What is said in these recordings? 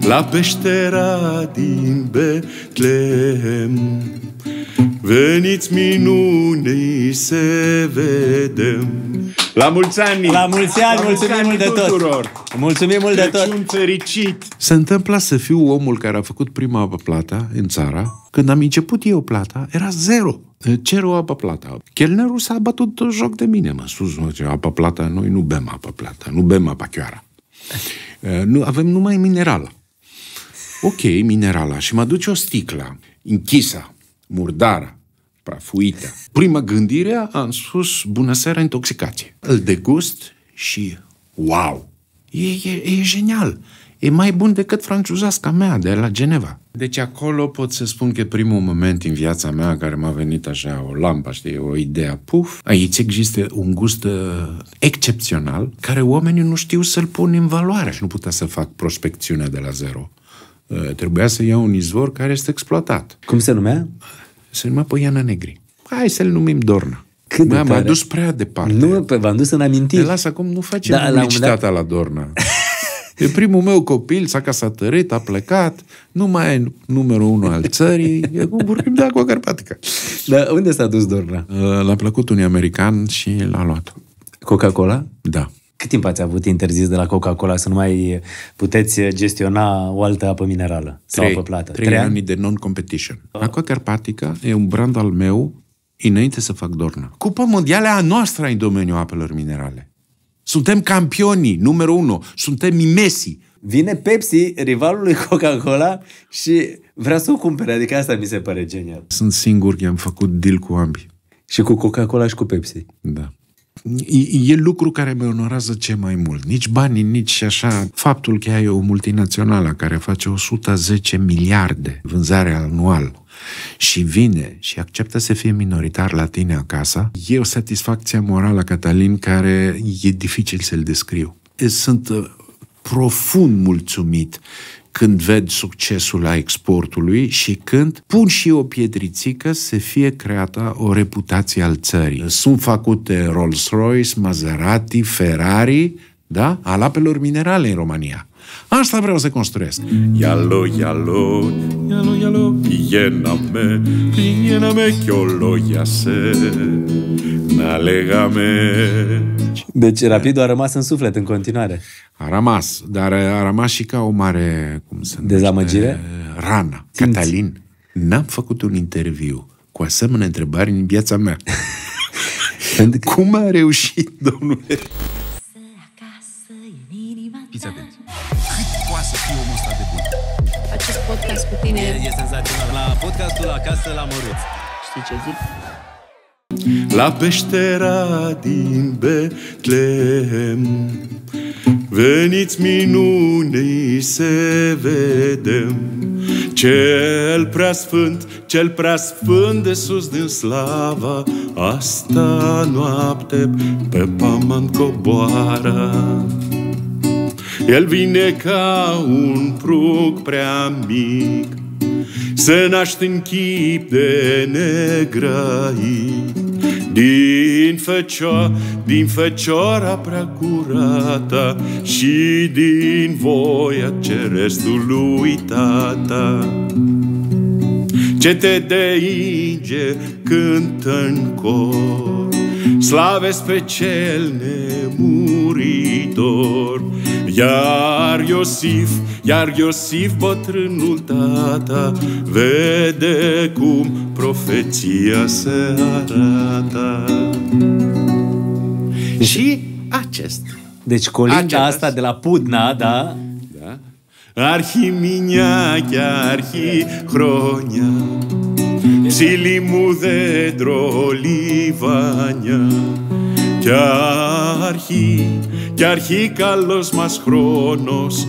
la peștera din Betlehem. Veniți minunii să vedem. La mulți ani! La mulți ani! La mulțumim mulți mult de tuturor. tot! Mulțumim mult Crăciun de tot! fericit! Se întâmpla să fiu omul care a făcut prima apă plata în țara. Când am început eu plata, era zero. Cer o apă plata. Chelnerul s-a tot joc de mine, mă, sus, mă, apă plata, noi nu bem apă plata, nu bem apă chioara. Eh, nu, avem numai mineral. Ok, minerala. Și mă duce o sticlă închisă, murdară, prafuită. Prima gândire am spus, bună seara, intoxicație. Îl degust și wow! E, e, e genial! E mai bun decât franciuzasca mea de la Geneva. Deci acolo pot să spun că primul moment în viața mea care m-a venit așa o lampă, știi, o idee, puf, aici există un gust uh, excepțional care oamenii nu știu să-l pun în valoare și nu putea să fac prospecțiunea de la zero. Uh, trebuia să iau un izvor care este exploatat. Cum se numea? Se numea Păiana Negri. Hai să-l numim Dorna. Cât de M-am adus prea departe. Nu, v-am dus în amintiri. Te las acum, nu facem da, la, dat... la Dorna. E primul meu copil, s-a casatărit, a plecat, nu mai e numărul unu al țării, e cum vorbim de acua carpatică. Dar unde s-a dus Dorna? Uh, l-a plăcut unui american și l-a luat. Coca-Cola? Da. Cât timp ați avut interzis de la Coca-Cola să nu mai puteți gestiona o altă apă minerală sau trei, apă plată? Trei, trei ani, ani de non-competition. Oh. Aqua Carpatica e un brand al meu înainte să fac Dorna. Cupa mondială a noastră în domeniul apelor minerale. Suntem campionii, numărul unu. Suntem Messi. Vine Pepsi, rivalul lui Coca-Cola și vrea să o cumpere. Adică asta mi se pare genial. Sunt singur că am făcut deal cu ambii. Și cu Coca-Cola și cu Pepsi. Da. E, e lucru care mă onorează ce mai mult. Nici banii, nici așa. Faptul că ai o multinațională care face 110 miliarde vânzare anual și vine și acceptă să fie minoritar la tine acasă, e o satisfacție morală, Catalin, care e dificil să-l descriu. Sunt uh, profund mulțumit când ved succesul la exportului și când pun și o pietrițică să fie creată o reputație al țării. Sunt făcute Rolls-Royce, Maserati, Ferrari, da? al apelor minerale în România. Asta vreau să construiesc. Ialo, ialo, ialo, ialo, piename, piename, chiolo, Na legame. Deci rapidul a rămas în suflet în continuare. A rămas, dar a rămas și ca o mare, cum se numește? Dezamăgire? Rana. Simți. Catalin, n-am făcut un interviu cu asemenea întrebări în viața mea. Pentru că... Cum a reușit, domnule? tine. E, e senzațional. La podcastul la acasă la Măruț. Știi ce zic? La peștera din Betlehem Veniți minunii să vedem Cel prea sfânt, cel prea sfânt de sus din slava Asta noapte pe pământ coboară el vine ca un prug prea mic, se naște în chip de negrăit. Din, fecioa, din fecioara prea curată Și din voia cerestului tata Ce te deinge cântă în cor Slave pe cel nemuritor iar Iosif, iar Iosif bătrânul tata Vede cum profeția se arată deci, Și acest Deci colinda acest. asta de la Pudna, da? Da Arhiminiachea, arhihronia Ψηλή μου δέντρο λιβάνια Κι αρχή, κι αρχή καλός μας χρόνος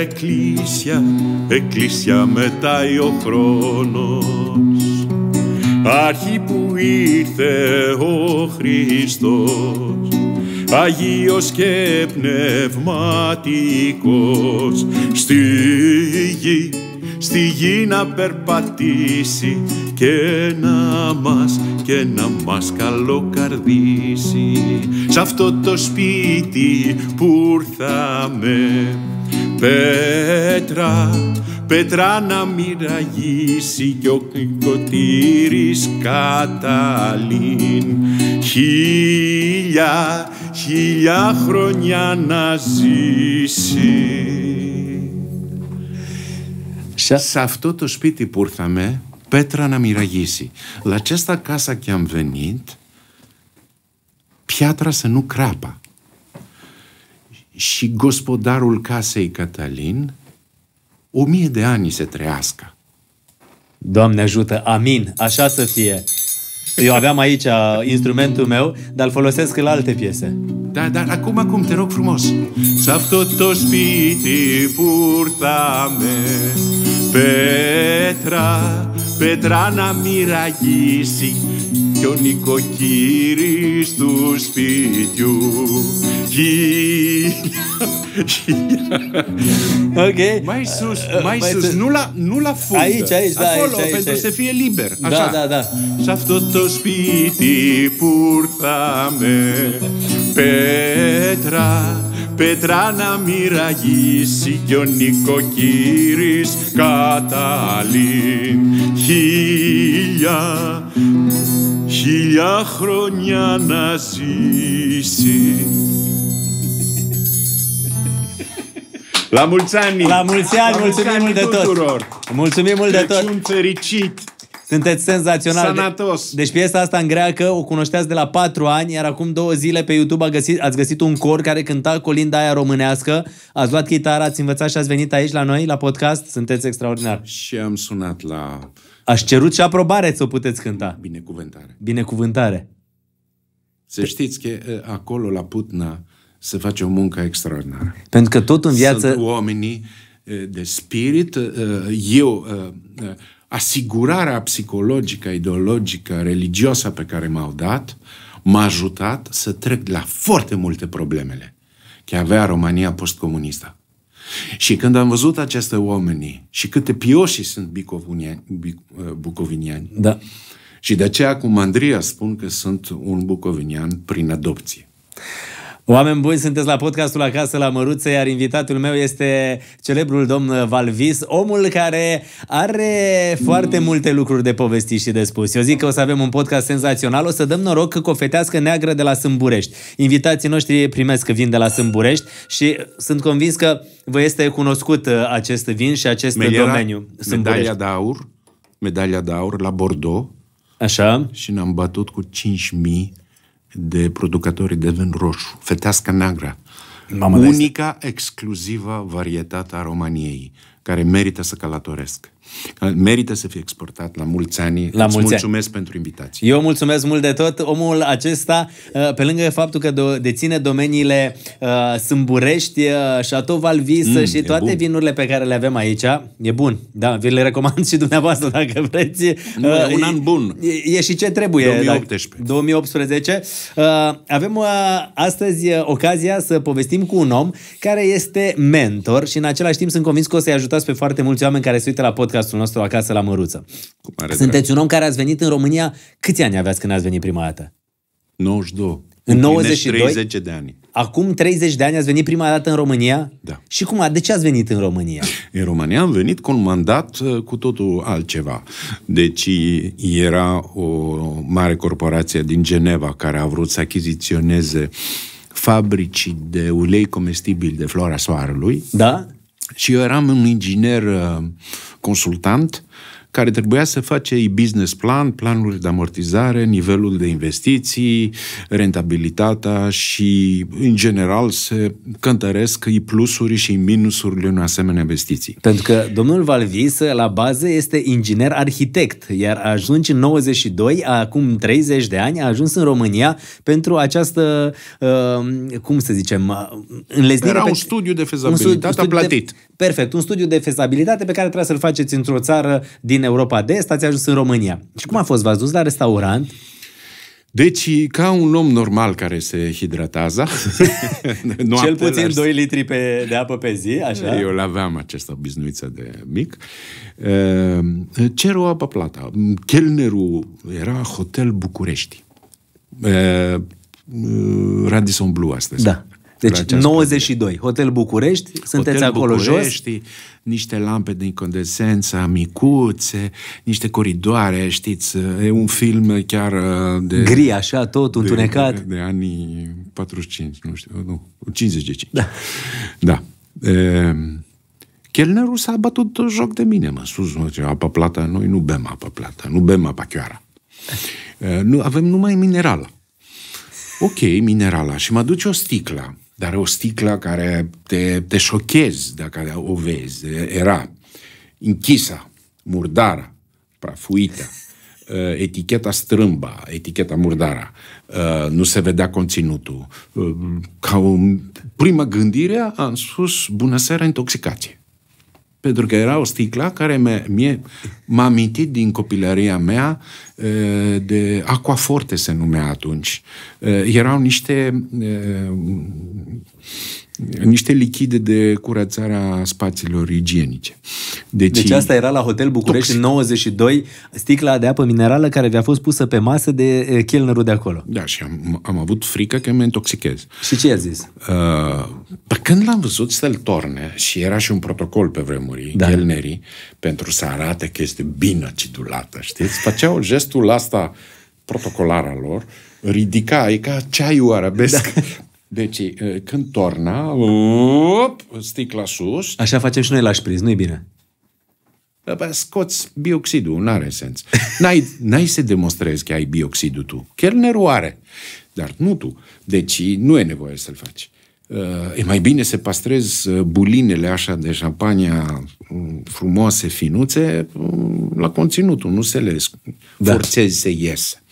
Εκκλησιά, εκκλησιά μετάει ο χρόνος Αρχή που ήρθε ο Χριστός Αγίος και πνευματικός στη γη στη γη να περπατήσει και να μας, και να μας καλοκαρδίσει σε αυτό το σπίτι που ήρθαμε πέτρα πέτρα να μοιραγήσει κι ο κοτήρης καταλήν χίλια, χίλια χρόνια να ζήσει. Σε αυτό το σπίτι που ήρθαμε, πέτρα να μοιραγήσει. La acesta casa că am venit, piatra să nu crapa. Și gospodarul casei Catalin, o mie de ani se trăiască. Doamne ajută, amin, așa să fie. Eu aveam aici uh, instrumentul meu, dar îl folosesc la alte piese. Da, dar acum, acum, te rog frumos. S-a αυτό το σπίτι που ήρθαμε Petra, πέτρα na μοιραγήσει κι ο νοικοκύρης του σπίτιου Χίλια Οκ Μάισους, ε, μάισους, ε, νούλα, νούλα φούλ αΐτσι, αίτσα, αίτσα Απόλο, πέντε σε φύε λίμπερ Ναι, ναι, ναι Σ' αυτό το σπίτι που ήρθαμε Πέτρα Πέτρα να μοιραγήσει κι ο νοικοκύρης καταλήν χίλια χιλιά χρόνια να ζήσει. La mulți ani! La mulți ani! Mulțumim mult de tot! Mulțumim mult de tot! fericit! Sunteți senzațional. Sanatos. Deci piesa asta în greacă o cunoșteați de la 4 ani, iar acum două zile pe YouTube a găsit, ați găsit un cor care cânta colinda aia românească, ați luat chitara, ați învățat și ați venit aici la noi, la podcast. Sunteți extraordinar. Și am sunat la Aș cerut și aprobare să o puteți cânta. Binecuvântare. Binecuvântare. Să știți că acolo, la Putna, se face o muncă extraordinară. Pentru că tot în viață... Sunt oamenii de spirit, eu asigurarea psihologică, ideologică, religioasă pe care m-au dat, m-a ajutat să trec la foarte multe problemele. Că avea România postcomunistă. Și când am văzut aceste oameni și câte pioși sunt uh, bucovinieni. da. și de aceea cu mandria spun că sunt un bucovinian prin adopție. Oameni buni, sunteți la podcastul Acasă la Măruță, iar invitatul meu este celebrul domn Valvis, omul care are foarte multe lucruri de povestit și de spus. Eu zic că o să avem un podcast senzațional, o să dăm noroc că cofetească neagră de la Sâmburești. Invitații noștri primesc vin de la Sâmburești și sunt convins că vă este cunoscut uh, acest vin și acest Meliera, domeniu. Sâmburești. Medalia de aur, medalia de aur la Bordeaux. Așa. Și ne-am batut cu 5000 de producători de vin roșu, fetească neagră, Mamă, unica, exclusivă varietate a României care merită să călătoresc. Merită să fie exportat la mulți ani. La mulți Îți mulțumesc ani. pentru invitație. Eu mulțumesc mult de tot. Omul acesta, uh, pe lângă faptul că deține domeniile uh, Sâmburești, uh, Chateau Valvis mm, și toate bun. vinurile pe care le avem aici, e bun. Da, vi le recomand și dumneavoastră dacă vreți. Nu, e un an bun. E, e și ce trebuie. 2018. 2018. Avem astăzi ocazia să povestim cu un om care este mentor și în același timp sunt convins că o să-i ajutați pe foarte mulți oameni care se uită la podcastul nostru acasă la Măruță. Cu mare Sunteți drag. un om care ați venit în România, câți ani aveați când ați venit prima dată? 92. În 92? 30 de ani. Acum 30 de ani ați venit prima dată în România? Da. Și cum? De ce ați venit în România? În România am venit cu un mandat uh, cu totul altceva. Deci uh, era o mare corporație din Geneva care a vrut să achiziționeze fabrici de ulei comestibil de floarea soarelui. Da? Și eu eram un inginer uh, consultant care trebuia să face business plan, planul de amortizare, nivelul de investiții, rentabilitatea și, în general, se cântăresc i plusuri și minusurile unei asemenea investiții. Pentru că domnul Valvis, la bază, este inginer-arhitect, iar a ajuns în 92, acum 30 de ani, a ajuns în România pentru această, uh, cum să zicem, uh, înleznire. Era pe... un studiu de fezabilitate un studiu, studiu platit. De, perfect, un studiu de fezabilitate pe care trebuie să-l faceți într-o țară din din Europa de Est, ați ajuns în România. Și cum a fost? V-ați dus la restaurant? Deci, ca un om normal care se hidratează... Cel puțin la... 2 litri pe, de apă pe zi, așa? Eu l-aveam această obișnuiță de mic. Ehm, Cer o apă plata. Chelnerul era Hotel București. Ehm, Radisson Blu astăzi. Da. Deci 92, Hotel București, sunteți Hotel acolo București, jos. niște lampe de incandescență micuțe, niște coridoare, știți, e un film chiar uh, de... Gri, așa, tot, întunecat. De, de anii 45, nu știu, nu, 50 de Da. da. E, chelnerul s-a bătut joc de mine, mă, sus, mă, ce, apă plată, noi nu bem apă plată, nu bem apă chioara. E, nu, avem numai minerală. Ok, minerala. Și mă duce o sticlă dar o sticlă care te, te șochezi dacă o vezi. Era închisă, murdară, prafuită, uh, eticheta strâmba, eticheta murdara, uh, nu se vedea conținutul. Uh, ca o primă gândire am spus, bună seara, intoxicație pentru că era o sticla care m-a amintit din copilăria mea de Aquaforte se numea atunci. Erau niște niște lichide de curățarea spațiilor igienice. Deci, deci asta era la Hotel București toxic. în 92, sticla de apă minerală care vi-a fost pusă pe masă de eh, chelnerul de acolo. Da, și am, am avut frică că mă intoxichez. Și ce a zis? Uh, pe când l-am văzut să-l torne și era și un protocol pe vremuri, da. chelnerii, pentru să arate că este bine acidulată, știți? Făceau gestul asta protocolar al lor, ridica, e ca ceaiul arabesc da. Deci, când torna, op, sticla sus. Așa facem și noi la șpriz, nu-i bine. Scoți bioxidul, nu are sens. N-ai, n-ai să demonstrezi că ai bioxidul tu. Chelnerul are, dar nu tu. Deci nu e nevoie să-l faci. Ă, e mai bine să pastrezi ă, bulinele așa de șampania ă, frumoase, finuțe, la conținutul, nu se le da. forțezi da. să iese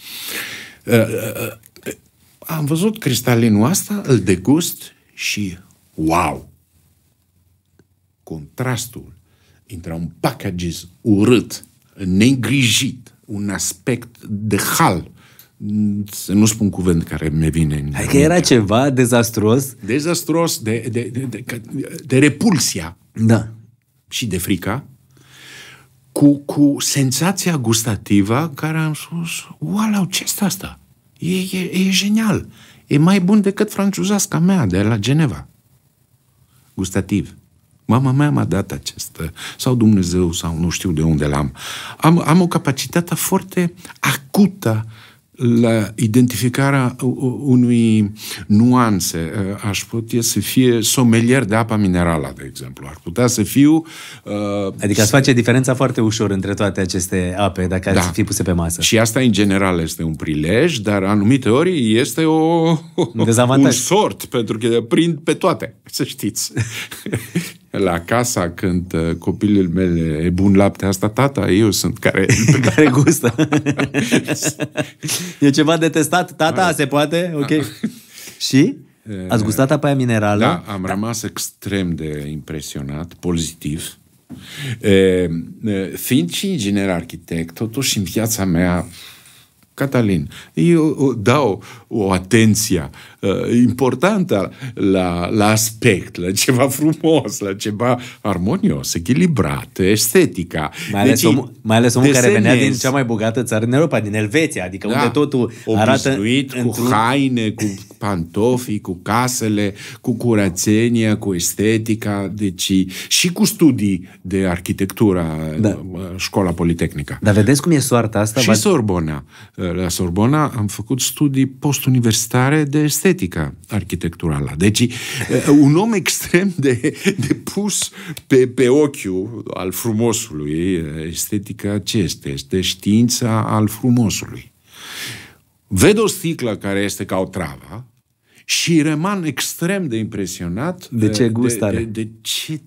am văzut cristalinul asta, îl degust și wow! Contrastul între un packaging urât, negrijit, un aspect de hal, să nu spun cuvânt care mi vine în Adică era ceva dezastruos? Dezastruos de, de, de, de, de repulsia da. și de frica cu, cu senzația gustativă care am spus, wow, ce este asta? E, e, e genial. E mai bun decât francezasca mea de la Geneva. Gustativ. Mama mea m-a dat acest, uh, sau Dumnezeu, sau nu știu de unde l-am. Am, am o capacitate foarte acută la identificarea unui nuanțe. Uh, aș putea să fie somelier de apa minerală, de exemplu. Ar putea să fiu... Uh, adică ați face diferența foarte ușor între toate aceste ape, dacă da. ați fi puse pe masă. Și asta, în general, este un prilej, dar anumite ori este o, un, dezavantaj. un sort, pentru că prind pe toate, să știți. la casa când uh, copilul meu e bun lapte, asta tata, eu sunt care... care gustă. e ceva detestat. Tata, da. se poate? Da. Ok. A. Și? Eh, Ați gustat apa minerală? Da, am da. rămas extrem de impresionat, pozitiv. E, eh, eh, fiind și inginer arhitect, totuși în viața mea Catalin, eu dau o atenție uh, importantă la, la aspect, la ceva frumos, la ceva armonios, echilibrat, estetica. Mai ales, deci, omul, mai ales omul desenez, care venea din cea mai bogată țară din Europa, din Elveția, adică da, unde totul arată... cu haine, cu pantofi, cu casele, cu curățenia, cu estetica, deci și cu studii de arhitectură, da. Uh, școala politehnică. Dar vedeți cum e soarta asta? Și Sorbona. Uh, la Sorbona am făcut studii postuniversitare de estetică estetica arhitecturală. Deci, un om extrem de, de pus pe, pe ochiul al frumosului, estetica ce este? Este știința al frumosului. Ved o sticlă care este ca o travă și rămân extrem de impresionat de, de ce gust de, de, de ce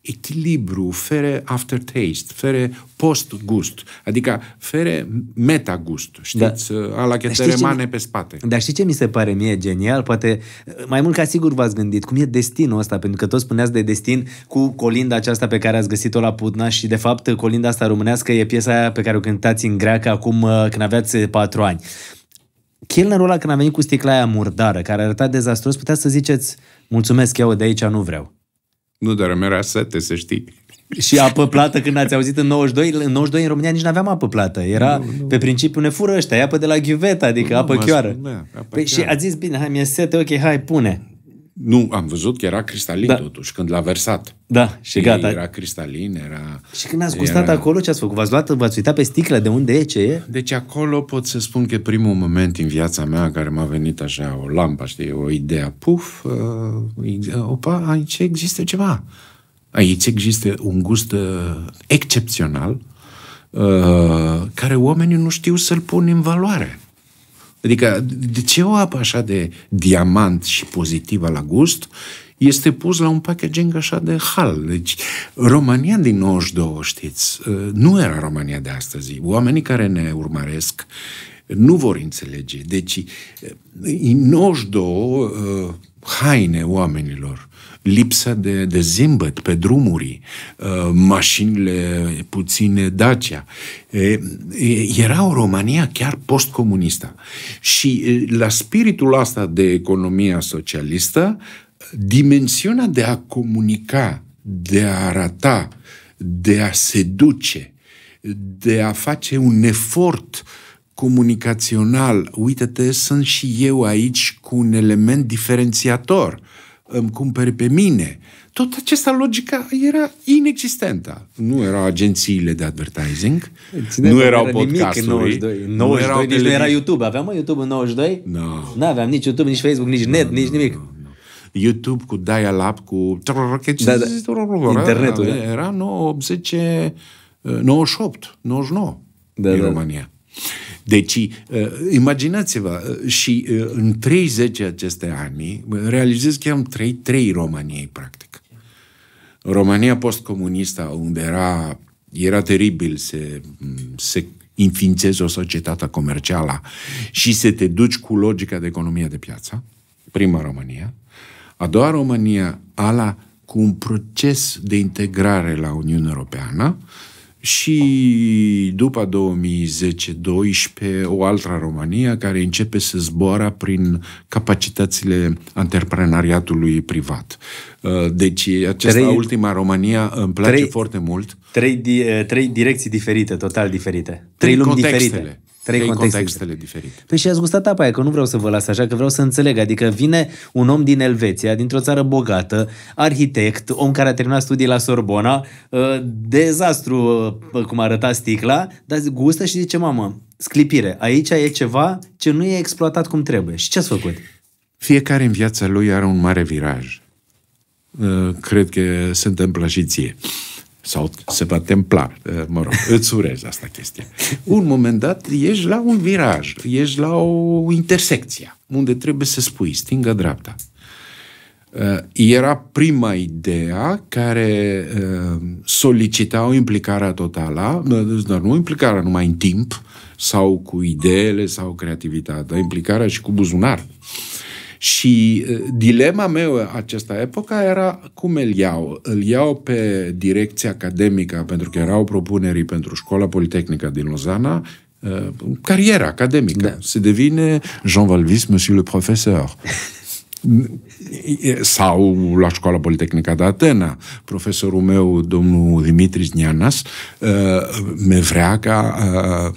echilibru, fere aftertaste, fere post-gust, adică fere meta gust. știți, da. ala care te rămâne pe spate. Dar știi ce mi se pare mie genial? Poate mai mult ca sigur v-ați gândit, cum e destinul ăsta, pentru că toți spuneați de destin cu colinda aceasta pe care ați găsit-o la Putna și de fapt colinda asta românească e piesa aia pe care o cântați în greacă acum uh, când aveați uh, patru ani. Chelnerul ăla când a venit cu sticla aia murdară, care arăta dezastros, putea să ziceți, mulțumesc, eu de aici nu vreau. Nu, dar îmi era sete, să știi. Și apă plată, când ați auzit în 92, în 92 în România nici n-aveam apă plată. Era nu, nu. pe principiu ne fură ăștia, apă de la ghiuvetă, adică nu, apă chioară. Spune, apă păi, chioară. și a zis, bine, hai, mi-e sete, ok, hai, pune. Nu, am văzut că era cristalin da. totuși, când l-a versat. Da, și, și gata. Era cristalin, era... Și când ați gustat era... acolo, ce ați făcut? V-ați luat, v-ați uitat pe sticlă de unde e, ce e? Deci acolo pot să spun că primul moment în viața mea care m-a venit așa o lampă, știi, o idee, puf, uh, uh opa, aici există ceva. Aici există un gust uh, excepțional uh, care oamenii nu știu să-l pun în valoare. Adică, de ce o apă așa de diamant și pozitivă la gust este pus la un packaging așa de hal. Deci, România din 92, știți, ă, nu era România de astăzi. Oamenii care ne urmăresc nu vor înțelege. Deci, ă, în 92, ă, haine oamenilor lipsa de, de zâmbăt pe drumuri, uh, mașinile puține Dacia. Era o România chiar postcomunistă. Și la spiritul asta de economia socialistă, dimensiunea de a comunica, de a arata, de a seduce, de a face un efort comunicațional. Uite-te, sunt și eu aici cu un element diferențiator. Uh, îmi cumpere pe mine. Tot acesta logica era inexistentă. Nu erau agențiile de advertising, Ține nu erau era podcasturi. Nimic în 92. În 92 nu erau nici nu era YouTube. Aveam mă, YouTube în 92? Nu. No. Nu aveam nici YouTube, nici Facebook, nici no, net, no, nici no, nimic. No, no. YouTube cu dial-up, cu... Da, da. Internetul. Da. Era, era 90, 98, 99 da, în da. România. Deci, uh, imaginați-vă, uh, și uh, în 30 aceste ani, realizez că am trei, trei României, practic. România postcomunistă, unde era, era teribil să, să înființeze o societate comercială și să te duci cu logica de economie de piață, prima România. A doua România, ala cu un proces de integrare la Uniunea Europeană, și după 2010 2012 o altra România care începe să zboară prin capacitățile antreprenariatului privat. Uh, deci această trei, ultima România îmi place trei, foarte mult. Trei, trei direcții diferite, total diferite. Trei lumi diferite. Trei contexte, contextele diferite. Păi și ați gustat apa aia, că nu vreau să vă las așa, că vreau să înțeleg. Adică vine un om din Elveția, dintr-o țară bogată, arhitect, om care a terminat studii la Sorbona, ă, dezastru ă, cum arăta sticla, dar gustă și zice, mamă, sclipire, aici e ceva ce nu e exploatat cum trebuie. Și ce ați făcut? Fiecare în viața lui are un mare viraj. Ă, cred că se întâmplă și ție sau se va templa, eh, mă rog, îți urez asta chestia. Un moment dat ești la un viraj, ești la o intersecție, unde trebuie să spui stânga-dreapta. Eh, era prima idee care eh, solicita o implicare totală, dar nu implicarea numai în timp sau cu ideile sau creativitatea, implicarea și cu buzunar. Și uh, dilema mea această epocă era cum îl iau. Îl iau pe direcția academică, pentru că erau propunerii pentru școala politehnică din Lozana, uh, cariera academică. Da. Se devine Jean Valvis, monsieur le professeur. sau la Școala Politehnică de Atena. Profesorul meu, domnul Dimitris Nianas, uh, me vrea ca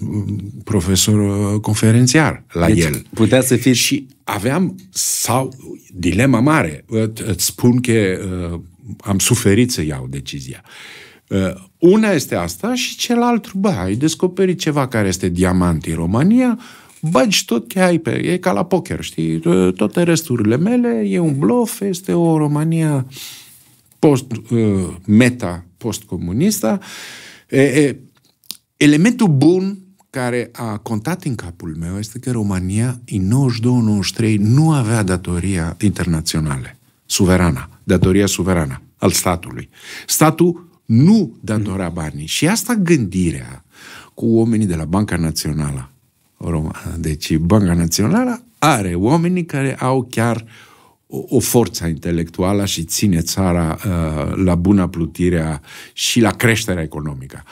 uh, profesor uh, conferențiar la deci, el. Putea să fie și aveam sau dilema mare. Îți spun că am suferit să iau decizia. Una este asta și celălalt, bă, ai descoperit ceva care este diamant în România, uh, bagi tot ce ai pe... E ca la poker, știi? Ă, toate resturile mele, e un bluff, este o România post, ă, meta postcomunistă. E, e, elementul bun care a contat în capul meu este că România în 92-93 nu avea datoria internațională, suverana, datoria suverană al statului. Statul nu datora banii. Și asta gândirea cu oamenii de la Banca Națională, Română. Deci Banca Națională are oamenii care au chiar o, o forță intelectuală și ține țara uh, la bună plutirea și la creșterea economică.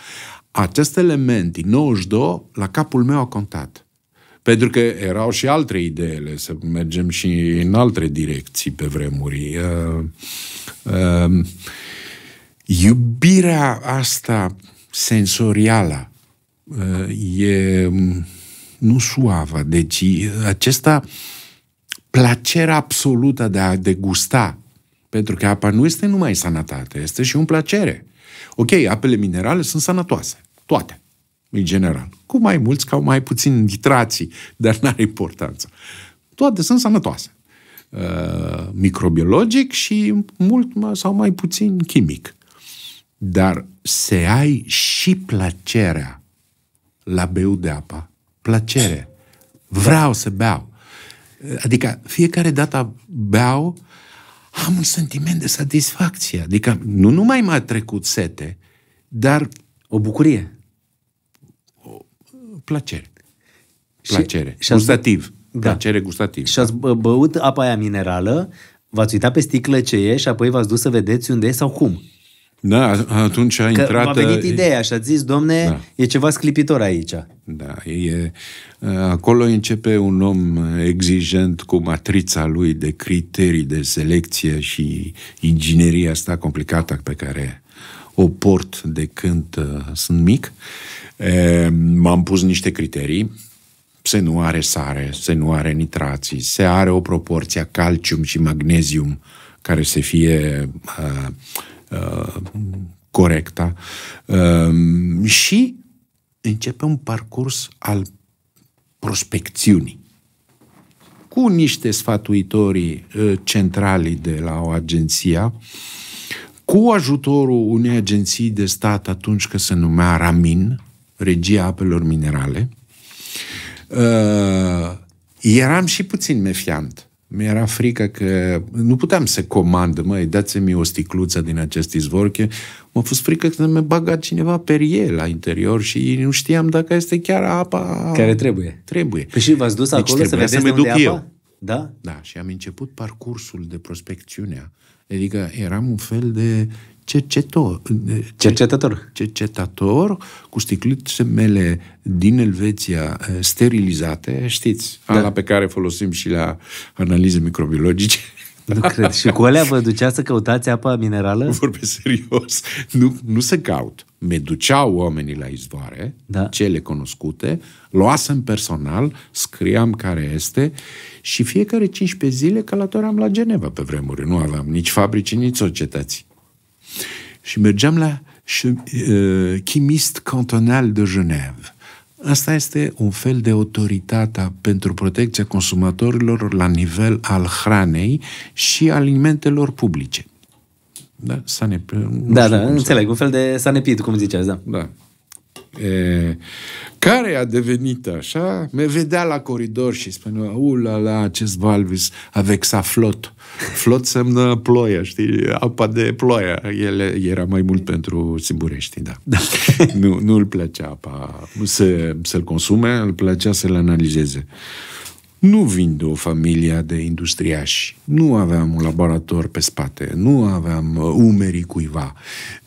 Acest element din 92 la capul meu a contat. Pentru că erau și alte ideile, să mergem și în alte direcții pe vremuri. Uh, uh, iubirea asta sensorială uh, e nu suavă. Deci acesta plăcerea absolută de a degusta, pentru că apa nu este numai sănătate, este și un plăcere. Ok, apele minerale sunt sănătoase, toate, în general. Cu mai mulți sau mai puțin nitrații, dar nu are importanță. Toate sunt sănătoase. Uh, microbiologic și mult mai, sau mai puțin chimic. Dar se ai și plăcerea la beu de apa plăcere. Vreau să beau. Adică fiecare dată beau, am un sentiment de satisfacție. Adică nu numai m-a trecut sete, dar o bucurie. O plăcere. Plăcere. Și, gustativ. Da. Plăcere gustativ. Și ați băut apa aia minerală, v-ați uitat pe sticlă ce e și apoi v-ați dus să vedeți unde e sau cum. Da, atunci a intrat... Că m-a venit ideea și a zis, domne, da. e ceva sclipitor aici. Da, e, acolo începe un om exigent cu matrița lui de criterii de selecție și ingineria asta complicată pe care o port de când uh, sunt mic. M-am pus niște criterii se nu are sare, se nu are nitrații, se are o proporție calcium și magnezium care să fie uh, corectă uh, corecta. Uh, și începe un parcurs al prospecțiunii cu niște sfatuitori uh, centrali de la o agenție, cu ajutorul unei agenții de stat atunci când se numea Ramin, Regia Apelor Minerale, uh, eram și puțin mefiant mi-era frică că nu puteam să comand, măi, dați-mi o sticluță din acest izvor, că m-a fost frică că mi-a bagat cineva perie la interior și nu știam dacă este chiar apa... Care trebuie. Trebuie. Păi și v-ați dus deci acolo să vedeți să mă duc apa? eu. Da? Da, și am început parcursul de prospecțiunea. Adică eram un fel de cercetor, cercetător. cercetător cu sticlițe mele din Elveția eh, sterilizate, știți, da. ala pe care folosim și la analize microbiologice. Nu cred. Și cu alea vă ducea să căutați apa minerală? Vorbesc serios. Nu, nu se caut. Me duceau oamenii la izvoare, da. cele cunoscute, luasem personal, scriam care este și fiecare 15 zile călătoream la Geneva pe vremuri. Nu aveam nici fabrici, nici societăți. Și mergeam la uh, chimist cantonal de Genève. Asta este un fel de autoritate pentru protecția consumatorilor la nivel al hranei și alimentelor publice. Da, sanep... Da, da, înțeleg, un fel de sanepid, cum ziceați, da. Da e, care a devenit așa, me vedea la coridor și spunea, ula la acest Valvis avec sa flot. Flot semnă ploaie, știi, apa de ploaie. El era mai mult pentru simburești, da. da. nu, nu îl plăcea apa să, să-l consume, îl plăcea să-l analizeze. Nu vin de o familie de industriași. Nu aveam un laborator pe spate. Nu aveam uh, umerii cuiva.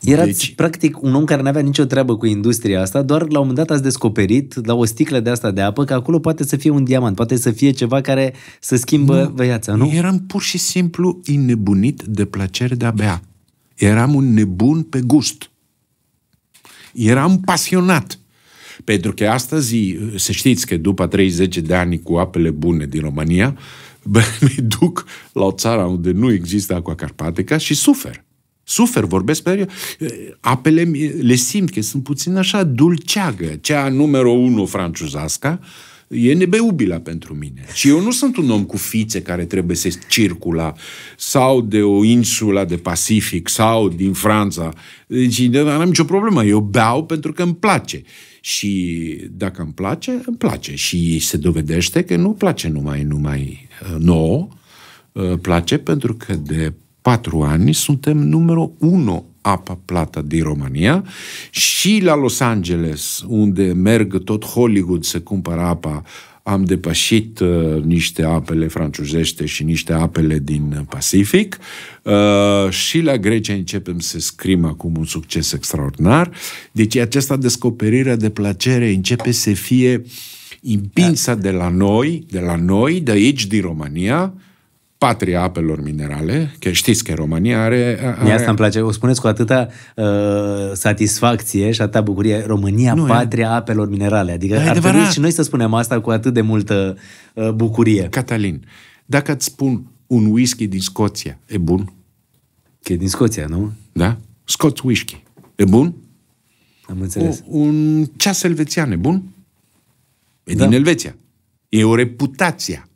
Erați deci... practic un om care nu avea nicio treabă cu industria asta, doar la un moment dat ați descoperit la o sticlă de asta de apă că acolo poate să fie un diamant, poate să fie ceva care să schimbă nu, viața, nu? Eram pur și simplu înnebunit de plăcere de a bea. Eram un nebun pe gust. Eram pasionat pentru că astăzi, să știți că după 30 de ani cu apele bune din România, mă duc la o țară unde nu există acua carpatica și sufer. Sufer, vorbesc pe apele, le simt că sunt puțin așa dulceagă. Cea numărul unu franciuzasca e nebeubilă pentru mine. Și eu nu sunt un om cu fițe care trebuie să circula sau de o insulă de Pacific sau din Franța. Deci nu am nicio problemă. Eu beau pentru că îmi place. Și dacă îmi place, îmi place. Și se dovedește că nu place numai, numai uh, nouă, uh, place pentru că de patru ani suntem numărul unu apa plată din România și la Los Angeles, unde merg tot Hollywood să cumpără apa am depășit uh, niște apele francezești și niște apele din Pacific uh, și la Grecia începem să scrim acum un succes extraordinar. Deci această descoperire de plăcere începe să fie împinsă de la noi, de la noi, de aici, din România, patria apelor minerale, că știți că România are... are... Asta îmi place, o spuneți cu atâta uh, satisfacție și atâta bucurie, România, nu, patria e... apelor minerale, adică da, ar trebui și noi să spunem asta cu atât de multă uh, bucurie. Catalin, dacă îți spun un whisky din Scoția, e bun? Că e din Scoția, nu? Da? Scots whisky. E bun? Am înțeles. O, un ceas elvețian e bun? E da. din Elveția. E o reputație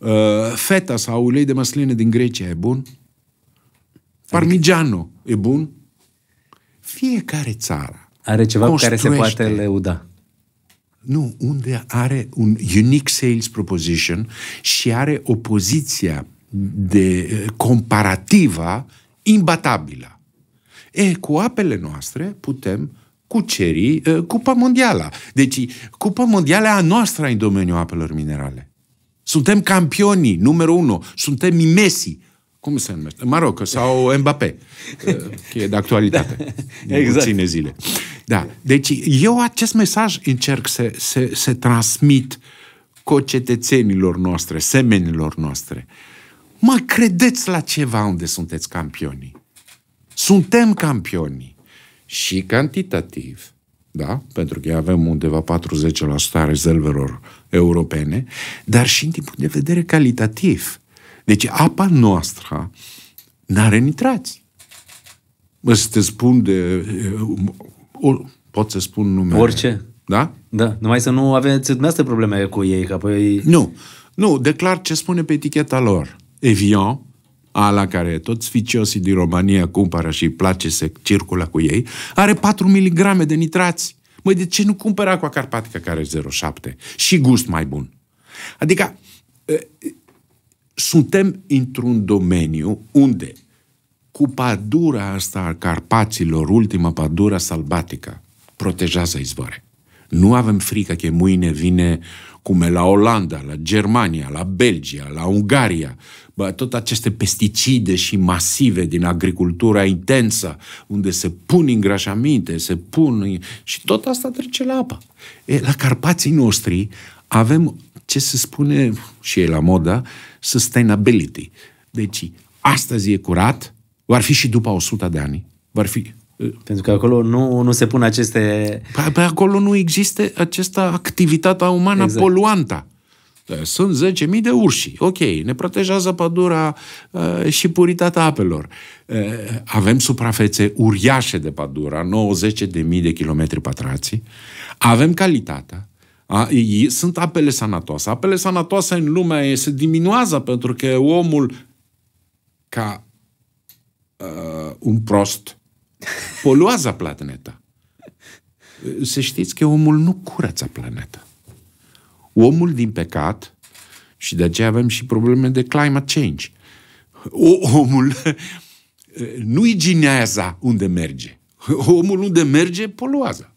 Uh, feta sau ulei de măsline din Grecia e bun? Parmigiano e bun? Fiecare țară are ceva cu care se poate leuda. Nu, unde are un unique sales proposition și are o poziție de uh, comparativă imbatabilă. E, cu apele noastre putem cuceri uh, Cupa Mondială. Deci, Cupa Mondială a noastră în domeniul apelor minerale. Suntem campionii, numărul unu. Suntem Messi. Cum se numește? Maroc sau Mbappé. E de actualitate. da, exact. Ține zile. Da. Deci eu acest mesaj încerc să, să, să transmit cetățenilor noastre, semenilor noastre. Mă, credeți la ceva unde sunteți campioni. Suntem campioni. Și cantitativ, da? pentru că avem undeva 40% rezervelor europene, dar și din punct de vedere calitativ. Deci apa noastră nu are nitrați. Mă să te spun de... Uh, o, pot să spun numele. Orice. Da? Da. Numai să nu aveți dumneavoastră probleme cu ei, că apoi... Nu. Nu, declar ce spune pe eticheta lor. Evian, ala care toți ficiosii din România cumpără și îi place să circulă cu ei, are 4 mg de nitrați. Măi, de ce nu cumpără aqua carpatică care e 0,7? Și gust mai bun. Adică, suntem într-un domeniu unde cu padura asta a Carpaților, ultima padura salbatică, protejează izvoare. Nu avem frică că mâine vine uh, cum e la Olanda, la Germania, la Belgia, la Ungaria, bă, tot aceste pesticide și masive din agricultura intensă, unde se pun îngrașaminte, se pun... și tot asta trece la apă. E, la Carpații noștri avem ce se spune, și e la moda, sustainability. Deci, astăzi e curat, va fi și după 100 de ani, va fi pentru că acolo nu, nu se pun aceste... Păi, păi acolo nu există această activitate umană exact. poluantă. Da, sunt 10.000 de urși. Ok, ne protejează pădura uh, și puritatea apelor. Uh, avem suprafețe uriașe de pădura, 90.000 de kilometri pătrați. Avem calitatea. A, e, sunt apele sanatoase. Apele sanatoase în lumea e, se diminuează pentru că omul, ca uh, un prost, poluează planeta. Să știți că omul nu curăță planeta. Omul din păcat, și de aceea avem și probleme de climate change, o, omul nu iginează unde merge. Omul unde merge, poluează.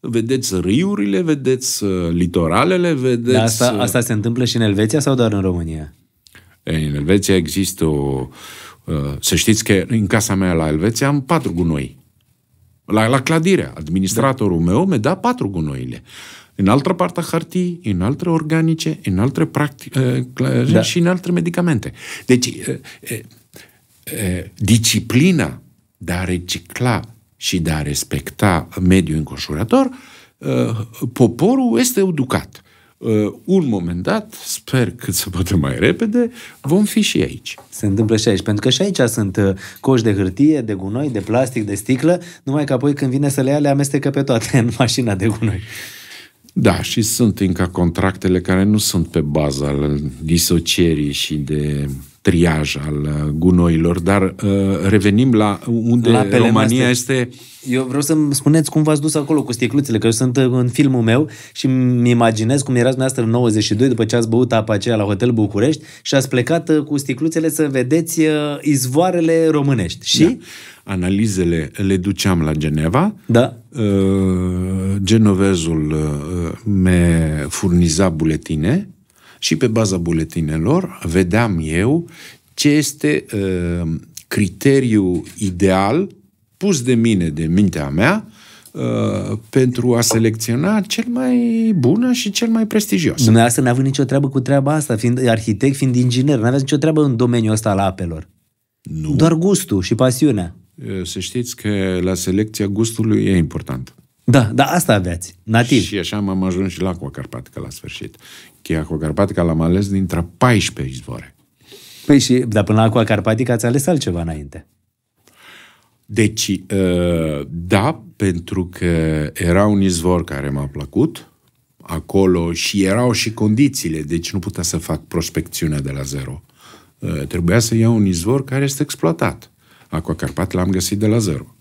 Vedeți râurile, vedeți uh, litoralele, vedeți... Dar asta, uh, asta se întâmplă și în Elveția sau doar în România? În Elveția există o, uh, Uh, să știți că în casa mea la Elveția am patru gunoi. La, la clădirea, administratorul da. meu mi-a dat patru gunoile. În altă parte a hârtii, în altre organice, în altre practici uh, da. și în alte medicamente. Deci, e, uh, e, disciplina de a recicla și de a respecta mediul înconjurător, poporul este educat. Uh, un moment dat, sper cât se poate mai repede, vom fi și aici. Se întâmplă și aici, pentru că și aici sunt uh, coși de hârtie, de gunoi, de plastic, de sticlă, numai că apoi când vine să le ia, le amestecă pe toate în mașina de gunoi. Da, și sunt încă contractele care nu sunt pe baza disocierii și de triaj al uh, gunoilor, dar uh, revenim la unde la România este... Eu vreau să-mi spuneți cum v-ați dus acolo cu sticluțele, că eu sunt uh, în filmul meu și îmi imaginez cum erați dumneavoastră în 92 după ce ați băut apa aceea la Hotel București și ați plecat cu sticluțele să vedeți izvoarele românești. Și? Da. Analizele le duceam la Geneva. Da. Genovezul me furniza buletine și pe baza buletinelor vedeam eu ce este uh, criteriul ideal pus de mine, de mintea mea, Uh, pentru a selecționa cel mai bun și cel mai prestigios. Dumneavoastră n-a avut nicio treabă cu treaba asta, fiind arhitect, fiind inginer, n-aveți nicio treabă în domeniul ăsta al apelor. Nu. Doar gustul și pasiunea. Uh, să știți că la selecția gustului e important. Da, da, asta aveați, nativ. Și așa m-am ajuns și la Aqua Carpatica la sfârșit cheia Aqua Carpatica, l-am ales dintre 14 izvoare. Păi și, dar până la Aqua Carpatica ați ales altceva înainte. Deci, ă, da, pentru că era un izvor care m-a plăcut acolo și erau și condițiile, deci nu putea să fac prospecțiunea de la zero. Ă, trebuia să iau un izvor care este exploatat. Aqua Carpat l-am găsit de la zero.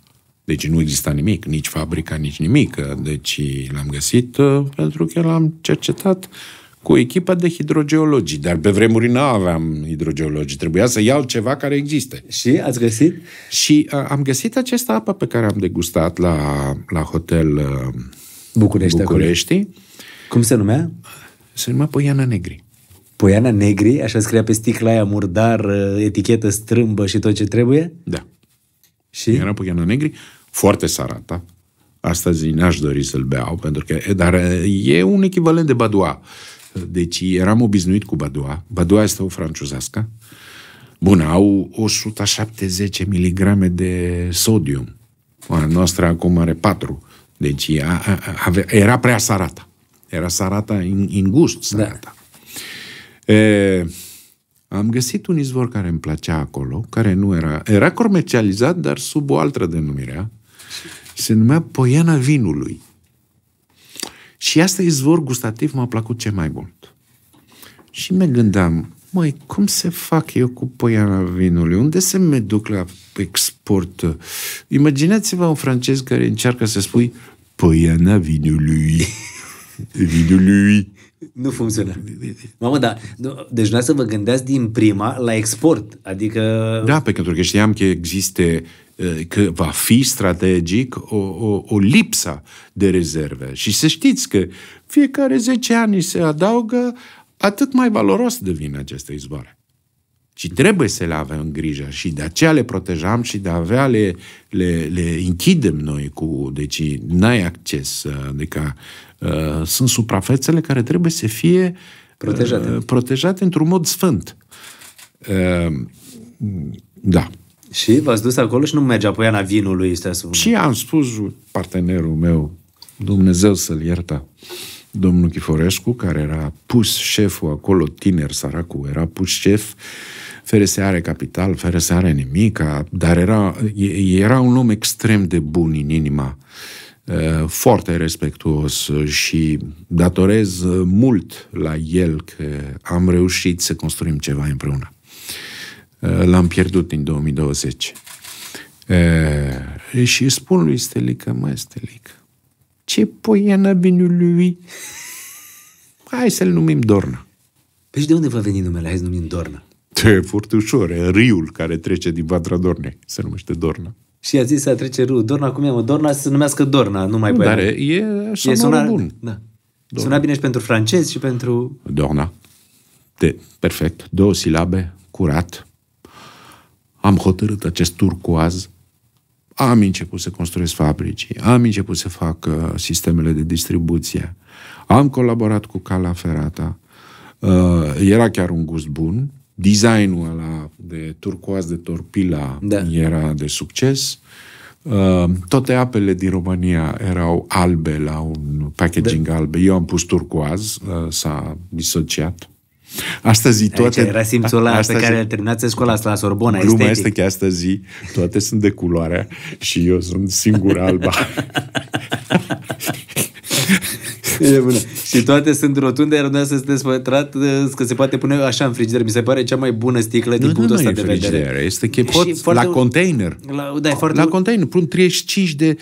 Deci nu exista nimic, nici fabrica, nici nimic. Deci l-am găsit ă, pentru că l-am cercetat cu echipa de hidrogeologii. Dar pe vremuri nu aveam hidrogeologii. Trebuia să iau ceva care există. Și ați găsit? Și uh, am găsit această apă pe care am degustat la, la hotel uh, București. București. Cum se numea? Se numea Poiana Negri. Poiana Negri, așa scria pe sticla aia murdar, uh, etichetă strâmbă și tot ce trebuie? Da. Și? Era Poiana Negri, foarte sarată. Astăzi n-aș dori să-l beau, pentru că, dar uh, e un echivalent de badua. Deci eram obișnuit cu Badoa. Badoa este o francezească. Bun, au 170 mg de sodium. A noastră acum are 4. Deci a, a, a, era prea sarata. Era sarata în, în gust, da. sarata. Da. E, am găsit un izvor care îmi plăcea acolo, care nu era... Era comercializat, dar sub o altă denumire. Se numea Poiana Vinului. Și asta izvor gustativ m-a plăcut cel mai mult. Și mă gândeam, măi, cum se fac eu cu poiana vinului? Unde se mă duc la export? Imaginați-vă un francez care încearcă să spui poiana vinului. vinului. Nu funcționează. Mamă, da. Deci nu să vă gândeați din prima la export. Adică... Da, pentru că știam că există Eh, că va fi strategic o, o, o lipsa de rezerve. Și să știți că fiecare 10 ani se adaugă, atât mai valoros devine aceste izvoare. Și trebuie să le avem în grijă și de aceea le protejam și de avea le, le, le închidem noi cu... Deci n-ai acces, eh, adică uh, sunt suprafețele care trebuie să fie protejate, uh, protejate într-un mod sfânt. Uh, da. Și v-ați dus acolo și nu merge apoi poiana vinului, este să Și am spus partenerul meu, Dumnezeu să-l ierta, domnul Chiforescu, care era pus șeful acolo, tiner, săracu, era pus șef, să are capital, fără să are nimic, dar era, era un om extrem de bun în inima, foarte respectuos și datorez mult la el că am reușit să construim ceva împreună. Eh, l-am pierdut din 2020. E, eh, și spun lui Stelică, mă, Stelică, ce poiană lui? Hai să-l numim Dorna. Păi de unde va veni numele? Hai să numim Dorna. E foarte ușor, e riul care trece din Vatra Dornei, se numește Dorna. Și a zis să trece râul Dorna, cum e, mă? Dorna să se numească Dorna, nu mai Dar e așa e suna, bun. Da. Dorna. Suna bine și pentru francez și pentru... Dorna. De, perfect. Două silabe, curat. Am hotărât acest turcoaz, am început să construiesc fabrici, am început să fac uh, sistemele de distribuție, am colaborat cu Cala Ferata, uh, era chiar un gust bun, designul ăla de turcoaz de torpila da. era de succes, Uh, toate apele din România erau albe la un packaging da. alb, Eu am pus turcoaz, uh, s-a disociat Astăzi toate... Aici era simțul ăla astăzi... pe care terminați terminat școala asta la Sorbona. lumea este că astăzi toate sunt de culoare și eu sunt singur alba. E bună. Și toate sunt rotunde, iar să se desfătrat, uh, că se poate pune așa în frigider. Mi se pare cea mai bună sticlă din nu, punctul ăsta nu de frigider, vedere. Este chepot foarte, la container. La, da, foarte... la container. Pun 35 de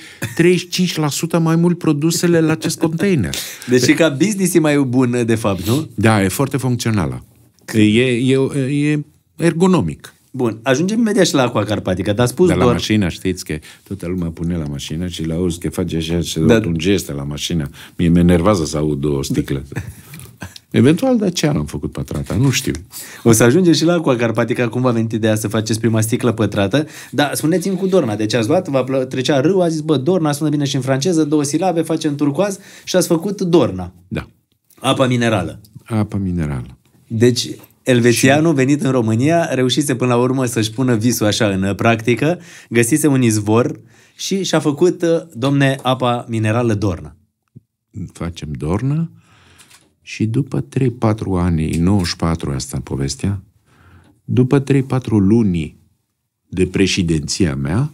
35% mai mult produsele la acest container. Deci Pe... ca business e mai bun, de fapt, nu? Da, e foarte funcțională. E, e, e ergonomic. Bun, ajungem imediat și la Aqua Carpatica, dar spus Dar la doar... mașină știți că toată lumea pune la mașină și la auzi că face așa și da. un gest la mașină. Mie e enervează să aud două sticle. Da. Eventual de ce am făcut pătrata, nu știu. O să ajungem și la Aqua Carpatica, cum v-a venit ideea să faceți prima sticlă pătrată. Dar spuneți-mi cu Dorna, deci ați luat, va trecea râu, a zis, bă, Dorna sună bine și în franceză, două silabe, facem turcoaz și ați făcut Dorna. Da. Apa minerală. Apa minerală. Deci, Elvețianul venit în România reușise până la urmă să-și pună visul așa în practică, găsise un izvor și și-a făcut, uh, domne, apa minerală Dorna. Facem Dorna și după 3-4 ani, 94 asta în povestea, după 3-4 luni de președinția mea,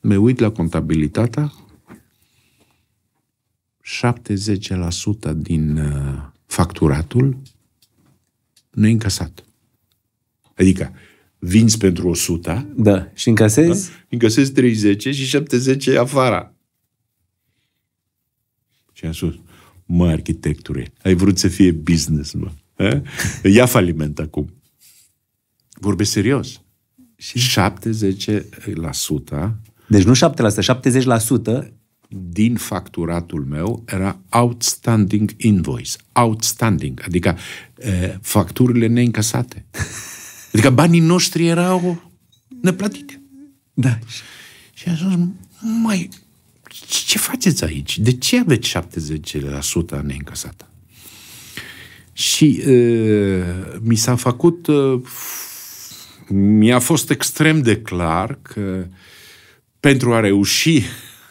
mă uit la contabilitatea, 70% din uh, facturatul nu încasat. Adică vinzi pentru 100. Da. Și încasezi? Da? Încasezi 30 și 70 afara. Și am spus, mă, arhitecture, ai vrut să fie business, mă. A? Ia faliment acum. Vorbesc serios. Și 70% deci nu 7%, 70% din facturatul meu era outstanding invoice. Outstanding, adică e, facturile neîncasate. Adică banii noștri erau neplatite. Da. Și a zis, mai, ce faceți aici? De ce aveți 70% neîncasată? Și e, mi s-a făcut, e, mi-a fost extrem de clar că pentru a reuși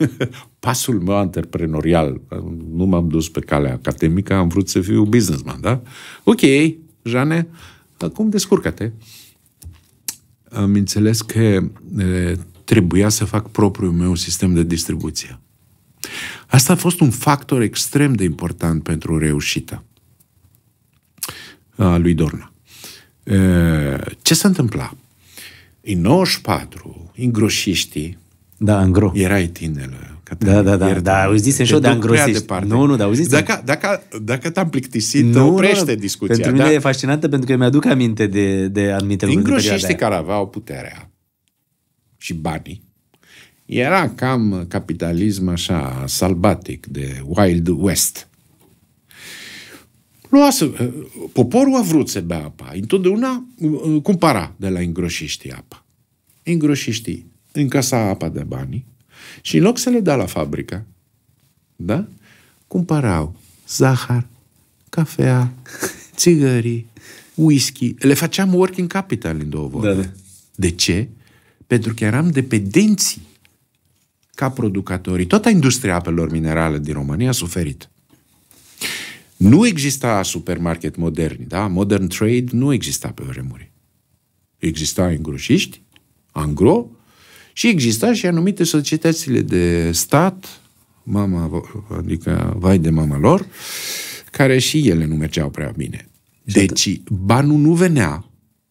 pasul meu antreprenorial, nu m-am dus pe calea academică, am vrut să fiu businessman, da? Ok, Jane, acum descurcă-te. Am înțeles că e, trebuia să fac propriul meu sistem de distribuție. Asta a fost un factor extrem de important pentru reușita a lui Dorna. E, ce a întâmplat? În 94, îngroșiștii da, îngro. Erai tineră. Da, da, da, da, auzisem și eu de îngrosiști. Nu, nu, dar auzisem. Dacă, dacă, dacă te-am plictisit, nu, oprește nu, discuția. Pentru mine da? e fascinantă pentru că mi-aduc aminte de, de anumite lucruri. Îngroșiștii care aveau puterea și banii, era cam capitalism așa salbatic de Wild West. Luase, poporul a vrut să bea apa. Întotdeauna uh, cumpăra de la îngroșiștii apa. Îngroșiștii încasa apa de bani și în loc să le da la fabrică, da? Cumpărau zahăr, cafea, țigării, whisky. Le făceam working capital în două vorbe. Da, da. De ce? Pentru că eram dependenții ca producătorii. Toată industria apelor minerale din România a suferit. Nu exista supermarket modern, da? Modern trade nu exista pe vremuri. Exista îngroșiști, angro, și exista și anumite societățile de stat, mama, adică vai de mama lor, care și ele nu mergeau prea bine. Exact. Deci, banul nu venea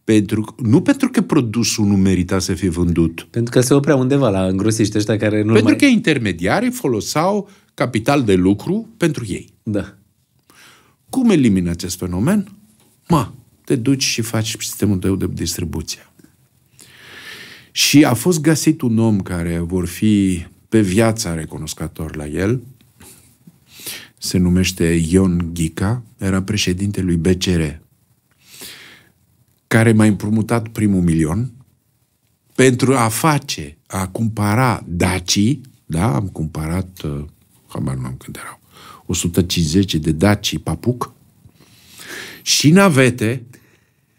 pentru, nu pentru că produsul nu merita să fie vândut. Pentru că se oprea undeva la îngrosiște ăștia care nu Pentru mai... că intermediarii folosau capital de lucru pentru ei. Da. Cum elimini acest fenomen? Ma, te duci și faci sistemul tău de distribuție. Și a fost găsit un om care vor fi pe viața recunoscător la el. Se numește Ion Ghica, era președintele lui BCR, care m-a împrumutat primul milion pentru a face, a cumpăra Dacii, da, am cumpărat, uh, habar nu am când erau, 150 de Dacii Papuc, și navete,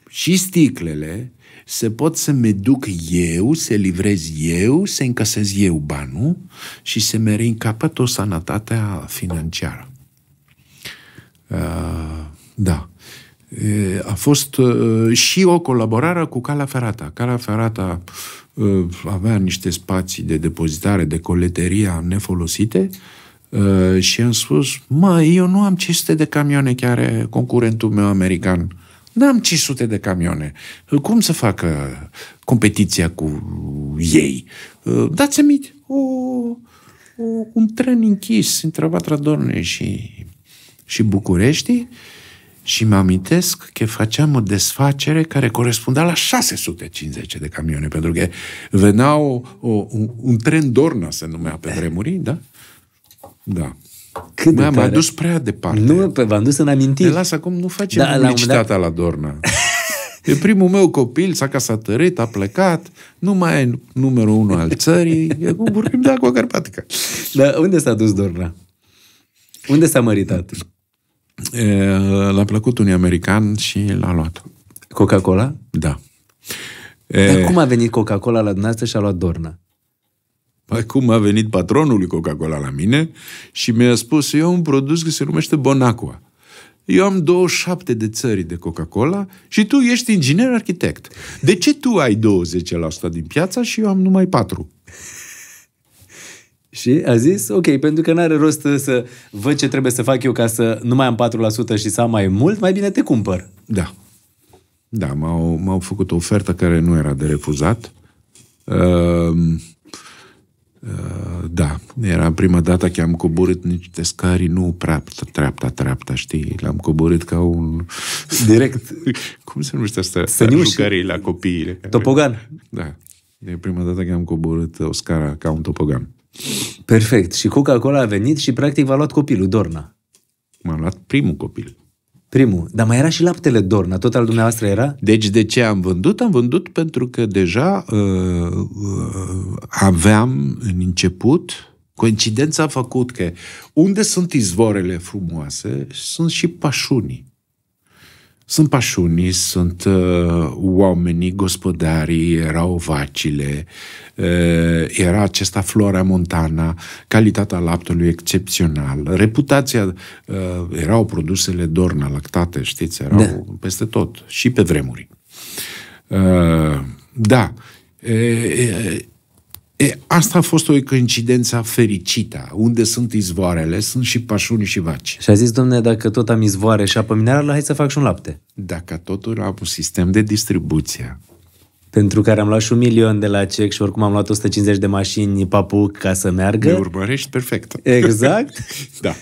și sticlele, se pot să mă duc eu, să livrez eu, să încasez eu banul și să mă reîncapăt o sănătatea financiară. Uh, da. Uh, a fost uh, și o colaborare cu Calea Ferata. Calea Ferata uh, avea niște spații de depozitare, de coleteria nefolosite uh, și am spus, mai eu nu am ceste de camioane chiar concurentul meu american N-am 500 de camioane. Cum să facă competiția cu ei? Dați-mi o, o, un tren închis între Vatra Dornei și, și București și mă amintesc că făceam o desfacere care corespundea la 650 de camioane, pentru că venea o, o, un, un tren Dorna, se numea pe vremuri, da? Da. Cât Mi-am adus prea departe. Nu, pe v-am dus în amintiri. Ne las acum, nu facem da, publicitatea la, dat... la Dorna. E primul meu copil, s-a casătărit, a plecat, nu mai e numărul unu al țării, acum vorbim de Aqua Carpatica. Dar unde s-a dus Dorna? Unde s-a măritat? L-a plăcut un american și l-a luat. Coca-Cola? Da. Dar cum a venit Coca-Cola la dumneavoastră și a luat Dorna? Păi cum a venit patronul lui Coca-Cola la mine și mi-a spus, eu am un produs care se numește Bonacqua. Eu am 27 de țări de Coca-Cola și tu ești inginer arhitect. De ce tu ai 20% din piața și eu am numai 4? Și a zis, ok, pentru că n-are rost să văd ce trebuie să fac eu ca să nu mai am 4% și să am mai mult, mai bine te cumpăr. Da. Da, m-au, m-au făcut o ofertă care nu era de refuzat. Uh, Uh, da, era prima dată că am coborât niște scari, nu treapta, treapta, treapta, știi? L-am coborât ca un... Direct. Cum se numește asta? Jucării la copii. Topogan. Da. E prima dată că am coborât o scară ca un topogan. Perfect. Și Coca-Cola a venit și practic v-a luat copilul, Dorna. M-a luat primul copil. Primul. Dar mai era și laptele Dorna, tot al dumneavoastră era? Deci de ce am vândut? Am vândut pentru că deja uh, uh, aveam în început, coincidența a făcut că unde sunt izvoarele frumoase, sunt și pașunii. Sunt pașunii, sunt uh, oamenii, gospodarii, erau vacile, uh, era acesta flora montana, calitatea laptelui excepțional, reputația, uh, erau produsele Dorna, lactate, știți, erau da. peste tot și pe vremuri. Uh, da, e, E, asta a fost o coincidență fericită. Unde sunt izvoarele, sunt și pașuni și vaci. Și a zis, domnule dacă tot am izvoare și apă minerală, hai să fac și un lapte. Dacă totul am un sistem de distribuție, pentru care am luat și un milion de la CEC și oricum am luat 150 de mașini papuc ca să meargă. Ne urmărești perfect. Exact. da.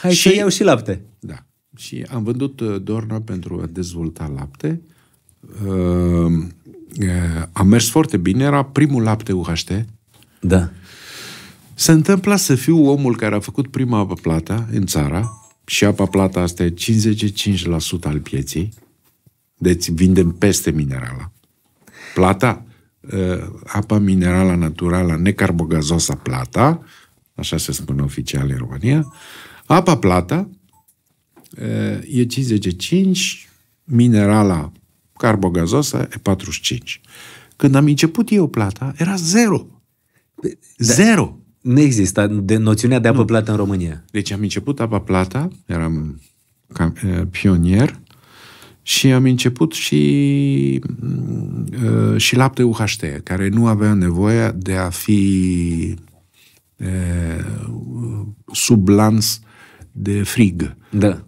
Hai și, să iau și lapte. Da. Și am vândut uh, Dorna pentru a dezvolta lapte. Uh, uh, a mers foarte bine. Era primul lapte UHT da. Se întâmpla să fiu omul care a făcut prima apă plata în țara și apa plata asta e 55% al pieței, deci vindem peste minerala. Plata, uh, apa minerală naturală necarbogazoasă plata, așa se spune oficial în România, apa plata uh, e 55, minerala carbogazoasă e 45. Când am început eu plata, era zero. Da. Zero! Nu există. de noțiunea de apă nu. plată în România. Deci am început apa plata, eram cam, pionier, și am început și, și lapte UHT, care nu avea nevoie de a fi e, sub lans de frig. Da.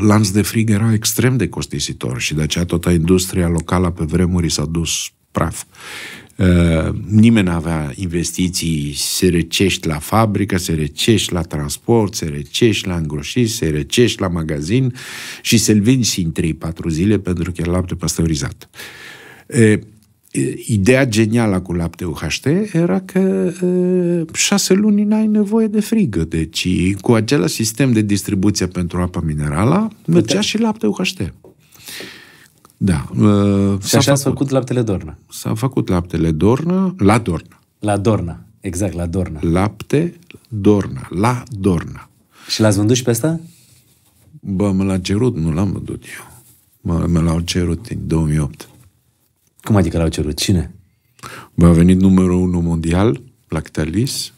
Lans de frig era extrem de costisitor și de aceea toată industria locală pe vremuri s-a dus praf. Uh, nimeni nu avea investiții, se recești la fabrică, se recești la transport, se recești la îngroșit, se recești la magazin și se-l vinzi în 3-4 zile pentru că e lapte pasteurizat. E, uh, uh, ideea genială cu lapte UHT era că e, șase luni n-ai nevoie de frigă. Deci cu același sistem de distribuție pentru apa minerală, mergea și lapte UHT. Da. Uh, și așa s s-a făcut laptele Dorna. S-a făcut laptele Dorna, la Dorna. La Dorna, exact, la Dorna. Lapte Dorna, la Dorna. Și l-ați vândut și pe asta? Bă, mă l-a cerut, nu l-am vândut eu. Mă, mă l-au cerut în 2008. Cum adică l-au cerut? Cine? Bă, a venit numărul unu mondial, Lactalis.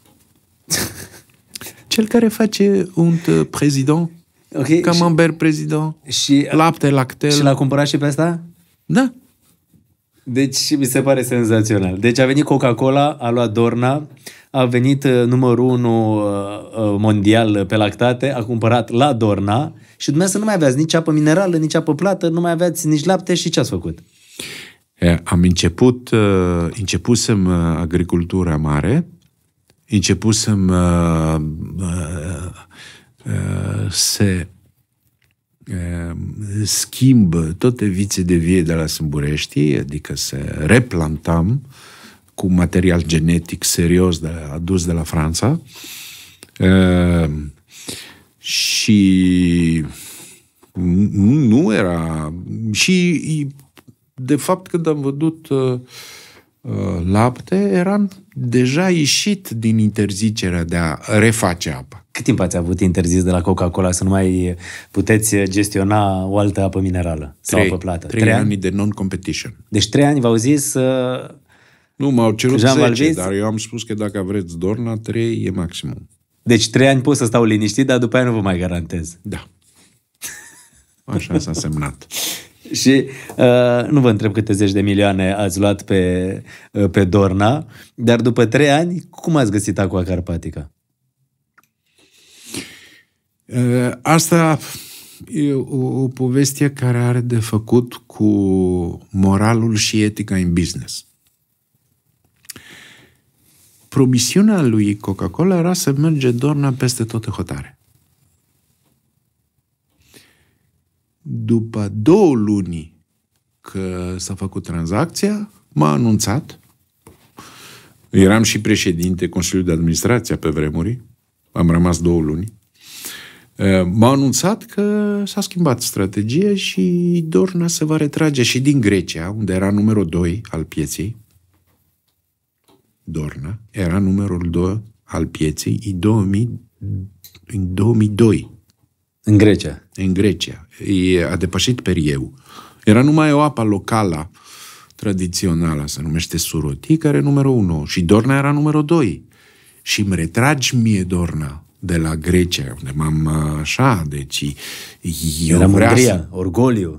Cel care face un uh, prezident Okay, Camembert prezido, și, lapte, lactel. Și l-a cumpărat și pe asta? Da. Deci mi se pare senzațional. Deci a venit Coca-Cola, a luat Dorna, a venit uh, numărul 1 uh, uh, mondial pe lactate, a cumpărat la Dorna și dumneavoastră nu mai aveați nici apă minerală, nici apă plată, nu mai aveați nici lapte și ce ați făcut? Am început, începusem agricultura mare, începusem Uh, se uh, schimbă toate vițe de vie de la Sâmburești, adică se replantam cu material genetic serios de, adus de la Franța uh, și nu era și de fapt când am văzut Uh, lapte eram deja ieșit din interzicerea de a reface apa. Cât timp ați avut interzis de la Coca-Cola să nu mai puteți gestiona o altă apă minerală sau trei, apă plată? Trei, trei ani, de non-competition. Deci trei ani v-au zis... să... Nu, m-au cerut Jean 10, Valviz? dar eu am spus că dacă vreți Dorna, trei e maximum. Deci trei ani pot să stau liniștit, dar după aia nu vă mai garantez. Da. Așa s-a semnat. și uh, nu vă întreb câte zeci de milioane ați luat pe, uh, pe Dorna, dar după trei ani, cum ați găsit Aqua Carpatica? Uh, asta e o, o poveste care are de făcut cu moralul și etica în business. Promisiunea lui Coca-Cola era să merge Dorna peste toate hotare. După două luni că s-a făcut tranzacția, m-a anunțat. Eram și președinte Consiliului de Administrație pe vremuri. Am rămas două luni. Eh, m-a anunțat că s-a schimbat strategia și Dorna se va retrage și din Grecia, unde era numărul 2 al pieței. Dorna era numărul 2 al pieței în în 2002. În Grecia. În Grecia. E, a depășit perieu. Era numai o apă locală tradițională, se numește Suroti, care e numărul 1 și Dorna era numărul 2. Și îmi retragi mie Dorna de la Grecia, unde m-am uh, așa, deci eu era vreau mândria, să... orgoliu.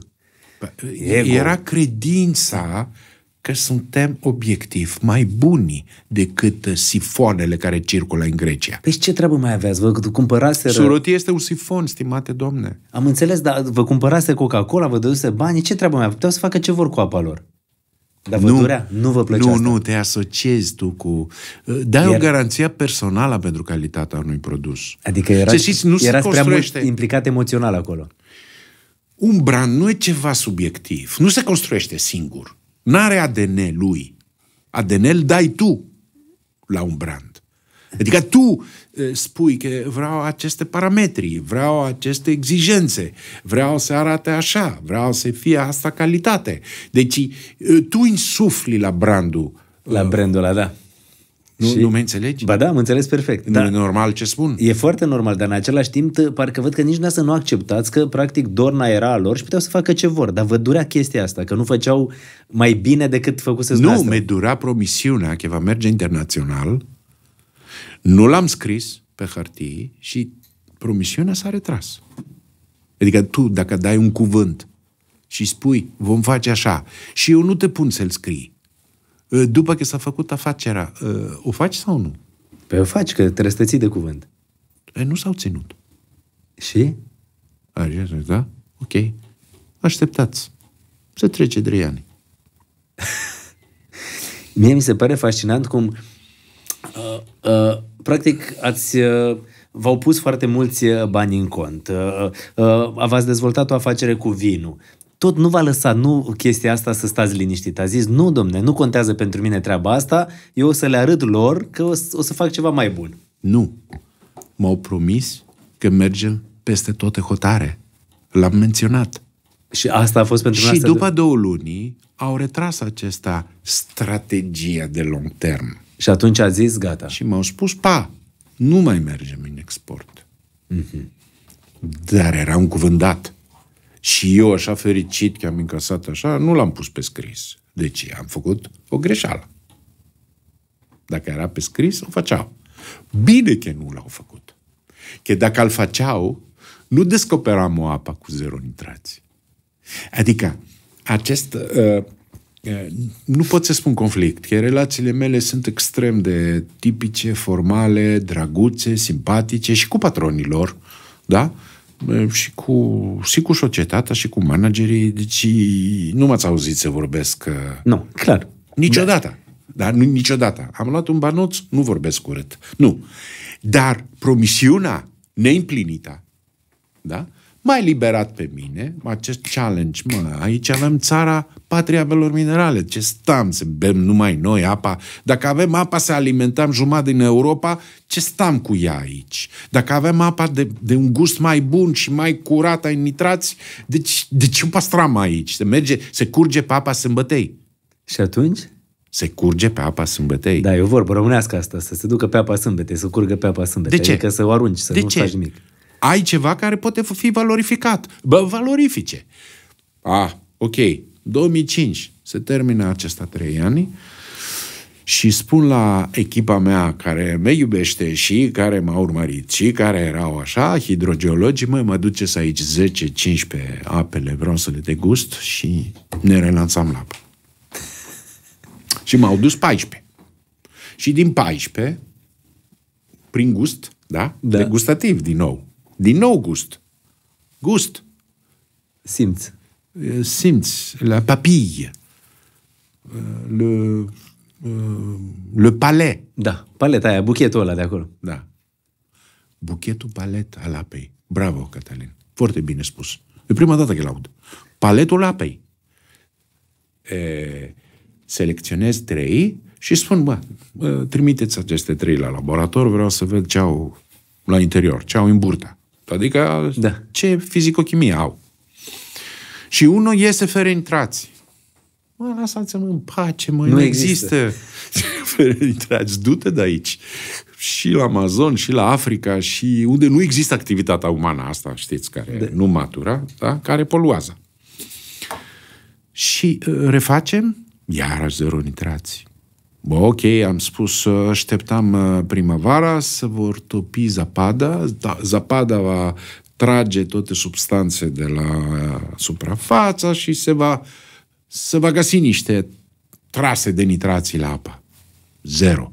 Păi, era credința că suntem obiectiv mai buni decât sifoanele care circulă în Grecia. Păi ce treabă mai aveți? Vă cumpărați... Surotie este un sifon, stimate domne. Am înțeles, dar vă cumpărați Coca-Cola, vă dăduse bani, ce treabă mai Puteau să facă ce vor cu apa lor. Dar vă nu, durea? Nu vă plăcea Nu, asta. nu, te asociezi tu cu... Dai Iar... o garanție personală pentru calitatea unui produs. Adică era, știți, nu erați se construiește. prea mult implicat emoțional acolo. Un brand nu e ceva subiectiv. Nu se construiește singur. N-are ADN lui. ADN îl dai tu la un brand. Adică tu eh, spui că vreau aceste parametri, vreau aceste exigențe, vreau să arate așa, vreau să fie asta calitate. Deci eh, tu insufli la brandul. La eh, brandul ăla, da. Nu, și... nu mă înțelegi? Ba da, mă înțeles perfect. Nu da. e normal ce spun. E foarte normal, dar în același timp uh, parcă văd că nici nu să nu acceptați că practic Dorna era a lor și puteau să facă ce vor, dar vă durea chestia asta, că nu făceau mai bine decât făcuse. Nu, mi dura promisiunea că va merge internațional, nu l-am scris pe hârtie și promisiunea s-a retras. Adică tu, dacă dai un cuvânt și spui, vom face așa, și eu nu te pun să-l scrii, Ă, după că s-a făcut afacerea, ă, o faci sau nu? Pe păi o faci, că trebuie să te ții de cuvânt. E, nu s-au ținut. Și? Așa, da? Ok. Așteptați. Se trece trei ani. Mie mi se pare fascinant cum uh, uh, practic ați uh, v-au pus foarte mulți bani în cont. Uh, uh, v-ați dezvoltat o afacere cu vinul tot nu va lăsa, nu chestia asta să stați liniștit. A zis, nu domne, nu contează pentru mine treaba asta, eu o să le arăt lor că o să, o să fac ceva mai bun. Nu. M-au promis că mergem peste toate hotare. L-am menționat. Și asta a fost pentru Și după de... două luni au retras acesta strategia de long term. Și atunci a zis gata. Și m-au spus, pa, nu mai mergem în export. Mm-hmm. Dar era un cuvânt dat și eu așa fericit că am încasat așa, nu l-am pus pe scris. Deci am făcut o greșeală. Dacă era pe scris, o făceau. Bine că nu l-au făcut. Că dacă îl făceau, nu descoperam o apă cu zero nitrați. Adică, acest... Uh, uh, nu pot să spun conflict, că relațiile mele sunt extrem de tipice, formale, draguțe, simpatice și cu patronii lor, da? Uh, și cu, și cu societatea, și cu managerii, deci nu m-ați auzit să vorbesc. Uh, nu, clar. Niciodată. Dar nu, niciodată. Am luat un banuț, nu vorbesc curat. Nu. Dar promisiunea neîmplinită, da? m-a eliberat pe mine, acest challenge, mă, aici avem țara patria belor minerale, ce stam să bem numai noi apa, dacă avem apa să alimentăm jumătate din Europa, ce stam cu ea aici? Dacă avem apa de, de un gust mai bun și mai curat ai nitrați, deci, de ce o păstram aici? Se merge, se curge pe apa sâmbătei. Și atunci? Se curge pe apa sâmbătei. Da, e o vorbă românească asta, să se ducă pe apa sâmbătei, să curgă pe apa sâmbătei. De ce? Adică să o arunci, să de nu ce? faci nimic ai ceva care poate fi valorificat. Bă, valorifice. Ah, ok, 2005 se termină acesta trei ani și spun la echipa mea care mă iubește și care m-a urmărit și care erau așa, hidrogeologii, mă, mă duceți aici 10-15 apele, vreau să le degust și ne relanțam la apă. și m-au dus 14. Și din 14, prin gust, da? da. Degustativ, din nou. Din nou gust. Gust. Simți. Simți. La papille. Le, le palet. Da, paleta aia, buchetul ăla de acolo. Da. Buchetul palet al apei. Bravo, Cătălin. Foarte bine spus. E prima dată că-l aud. Paletul apei. E, selecționez trei și spun, bă, trimiteți aceste trei la laborator, vreau să văd ce au la interior, ce au în burta. Adică da. ce fizicochimie au. Și unul iese fără intrați. Mă, lasați mă în pace, mă, nu, nu există. există. fără intrați, du-te de aici. Și la Amazon, și la Africa, și unde nu există activitatea umană asta, știți, care de. Da. nu matura, da? care poluează. Și uh, refacem, iarăși zero nitrații. Bă, ok, am spus, așteptam uh, primăvara să vor topi zapada, da, zapada va trage toate substanțe de la suprafața și se va, se va găsi niște trase de nitrații la apă. Zero.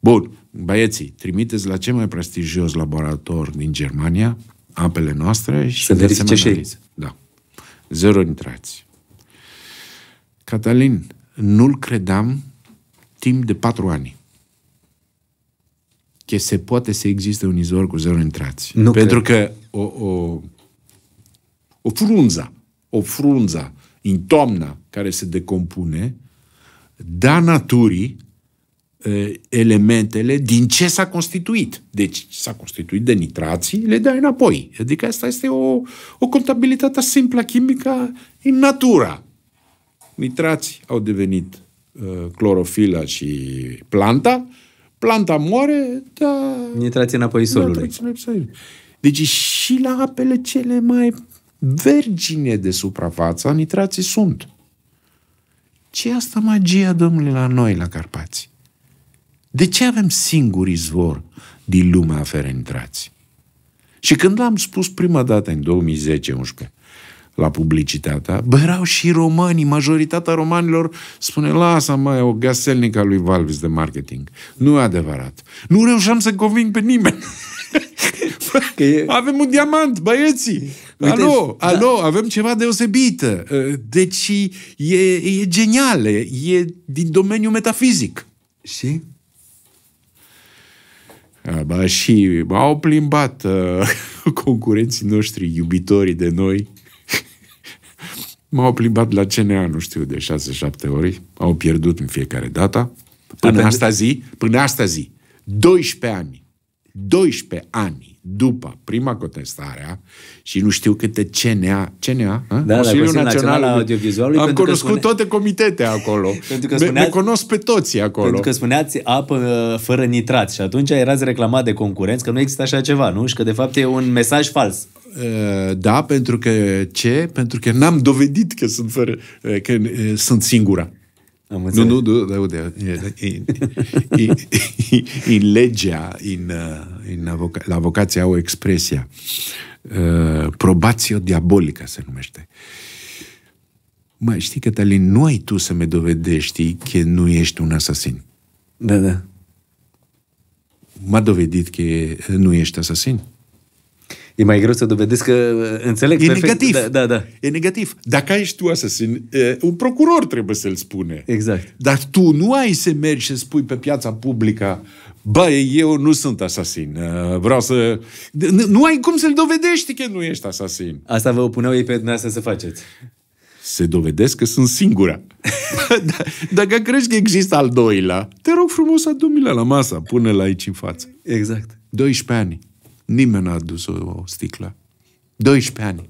Bun, băieții, trimiteți la cel mai prestigios laborator din Germania apele noastre și să verifice și Da. Zero nitrați. Catalin, nu-l credeam timp de patru ani. Că se poate să existe un izvor cu zero intrați. Nu Pentru cred. că o, o, o frunza, o frunza în toamna care se decompune, da naturii elementele din ce s-a constituit. Deci s-a constituit de nitrații, le dai înapoi. Adică asta este o, o contabilitate simplă chimică în natura nitrați au devenit uh, clorofila și planta, planta moare, dar... Nitrații înapoi solului. Deci și la apele cele mai vergine de suprafață nitrații sunt. Ce asta magia, domnule, la noi, la Carpați? De ce avem singur izvor din lumea fără nitrați? Și când am spus prima dată, în 2010-11, la publicitatea. Bă, erau și românii, majoritatea romanilor spune, lasă mai e o gaselnică a lui Valvis de marketing. Nu e adevărat. Nu reușeam să conving pe nimeni. Că e... Avem un diamant, băieții! Uite, alo, da. alo, avem ceva deosebit. Ă, deci e, e genial, e din domeniul metafizic. Și? Ba, și au plimbat uh, concurenții noștri, iubitorii de noi, M-au plimbat la CNA, nu știu, de 6-7 ori. Au pierdut în fiecare dată. Până Atent. asta zi, până asta zi, 12 ani, 12 ani după prima contestare și nu știu câte CNA, CNA, da, Consiliul da, Național al Audiovizualului. Am cunoscut spune... toate comitete acolo. pentru că spuneați... Me cunosc pe toți acolo. Pentru că spuneați apă uh, fără nitrat și atunci erați reclamat de concurenți că nu există așa ceva, nu? Și că de fapt e un mesaj fals. Eh, da, pentru că ce? Pentru că n-am dovedit că sunt, fără, eh, că eh, sunt singura. Am nu, Nu, nu, da, uite, în legea, în avoca, la avocație au expresia uh, probatio diabolică se numește. Mai știi, Cătălin, nu ai tu să-mi dovedești că nu ești un asasin. Da, da. M-a dovedit că nu ești asasin? e mai greu să dovedesc că uh, înțeleg e perfect. negativ. Da, da, da. E negativ. Dacă ai tu asasin, uh, un procuror trebuie să-l spune. Exact. Dar tu nu ai să mergi și spui pe piața publică Bă, eu nu sunt asasin. Uh, vreau să... Nu ai cum să-l dovedești că nu ești asasin. Asta vă opuneau ei pe dumneavoastră să faceți se dovedesc că sunt singura. Da, dacă crezi că există al doilea, te rog frumos, adu la masă, pune-l aici în față. Exact. 12 ani. Nimeni n-a adus o sticlă. 12 ani.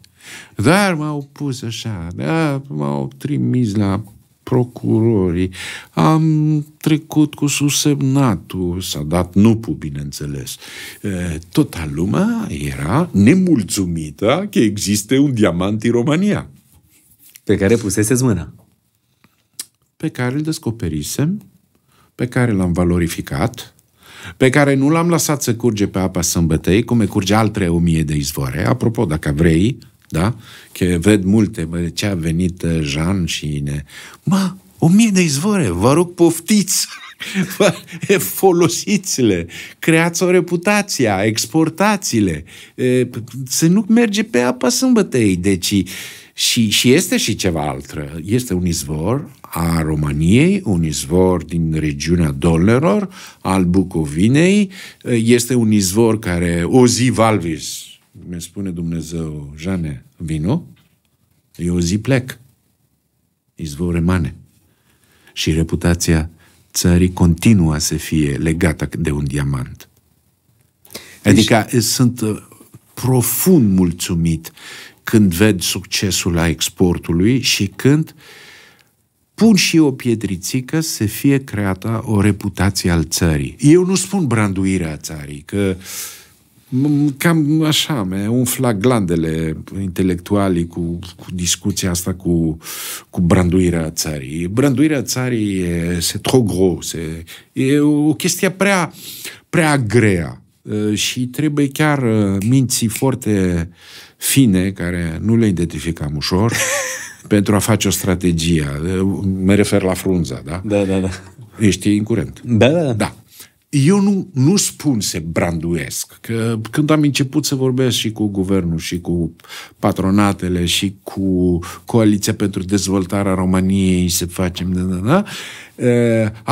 Dar m-au pus așa, da, m-au trimis la procurorii, am trecut cu susemnatul, s-a dat nupul, bineînțeles. E, Toată lumea era nemulțumită că există un diamant în România. Pe care pusese mâna. Pe care îl descoperisem, pe care l-am valorificat, pe care nu l-am lăsat să curge pe apa sâmbătăi, cum e curge altre o mie de izvoare. Apropo, dacă vrei, da? Că ved multe, bă, ce a venit uh, Jean și ne... Mă, o mie de izvoare, vă rog poftiți! Folosiți-le, creați o reputație, exportați-le, să nu merge pe apa sâmbătei. Deci, și, și este și ceva altă. Este un izvor a României, un izvor din regiunea Dolnelor, al Bucovinei. Este un izvor care o zi valvis, mi spune Dumnezeu, Jane, vino, e o zi plec. Izvor remane. Și reputația țării continuă să fie legată de un diamant. Adică deci... sunt uh, profund mulțumit când ved succesul la exportului și când uh, pun și o pietrițică să fie creată o reputație al țării. Eu nu spun branduirea țării, că cam așa, mi umfla glandele intelectualii cu, cu discuția asta cu, cu branduirea țării. Branduirea țării e, se trop gros, e, e o chestie prea, prea grea uh, și trebuie chiar uh, minții foarte uh, fine, care nu le identificam ușor, pentru a face o strategie. Mă refer la frunza, da? Da, da, da. Ești în curent. Da, da, da. da eu nu, nu spun se branduiesc, că când am început să vorbesc și cu guvernul și cu patronatele și cu Coaliția pentru Dezvoltarea României să facem, da, da, da,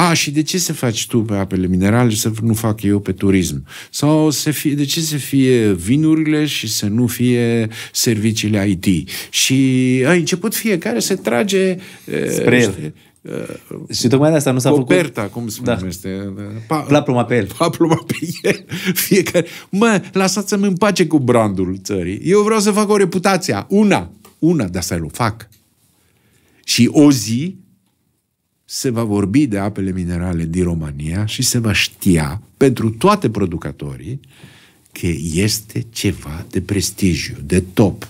a, și de ce să faci tu pe apele minerale și să nu fac eu pe turism? Sau să fie, de ce să fie vinurile și să nu fie serviciile IT? Și a început fiecare să trage... Spre el. Uh, și tocmai de asta nu s-a coperta, făcut... cum se da. numește. Da. Pa, Plapluma pe el. Plapluma pe el. Fiecare. Mă, lasăți mă în pace cu brandul țării. Eu vreau să fac o reputație. Una. Una, dar să-l fac. Și o zi se va vorbi de apele minerale din România și se va știa pentru toate producătorii că este ceva de prestigiu, de top.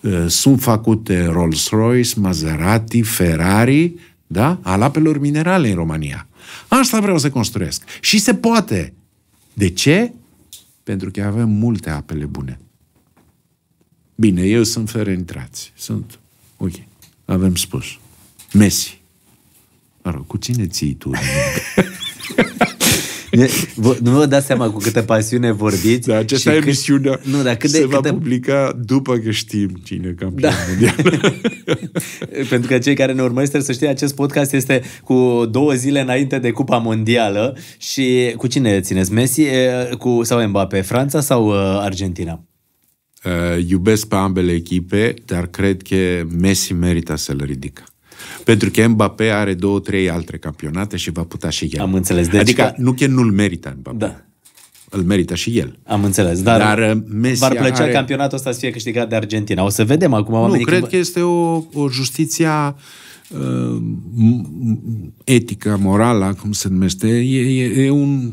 Uh, sunt făcute Rolls-Royce, Maserati, Ferrari da? al apelor minerale în România. Asta vreau să construiesc. Și se poate. De ce? Pentru că avem multe apele bune. Bine, eu sunt fără Sunt. Ok. Avem spus. Messi. Mă rog, cu cine ții tu? nu vă dați seama cu câtă pasiune vorbiți. Da, aceasta și e cât, misiunea. Nu, dar cât de, se cât va de... publica după că știm cine e da. campion da. mondial. Pentru că cei care ne urmăresc trebuie să știe, acest podcast este cu două zile înainte de Cupa Mondială și cu cine țineți? Messi cu, sau Mbappe? Franța sau uh, Argentina? Uh, iubesc pe ambele echipe, dar cred că Messi merită să le ridică. Pentru că Mbappé are două, trei alte campionate și va putea și el. Am înțeles. Deci adică că... nu că nu-l merită Mbappé. Da. Îl merită și el. Am înțeles, dar, dar uh, Messi ar plăcea are... campionatul ăsta să fie câștigat de Argentina. O să vedem acum oamenii... Nu, cred că este o, o justiția uh, etică, morală, cum se numește, e, e, e un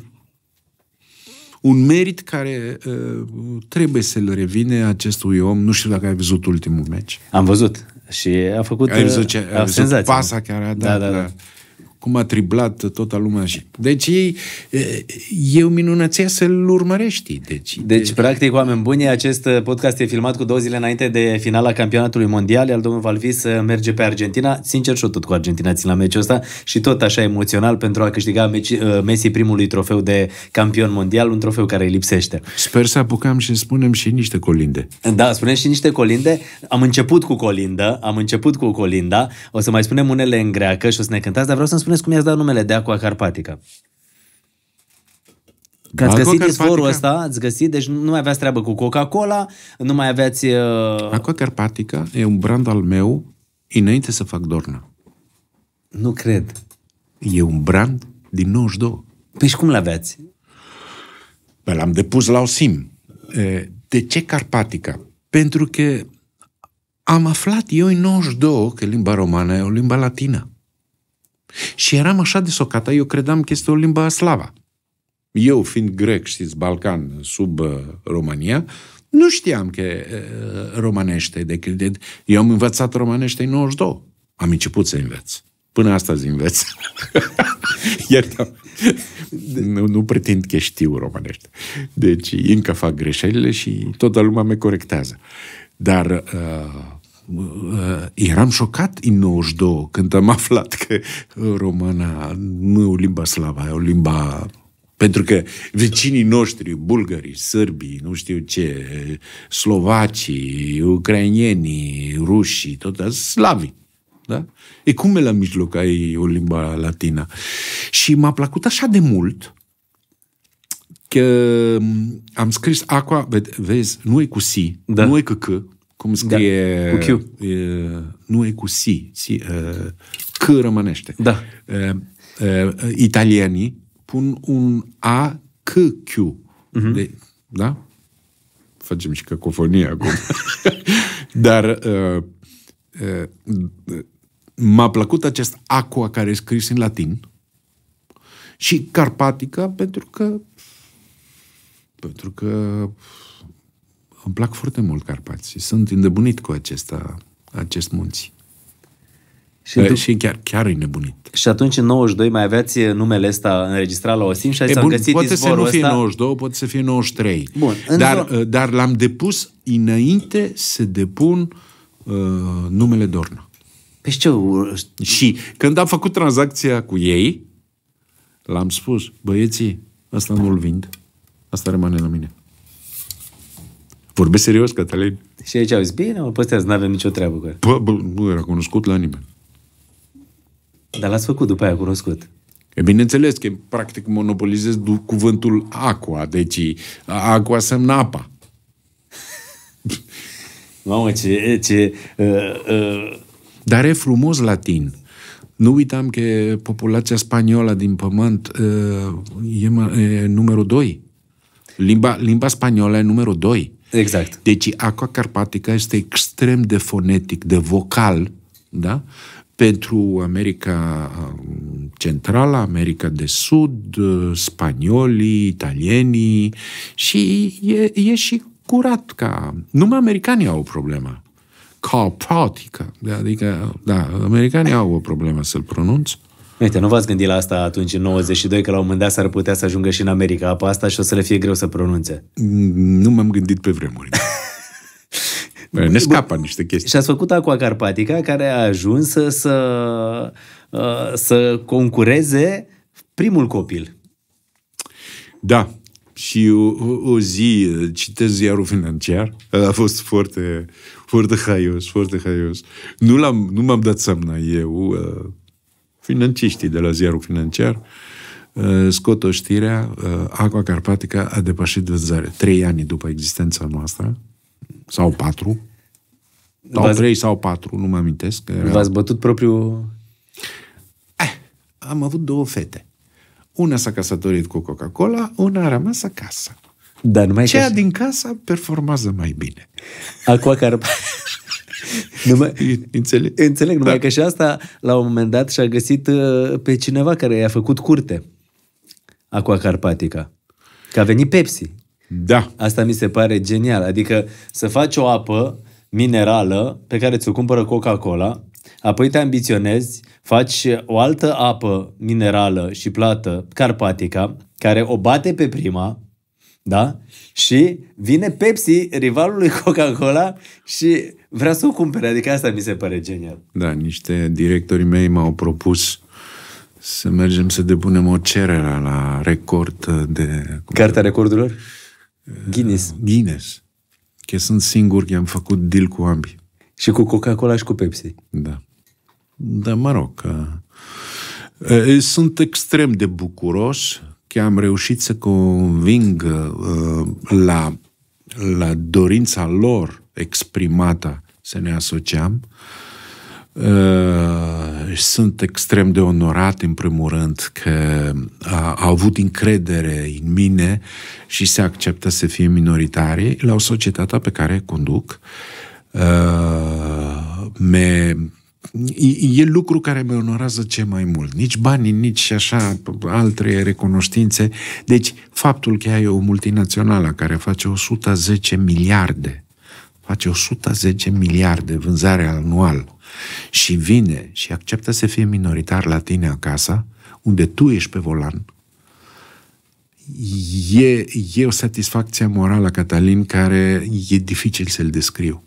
un merit care uh, trebuie să-l revine acestui om. Nu știu dacă ai văzut ultimul meci. Am văzut. Și a făcut ai văzut ce, a, uh, a văzut pasa chiar, da, da, da. da. da cum a triblat toată lumea. Deci ei, e o minunăție să-l urmărești. Deci, deci de... practic, oameni buni, acest podcast e filmat cu două zile înainte de finala campionatului mondial, al domnul Valvis uh, merge pe Argentina. Sincer, și tot cu Argentina țin la meciul ăsta și tot așa emoțional pentru a câștiga uh, Messi primului trofeu de campion mondial, un trofeu care îi lipsește. Sper să apucăm și spunem și niște colinde. Da, spunem și niște colinde. Am început cu colindă, am început cu colinda. O să mai spunem unele în greacă și o să ne cântați, dar vreau să-mi spunem spuneți cum i-ați dat numele de Aqua Carpatica. Că ați găsit izvorul ăsta, ați găsit, deci nu mai aveați treabă cu Coca-Cola, nu mai aveați... Uh... Aqua Carpatica e un brand al meu înainte să fac Dorna. Nu cred. E un brand din 92. Păi și cum l-aveați? Păi l-am depus la OSIM. De ce Carpatica? Pentru că am aflat eu în 92 că limba română e o limba latină. Și eram așa de socată, eu credeam că este o limbă slava. Eu, fiind grec, știți, Balcan, sub uh, România, nu știam că uh, romanește de credit. Eu am învățat romanește în 92. Am început să învăț. Până astăzi învăț. Iertam. Nu, nu pretind că știu românește. Deci încă fac greșelile și toată lumea mă corectează. Dar uh, Eh, eram șocat în 92 când am aflat că uh, romana nu e o limba slavă, e o limba pentru că vecinii noștri, bulgarii, sârbii, nu știu ce, slovacii, ucrainienii, rușii, tot asta, slavi. Da? E cum e la mijloc ai o limba latină? Și m-a plăcut așa de mult că mm, am scris Aqua, vezi, nu e cu si, da. nu e cu că, cum da. scrie... Da. Cu Q. E, nu e cu C. C e, C rămânește. Da. E, e, italienii pun un A C Q. Uh-huh. De, da? Facem și cacofonie acum. Dar uh, uh, m-a plăcut acest aqua care e scris în latin și carpatica pentru că pentru că îmi plac foarte mult Carpații. Sunt îndebunit cu acesta, acest munți. Și, păi, tu... și chiar, chiar e nebunit. Și atunci, în 92, mai aveați numele ăsta înregistrat la OSIM și ai bun, găsit Poate să nu fie ăsta... 92, poate să fie 93. Bun, dar, zon... Uh, dar l-am depus înainte să depun uh, numele Dorna. Pe păi ce? Și când am făcut tranzacția cu ei, l-am spus, băieții, asta nu-l da. vind, asta rămâne la mine. Vorbesc serios, Cătălin. Și aici au zis, bine, mă, păstrează, nu avem nicio treabă cu el. Bă, bă, nu era cunoscut la nimeni. Dar l-ați făcut după aia cunoscut. E bineînțeles că practic monopolizez cuvântul aqua, deci aqua semna apa. Mamă, ce... ce uh, uh... Dar e frumos latin. Nu uitam că populația spaniolă din pământ uh, e, e numărul 2. Limba, limba spaniolă e numărul 2. Exact. Deci aqua carpatica este extrem de fonetic, de vocal, da? pentru America um, Centrală, America de Sud, uh, spaniolii, italienii și e, e și curat ca... Numai americanii au o problemă. Carpatica. Da, adică, da, americanii au o problemă să-l pronunț. Uite, nu v-ați gândit la asta atunci, în 92, că la un moment dat s-ar putea să ajungă și în America apa asta și o să le fie greu să pronunțe? Mm, nu m-am gândit pe vremuri. ne scapă niște chestii. Și ați făcut Aqua Carpatica, care a ajuns să, să, uh, să concureze primul copil. Da, și o, o zi citesc ziarul financiar. A fost foarte, foarte haios, foarte haios. Nu, l-am, nu m-am dat seama eu uh, financiștii de la ziarul financiar, uh, scot o știrea, uh, Aqua Carpatica a depășit vânzare. Trei ani după existența noastră, sau patru, sau trei sau patru, nu mă amintesc. Era... V-ați bătut propriul... Eh, am avut două fete. Una s-a căsătorit cu Coca-Cola, una a rămas acasă. Dar numai Cea că... din casa performează mai bine. Aqua Carpatica... numai, înțeleg. Înțeleg, numai da. că și asta, la un moment dat, și-a găsit uh, pe cineva care i-a făcut curte. Aqua Carpatica. Că a venit Pepsi. Da. Asta mi se pare genial. Adică să faci o apă minerală pe care ți-o cumpără Coca-Cola, apoi te ambiționezi, faci o altă apă minerală și plată, Carpatica, care o bate pe prima, da? Și vine Pepsi, rivalul lui Coca-Cola și vrea să o cumpere. Adică asta mi se pare genial. Da, niște directorii mei m-au propus să mergem să depunem o cerere la record de... Cartea recordurilor? Eh, Guinness. Guinness. Că sunt singur, că am făcut deal cu ambii. Și cu Coca-Cola și cu Pepsi. Da. Dar mă rog, că... Eh, sunt extrem de bucuros că am reușit să conving eh, la, la dorința lor exprimată să ne asociam. Uh, sunt extrem de onorat, în primul rând, că a, a avut încredere în mine și se acceptă să fie minoritari la o societate pe care conduc. Uh, me, e lucru care mă onorează ce mai mult. Nici banii, nici așa alte recunoștințe. Deci, faptul că ai o multinațională care face 110 miliarde face 110 miliarde vânzare anual și vine și acceptă să fie minoritar la tine acasă, unde tu ești pe volan, e, e o satisfacție morală, Catalin, care e dificil să-l descriu.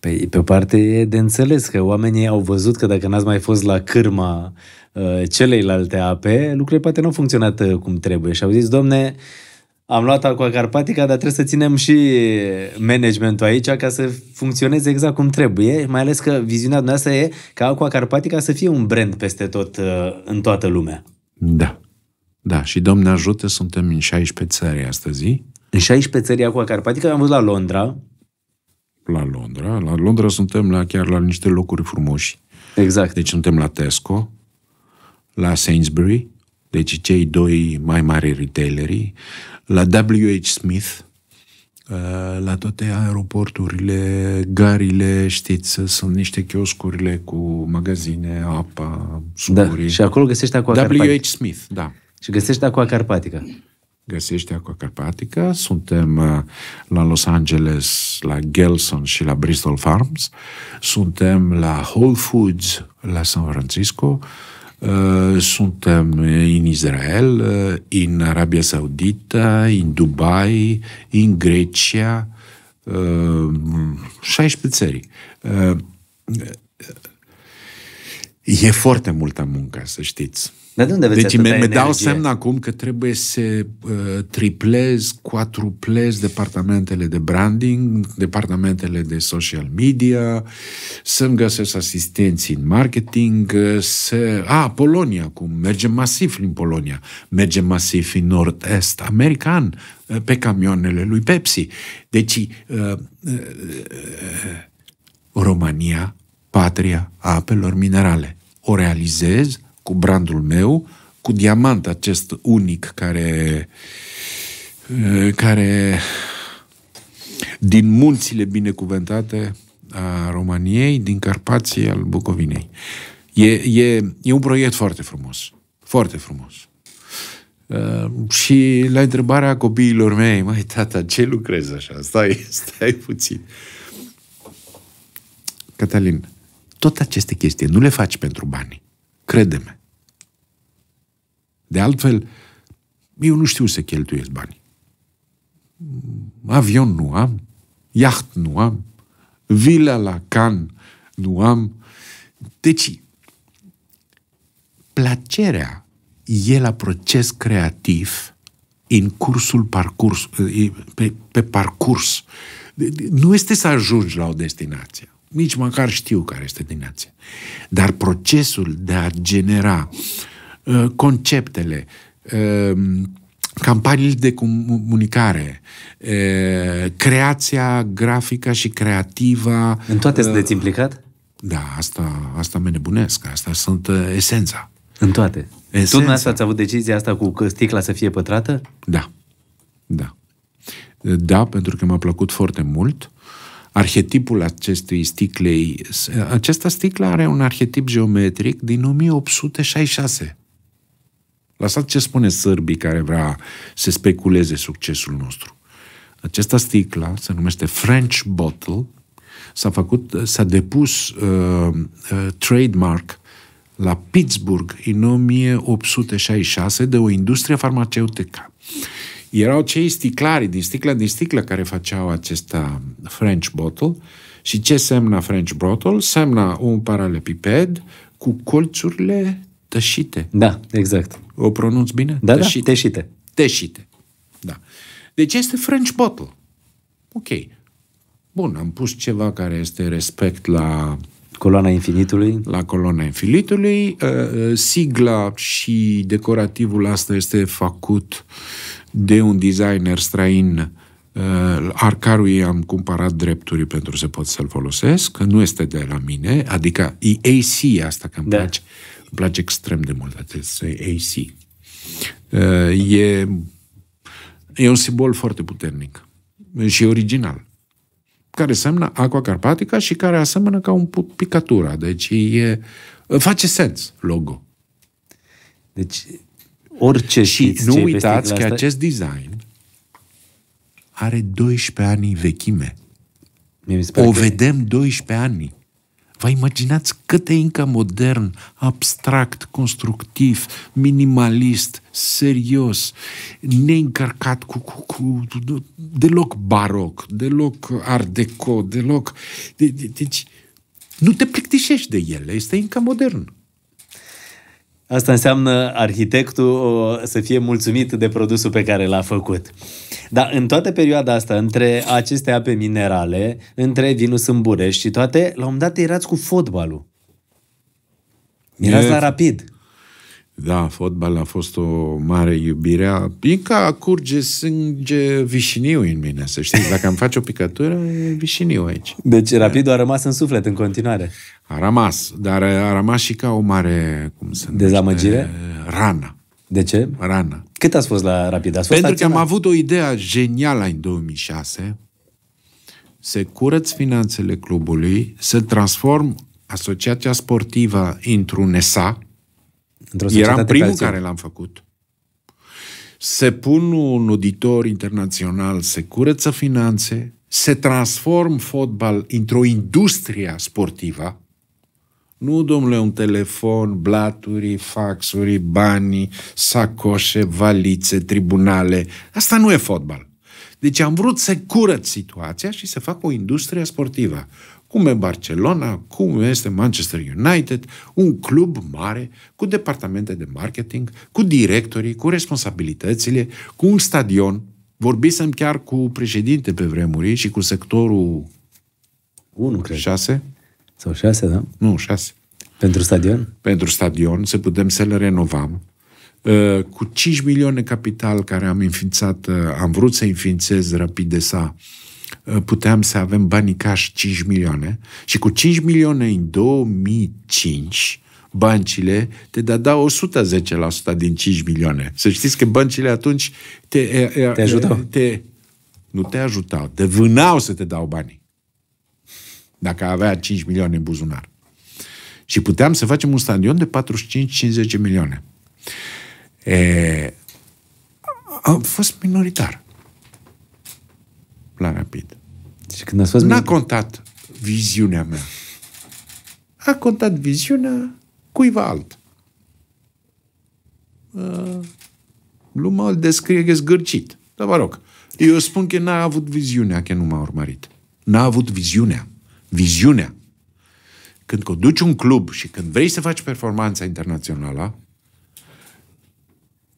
Pe, păi, pe o parte e de înțeles că oamenii au văzut că dacă n-ați mai fost la cârma uh, celeilalte ape, lucrurile poate nu au funcționat uh, cum trebuie și au zis, domne, uh, am luat Aqua Carpatica, dar trebuie să ținem și managementul aici ca să funcționeze exact cum trebuie, mai ales că viziunea noastră e ca Aqua Carpatica să fie un brand peste tot, uh, în toată lumea. Da. Da, și Doamne ajută, suntem în 16 țări astăzi. În 16 țări Aqua Carpatica, am văzut la Londra. La Londra. La Londra suntem la, chiar la niște locuri frumoși. Exact. Deci suntem la Tesco, la Sainsbury, deci cei doi mai mari retaileri, la W.H. Smith, uh, la toate aeroporturile, garile, știți, sunt niște chioscurile cu magazine, apa, sucuri. Da, și acolo găsești acua carpatică. W.H. Smith, da. Și găsești acua carpatică. Găsești acua carpatică. Suntem uh, la Los Angeles, la Gelson și la Bristol Farms. Suntem la Whole Foods, la San Francisco. Uh, Uh, suntem eh, în Israel, eh, în Arabia Saudită, în Dubai, în Grecia, 16 uh, țări. Uh, e foarte multă muncă, să știți. Dar de unde aveți deci mi dau semn acum că trebuie să uh, triplez, quadruplez departamentele de branding, departamentele de social media, să-mi găsesc asistenții în marketing, să... A, ah, Polonia acum. Mergem masiv în Polonia. Mergem masiv în nord-est american, uh, pe camioanele lui Pepsi. Deci, uh, uh, uh, România, patria apelor minerale. O realizez cu brandul meu, cu diamant acest unic care, eh, care din munțile binecuvântate a României, din Carpații, al Bucovinei. E, e, e un proiect foarte frumos. Foarte frumos. Uh, și la întrebarea copiilor mei, mai tata, ce lucrezi așa? Stai, stai puțin. Catalin, tot aceste chestii nu le faci pentru bani credeme. De altfel, eu nu știu să cheltuiesc bani. Avion nu am, iaht nu am, vila la Can nu am. Deci, placerea e la proces creativ în cursul parcurs, pe, pe parcurs. Nu este să ajungi la o destinație nici măcar știu care este dinația. Dar procesul de a genera uh, conceptele, uh, campaniile de comunicare, uh, creația grafică și creativă... În toate uh, sunteți implicat? Da, asta, asta mă nebunesc, asta sunt uh, esența. În toate? Esența. Tot asta ați avut decizia asta cu sticla să fie pătrată? Da, da. Da, pentru că m-a plăcut foarte mult arhetipul acestui sticlei. Această sticlă are un arhetip geometric din 1866. Lăsați ce spune sârbii care vrea să speculeze succesul nostru. Această sticlă se numește French Bottle, s-a făcut, s-a depus uh, uh, trademark la Pittsburgh în 1866 de o industrie farmaceutică erau cei sticlari din sticlă din sticlă care făceau acesta uh, French bottle și ce semna French bottle? Semna un paralepiped cu colțurile tășite. Da, exact. O pronunț bine? Da, da tășite. da, tășite. Tășite, da. Deci este French bottle. Ok. Bun, am pus ceva care este respect la Coloana infinitului? La coloana infinitului. Uh, uh, sigla și decorativul asta este făcut uh, de un designer străin uh, al cărui am cumpărat drepturi pentru să pot să-l folosesc, nu este de la mine, adică e AC asta că îmi da. place. Îmi place extrem de mult acest AC. Uh, e, e un simbol foarte puternic și original care seamănă aqua carpatica și care asemănă ca un picatura. Deci e, face sens logo. Deci orice Și nu uitați că acest design are 12 ani vechime. O că... vedem 12 ani. Vă imaginați cât e încă modern, abstract, constructiv, minimalist, serios, neîncărcat cu, cu, cu deloc baroc, deloc art deco, deloc... De, de, deci nu te plictisești de el. este încă modern. Asta înseamnă arhitectul să fie mulțumit de produsul pe care l-a făcut. Dar în toată perioada asta, între aceste ape minerale, între vinul Sâmburești și toate, la un moment dat erați cu fotbalul. Erați e... la rapid. Da, fotbal a fost o mare iubire. A, e ca curge sânge vișiniu în mine, să știți. Dacă am face o picătură, e vișiniu aici. Deci rapid a rămas în suflet în continuare. A rămas, dar a rămas și ca o mare, cum Dezamăgire? numește? Rana. De ce? Rana. Cât ați fost la Rapid? Ați Pentru că am avut o idee genială în 2006. Să curăț finanțele clubului, să transform asociația sportivă într-un ESA, Într-o Eram primul care, l-am făcut. Se pun un auditor internațional, se curăță finanțe, se transform fotbal într-o industrie sportivă, nu, domnule, un telefon, blaturi, faxuri, bani, sacoșe, valițe, tribunale. Asta nu e fotbal. Deci am vrut să curăț situația și să fac o industrie sportivă cum e Barcelona, cum este Manchester United, un club mare cu departamente de marketing, cu directorii, cu responsabilitățile, cu un stadion. Vorbisem chiar cu președinte pe vremuri și cu sectorul 1, cred. 6. Sau 6, da? Nu, 6. Pentru stadion? Pentru stadion, să putem să le renovăm. Uh, cu 5 milioane capital care am înființat, uh, am vrut să înființez rapid de sa Uh, puteam să avem banii cash 5 milioane și cu 5 milioane în 2005 băncile te da, 110% din 5 milioane. Să știți că băncile atunci te, te ajutau. Te, nu te ajutau, te vânau să te dau banii. Dacă avea 5 milioane în buzunar. Și puteam să facem un stadion de 45-50 milioane. E, am fost minoritar la rapid. Și când a spus N-a contat viziunea mea. A contat viziunea cuiva alt. Lumea îl descrie că zgârcit. Dar vă rog, eu spun că n-a avut viziunea, că nu m-a urmărit. N-a avut viziunea. Viziunea. Când conduci un club și când vrei să faci performanța internațională,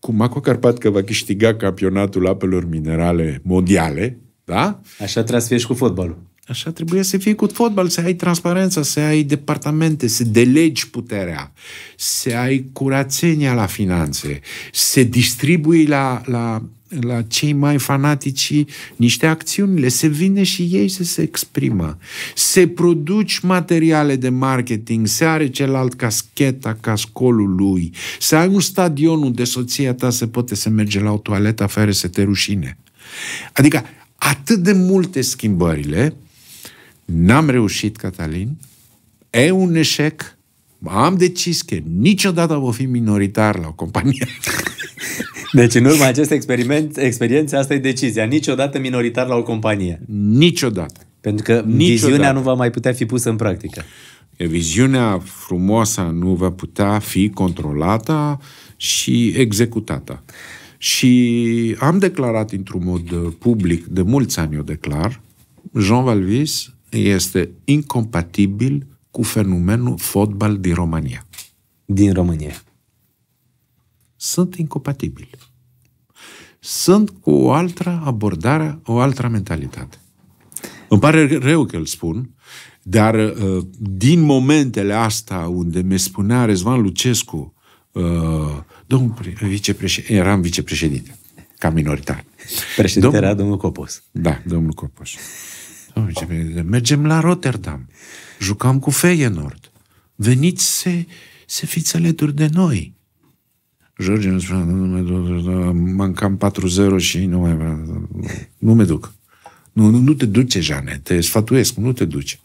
cum Aqua Carpat că va câștiga campionatul apelor minerale mondiale, da? Așa trebuie să și cu fotbalul. Așa trebuie să fie cu fotbal, să ai transparența, să ai departamente, să delegi puterea, să ai curățenia la finanțe, să distribui la, la, la cei mai fanatici niște acțiunile, se vine și ei să se exprimă, să produci materiale de marketing, să are celălalt cascheta cascolul lui, să ai un stadion unde soția ta se poate să merge la o toaletă fără să te rușine. Adică atât de multe schimbările, n-am reușit, Catalin, e un eșec, am decis că niciodată voi fi minoritar la o companie. Deci în urma acestei experiment, experiențe, asta e decizia. Niciodată minoritar la o companie. Niciodată. Pentru că Niciodată. viziunea nu va mai putea fi pusă în practică. Viziunea frumoasă nu va putea fi controlată și executată. Și am declarat într-un mod uh, public, de mulți ani eu declar, Jean Valvis este incompatibil cu fenomenul fotbal din România. Din România. Sunt incompatibil. Sunt cu o altă abordare, o altă mentalitate. Îmi pare rău că îl spun, dar uh, din momentele astea unde mi spunea Rezvan Lucescu uh, Domnul vicepreședinte, eram vicepreședinte, ca minoritar. Președinte domnul, era domnul Copos. Da, domnul Copos. Domnul vicepreședinte, mergem la Rotterdam, jucam cu Feyenoord. Veniți să, să fiți alături de noi. George nu spunea, nu, nu mă duc, mancam 4-0 și nu mai vreau, nu mă duc. Nu, nu, nu te duce, Jane, te sfatuiesc, nu te duce.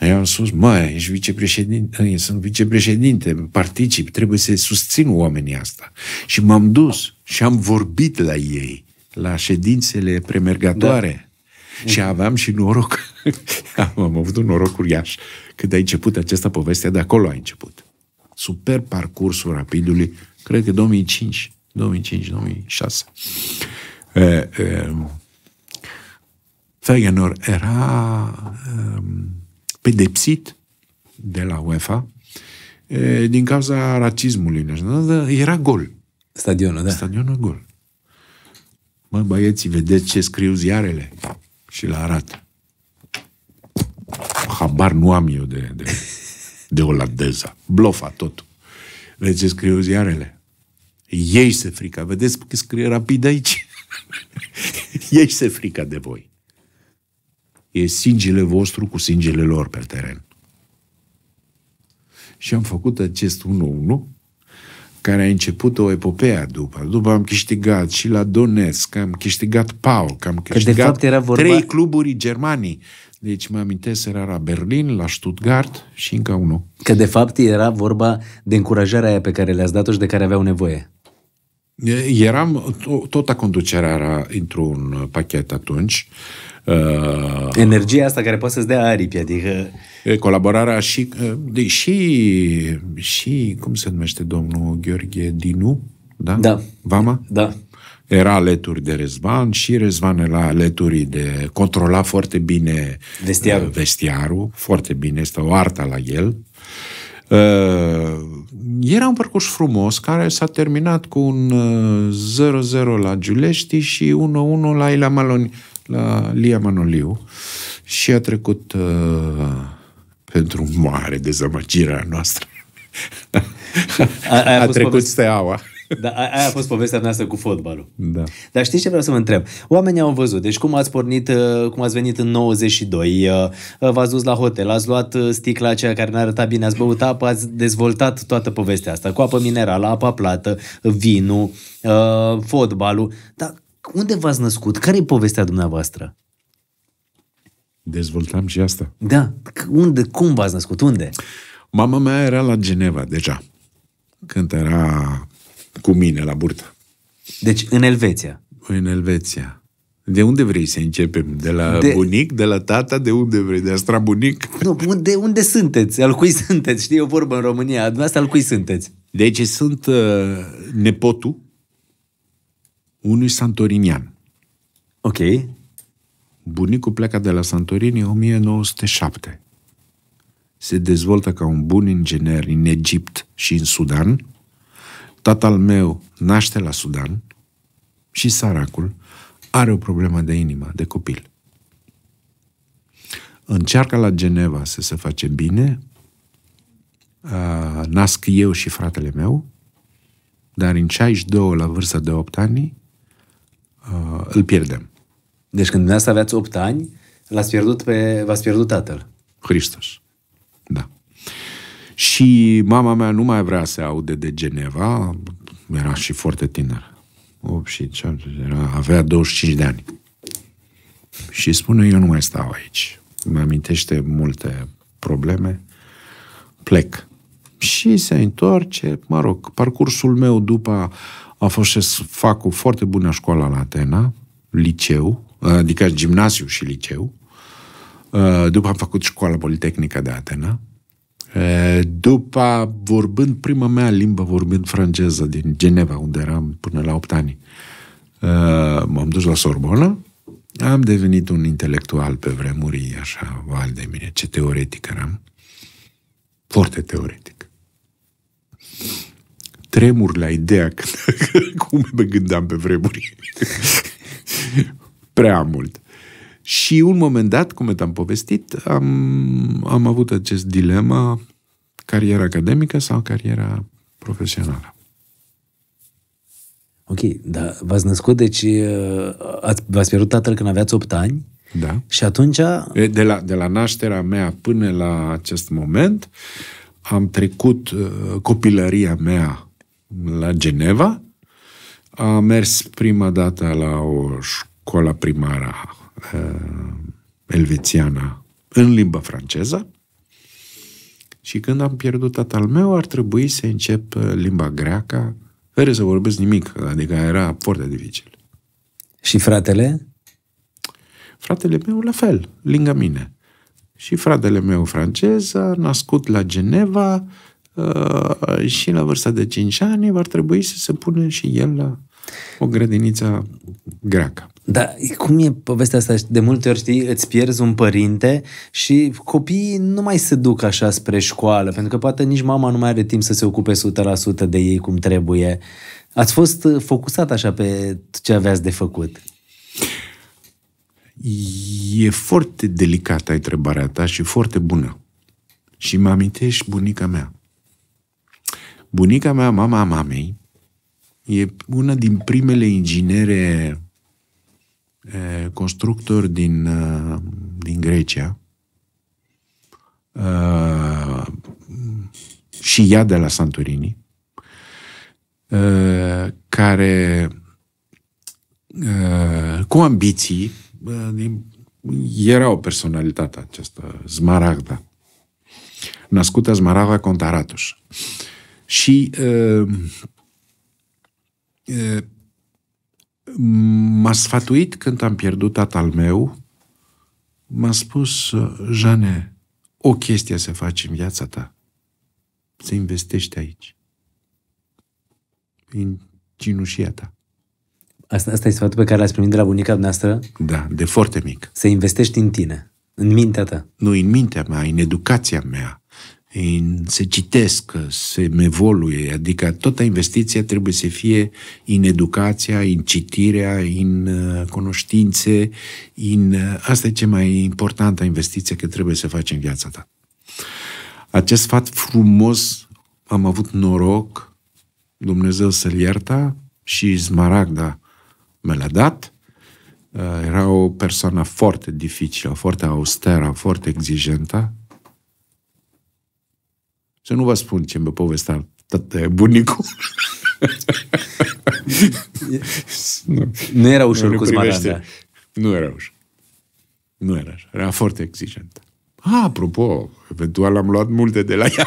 Eu am spus, mă, ești vicepreședinte, sunt vicepreședinte, particip, trebuie să susțin oamenii asta. Și m-am dus și am vorbit la ei, la ședințele premergătoare. Da. Și aveam și noroc. am, am avut un noroc uriaș. Când a început această poveste, de acolo a început. Super parcursul rapidului, cred că 2005, 2005-2006. Uh, uh, Feyenoord era um, pedepsit de la UEFA din cauza racismului era gol. Stadionul, da. Stadionul gol. Mă, băieții, vedeți ce scriu ziarele? Și la arată. Habar nu am eu de, de, de olandeza. Blofa tot. Vedeți ce scriu ziarele? Ei se frică. Vedeți că scrie rapid aici? Ei se frică de voi e singele vostru cu singele lor pe teren. Și am făcut acest 1-1 care a început o epopee după. După am câștigat și la Donetsk, am câștigat că am câștigat că de fapt era vorba... trei cluburi germanii. Deci mă amintesc, era la Berlin, la Stuttgart și încă unul. Că de fapt era vorba de încurajarea aia pe care le-ați dat-o și de care aveau nevoie. Eram, tot conducerea era într-un pachet atunci. Uh, Energia asta care poate să-ți dea aripi, adică... Colaborarea și, uh, și, și, cum se numește domnul Gheorghe Dinu? Da? Da. Vama? Da. Era alături de Rezvan și Rezvan era alături de... Controla foarte bine vestiarul. Uh, vestiarul foarte bine, este o artă la el. Uh, era un parcurs frumos care s-a terminat cu un 0-0 uh, la Giulești și 1-1 la Ila Maloni, la Lia Manoliu și a trecut uh, pentru mare dezamăgire a noastră. A, a, a trecut povesti... steaua. Da, aia a fost povestea noastră cu fotbalul. Da. Dar știți ce vreau să vă întreb? Oamenii au văzut, deci cum ați pornit, uh, cum ați venit în 92, uh, v-ați dus la hotel, ați luat uh, sticla aceea care n-a arătat bine, ați băut apă, ați dezvoltat toată povestea asta, cu apă minerală, apa plată, vinul, fotbalul. Dar unde v-ați născut? Care e povestea dumneavoastră? Dezvoltam și asta. Da. Unde, cum v-ați născut? Unde? Mama mea era la Geneva deja. Când era cu mine la burtă. Deci în Elveția. În Elveția. De unde vrei să începem? De la de... bunic, de la tata, de unde vrei? De la bunic? Nu, unde, unde sunteți? Al cui sunteți? Știi, o vorbă în România. Dumneavoastră al cui sunteți? Deci sunt uh, nepotul unui santorinian. Ok. Bunicul pleacă de la Santorini în 1907. Se dezvoltă ca un bun inginer în Egipt și în Sudan Tatăl meu naște la Sudan și săracul are o problemă de inimă, de copil. Încearcă la Geneva să se face bine, nasc eu și fratele meu, dar în 62, la vârsta de 8 ani, îl pierdem. Deci când dumneavoastră aveați 8 ani, l-ați pierdut pe, v-ați pierdut tatăl. Hristos. Și mama mea nu mai vrea să aude de Geneva, era și foarte tiner. și era, avea 25 de ani. Și spune, eu nu mai stau aici. Îmi amintește multe probleme. Plec. Și se întoarce, mă rog, parcursul meu după a fost să fac o foarte bună școală la Atena, liceu, adică gimnaziu și liceu. După am făcut școala Politehnică de Atena, după, vorbând prima mea limbă, vorbind franceză din Geneva, unde eram până la 8 ani, m-am dus la Sorbona, am devenit un intelectual pe vremuri, așa, val de mine, ce teoretic eram. Foarte teoretic. Tremur la ideea că, cum mă gândeam pe vremuri. Prea mult. Și un moment dat, cum am povestit, am, am avut acest dilema cariera academică sau cariera profesională. Ok, dar v-ați născut, deci uh, ați, v-ați pierdut tatăl când aveați 8 ani? Da. Și atunci... De la, de la nașterea mea până la acest moment, am trecut uh, copilăria mea la Geneva, am mers prima dată la o școală primară uh, elvețiana în limba franceză și când am pierdut tatăl meu ar trebui să încep uh, limba greacă fără să vorbesc nimic, adică era foarte dificil. Și fratele? Fratele meu la fel, lângă mine. Și fratele meu francez a nascut la Geneva uh, și la vârsta de 5 ani va trebui să se pune și el la o grădiniță greacă. Da, cum e povestea asta? De multe ori, știi, îți pierzi un părinte și copiii nu mai se duc așa spre școală, pentru că poate nici mama nu mai are timp să se ocupe 100% de ei cum trebuie. Ați fost uh, focusat așa pe ce aveați de făcut. E foarte delicată întrebarea ta și foarte bună. Și mă amintești bunica mea. Bunica mea, mama mamei, E una din primele inginere constructori din, din Grecia. Și ea de la Santorini, care cu ambiții era o personalitate aceasta, Smaragda. Născută Smaragda Contaratus. Și m-a sfatuit când am pierdut tatăl meu, m-a spus, Jane, o chestie să faci în viața ta, să investești aici, în cinușia ta. Asta, asta e sfatul pe care l-ați primit de la bunica noastră? Da, de foarte mic. Să investești în tine, în mintea ta. Nu, în mintea mea, în educația mea, se citesc, se evoluie, adică toată investiția trebuie să fie în educația, în citirea, în uh, cunoștințe, în... Uh, asta e cea mai importantă investiție că trebuie să faci în viața ta. Acest fapt frumos, am avut noroc, Dumnezeu să-l ierta și Smaragda me l-a dat, uh, era o persoană foarte dificilă, foarte austeră, foarte exigentă, să nu vă spun ce mi-a povestea tată, bunicul. nu. nu era ușor nu cu Smaranda. Nu era ușor. Nu era așa. Era foarte exigentă. Ah, apropo, eventual am luat multe de la ea.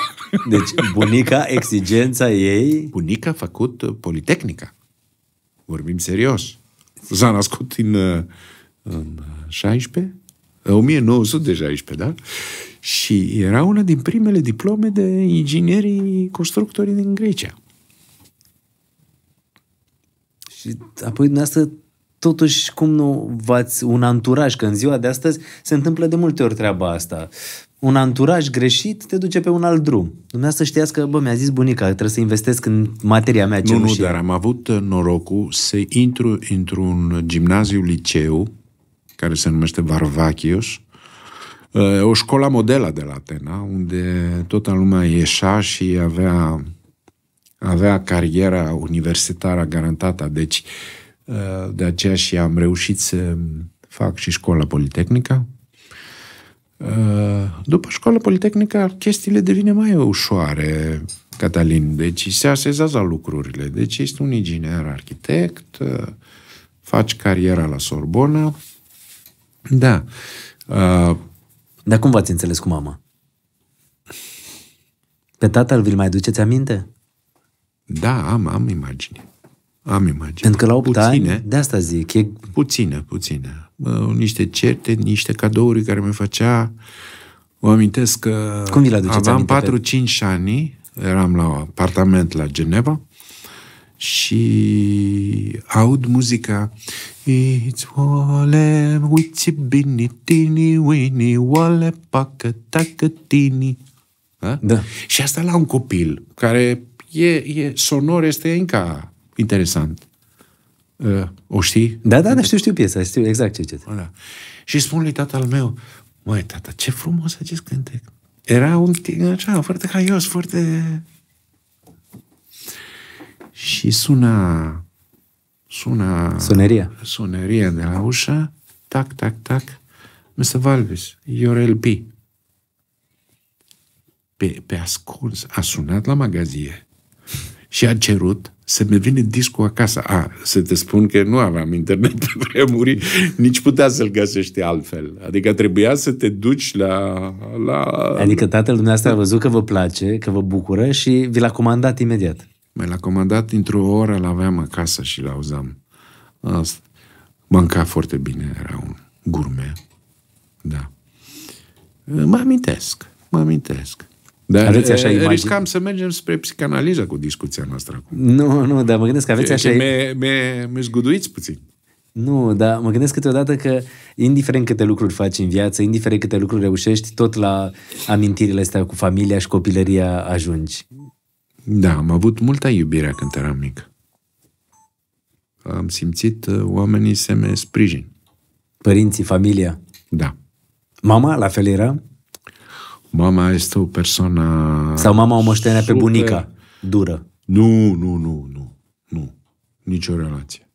Deci bunica, exigența ei... Bunica a făcut uh, Politehnica. Vorbim serios. S-a născut în, uh, în 16, 1916, deja da? Și era una din primele diplome de inginerii constructorii din Grecia. Și apoi dumneavoastră totuși cum nu v-ați un anturaj, că în ziua de astăzi se întâmplă de multe ori treaba asta. Un anturaj greșit te duce pe un alt drum. Dumneavoastră știați că, bă, mi-a zis bunica, trebuie să investesc în materia mea. Nu, nu, dar am avut uh, norocul să intru într-un gimnaziu-liceu care se numește Varvachios, o școală modelă de la Atena, unde toată lumea ieșea și avea, avea cariera universitară garantată. Deci, de aceea și am reușit să fac și școala politehnică. După școala politehnică, chestiile devine mai ușoare, Catalin. Deci se asezează lucrurile. Deci ești un inginer arhitect, faci cariera la Sorbona, da. Uh, Dar cum v-ați înțeles cu mama? Pe tatăl vi-l mai duceți aminte? Da, am, am imagine. Am imagine. Pentru că la 8 puține, ani, de asta zic. E... Puține, puține. Bă, niște certe, niște cadouri care mi făcea... Mă amintesc că Cum vi aveam 4-5 ani, eram la apartament la Geneva și aud muzica It's wale witty bini tini wini wale pacă tacă tini da? da. Și asta la un copil care e, e sonor, este încă interesant. Uh, o știi? Da, da, da, știu, știu piesa, știu exact ce ce. Da. Și spun lui tatăl meu, măi, tata, ce frumos acest cântec. Era un tine așa, foarte haios, foarte și sună, sună sunerie. sunerie de la ușă, tac, tac, tac, Mr. Valvis, Iorel B. Pe, pe ascuns, a sunat la magazie și a cerut să-mi vine discul acasă. A, să te spun că nu aveam internet pe vremuri, nici putea să-l găsești altfel. Adică trebuia să te duci la... la adică tatăl dumneavoastră a văzut că vă place, că vă bucură și vi l-a comandat imediat. Mai l-a comandat într-o oră, l-aveam acasă și l auzam Asta. Mânca foarte bine, era un gurme. Da. Mă amintesc, mă amintesc. Dar aveți așa imagine. riscam să mergem spre psicanaliză cu discuția noastră acum. Nu, nu, dar mă gândesc că aveți așa... Mă me, me, zguduiți puțin. Nu, dar mă gândesc câteodată că indiferent câte lucruri faci în viață, indiferent câte lucruri reușești, tot la amintirile astea cu familia și copilăria ajungi. Da, am avut multă iubire când eram mic. Am simțit uh, oamenii să mă sprijin. Părinții, familia? Da. Mama la fel era? Mama este o persoană... Sau mama o moștenea super... pe bunica, dură. Nu, nu, nu, nu, nu. Nicio relație.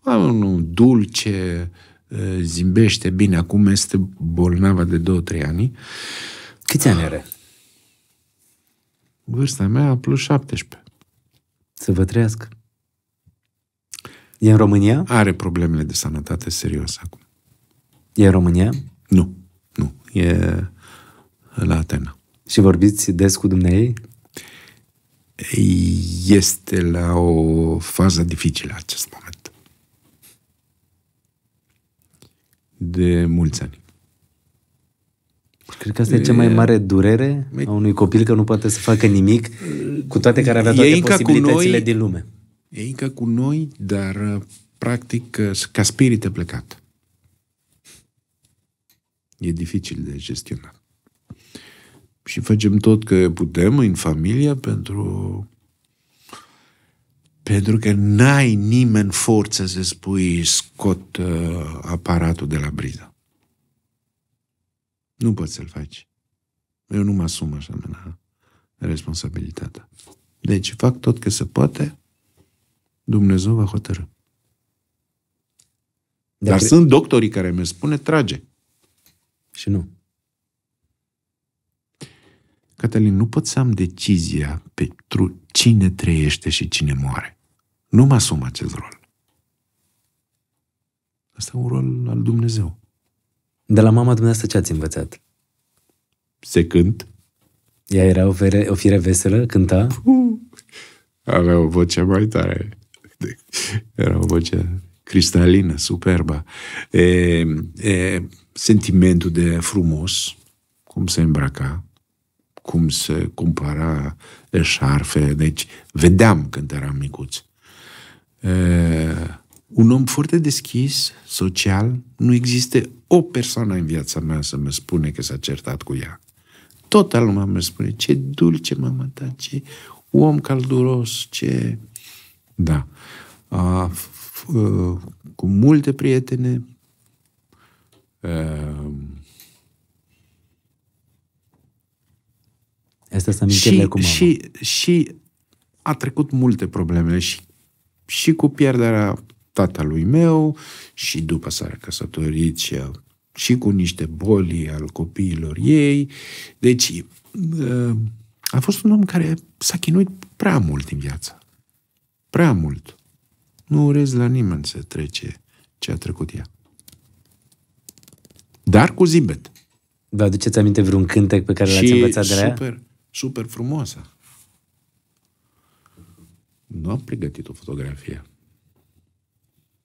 Am un dulce, uh, zimbește bine. Acum este bolnavă de 2-3 ani. Câți ani are? Vârsta mea plus 17. Să vă trăiască. E în România? Are problemele de sănătate serios acum. E în România? Nu. Nu. E la Atena. Și vorbiți des cu dumneai? Este la o fază dificilă acest moment. De mulți ani. Deci cred că asta e cea mai mare durere a unui copil că nu poate să facă nimic, cu toate care avea toate e posibilitățile noi, din lume. E încă cu noi, dar uh, practic uh, ca spirit e plecat. E dificil de gestionat. Și facem tot că putem în familie pentru pentru că n-ai nimeni forță să spui scot uh, aparatul de la briză. Nu poți să-l faci. Eu nu mă asum mea responsabilitatea. Deci fac tot că se poate, Dumnezeu va hotărâ. De Dar sunt doctorii care mi spune, trage. Și nu. Cătălin, nu pot să am decizia pentru cine trăiește și cine moare. Nu mă asum acest rol. Asta e un rol al Dumnezeu. De la mama dumneavoastră ce ați învățat? Se cânt. Ea era o, fere, o fire veselă? Cânta? Puh, avea o voce mai tare. Era o voce cristalină, superbă. E, e, sentimentul de frumos, cum se îmbraca, cum se cumpăra șarfe. Deci vedeam când eram micuț. E, un om foarte deschis, social, nu există o persoană în viața mea să mă spune că s-a certat cu ea. Toată lumea mă spune, ce dulce mamă ta, ce om calduros, ce... Da. A, f, f, cu multe prietene, Uh, ehm, Astea sunt amintirile cu mama. Și, și a trecut multe probleme și, și cu pierderea tatălui meu și după s-a căsătorit și, și cu niște boli al copiilor ei. Deci uh, a fost un om care s-a chinuit prea mult în viață. Prea mult. Nu urez la nimeni să trece ce a trecut ea. Dar cu zibet. Vă aduceți aminte vreun cântec pe care și l-ați învățat de la super, ea? super frumoasă. Nu am pregătit o fotografie.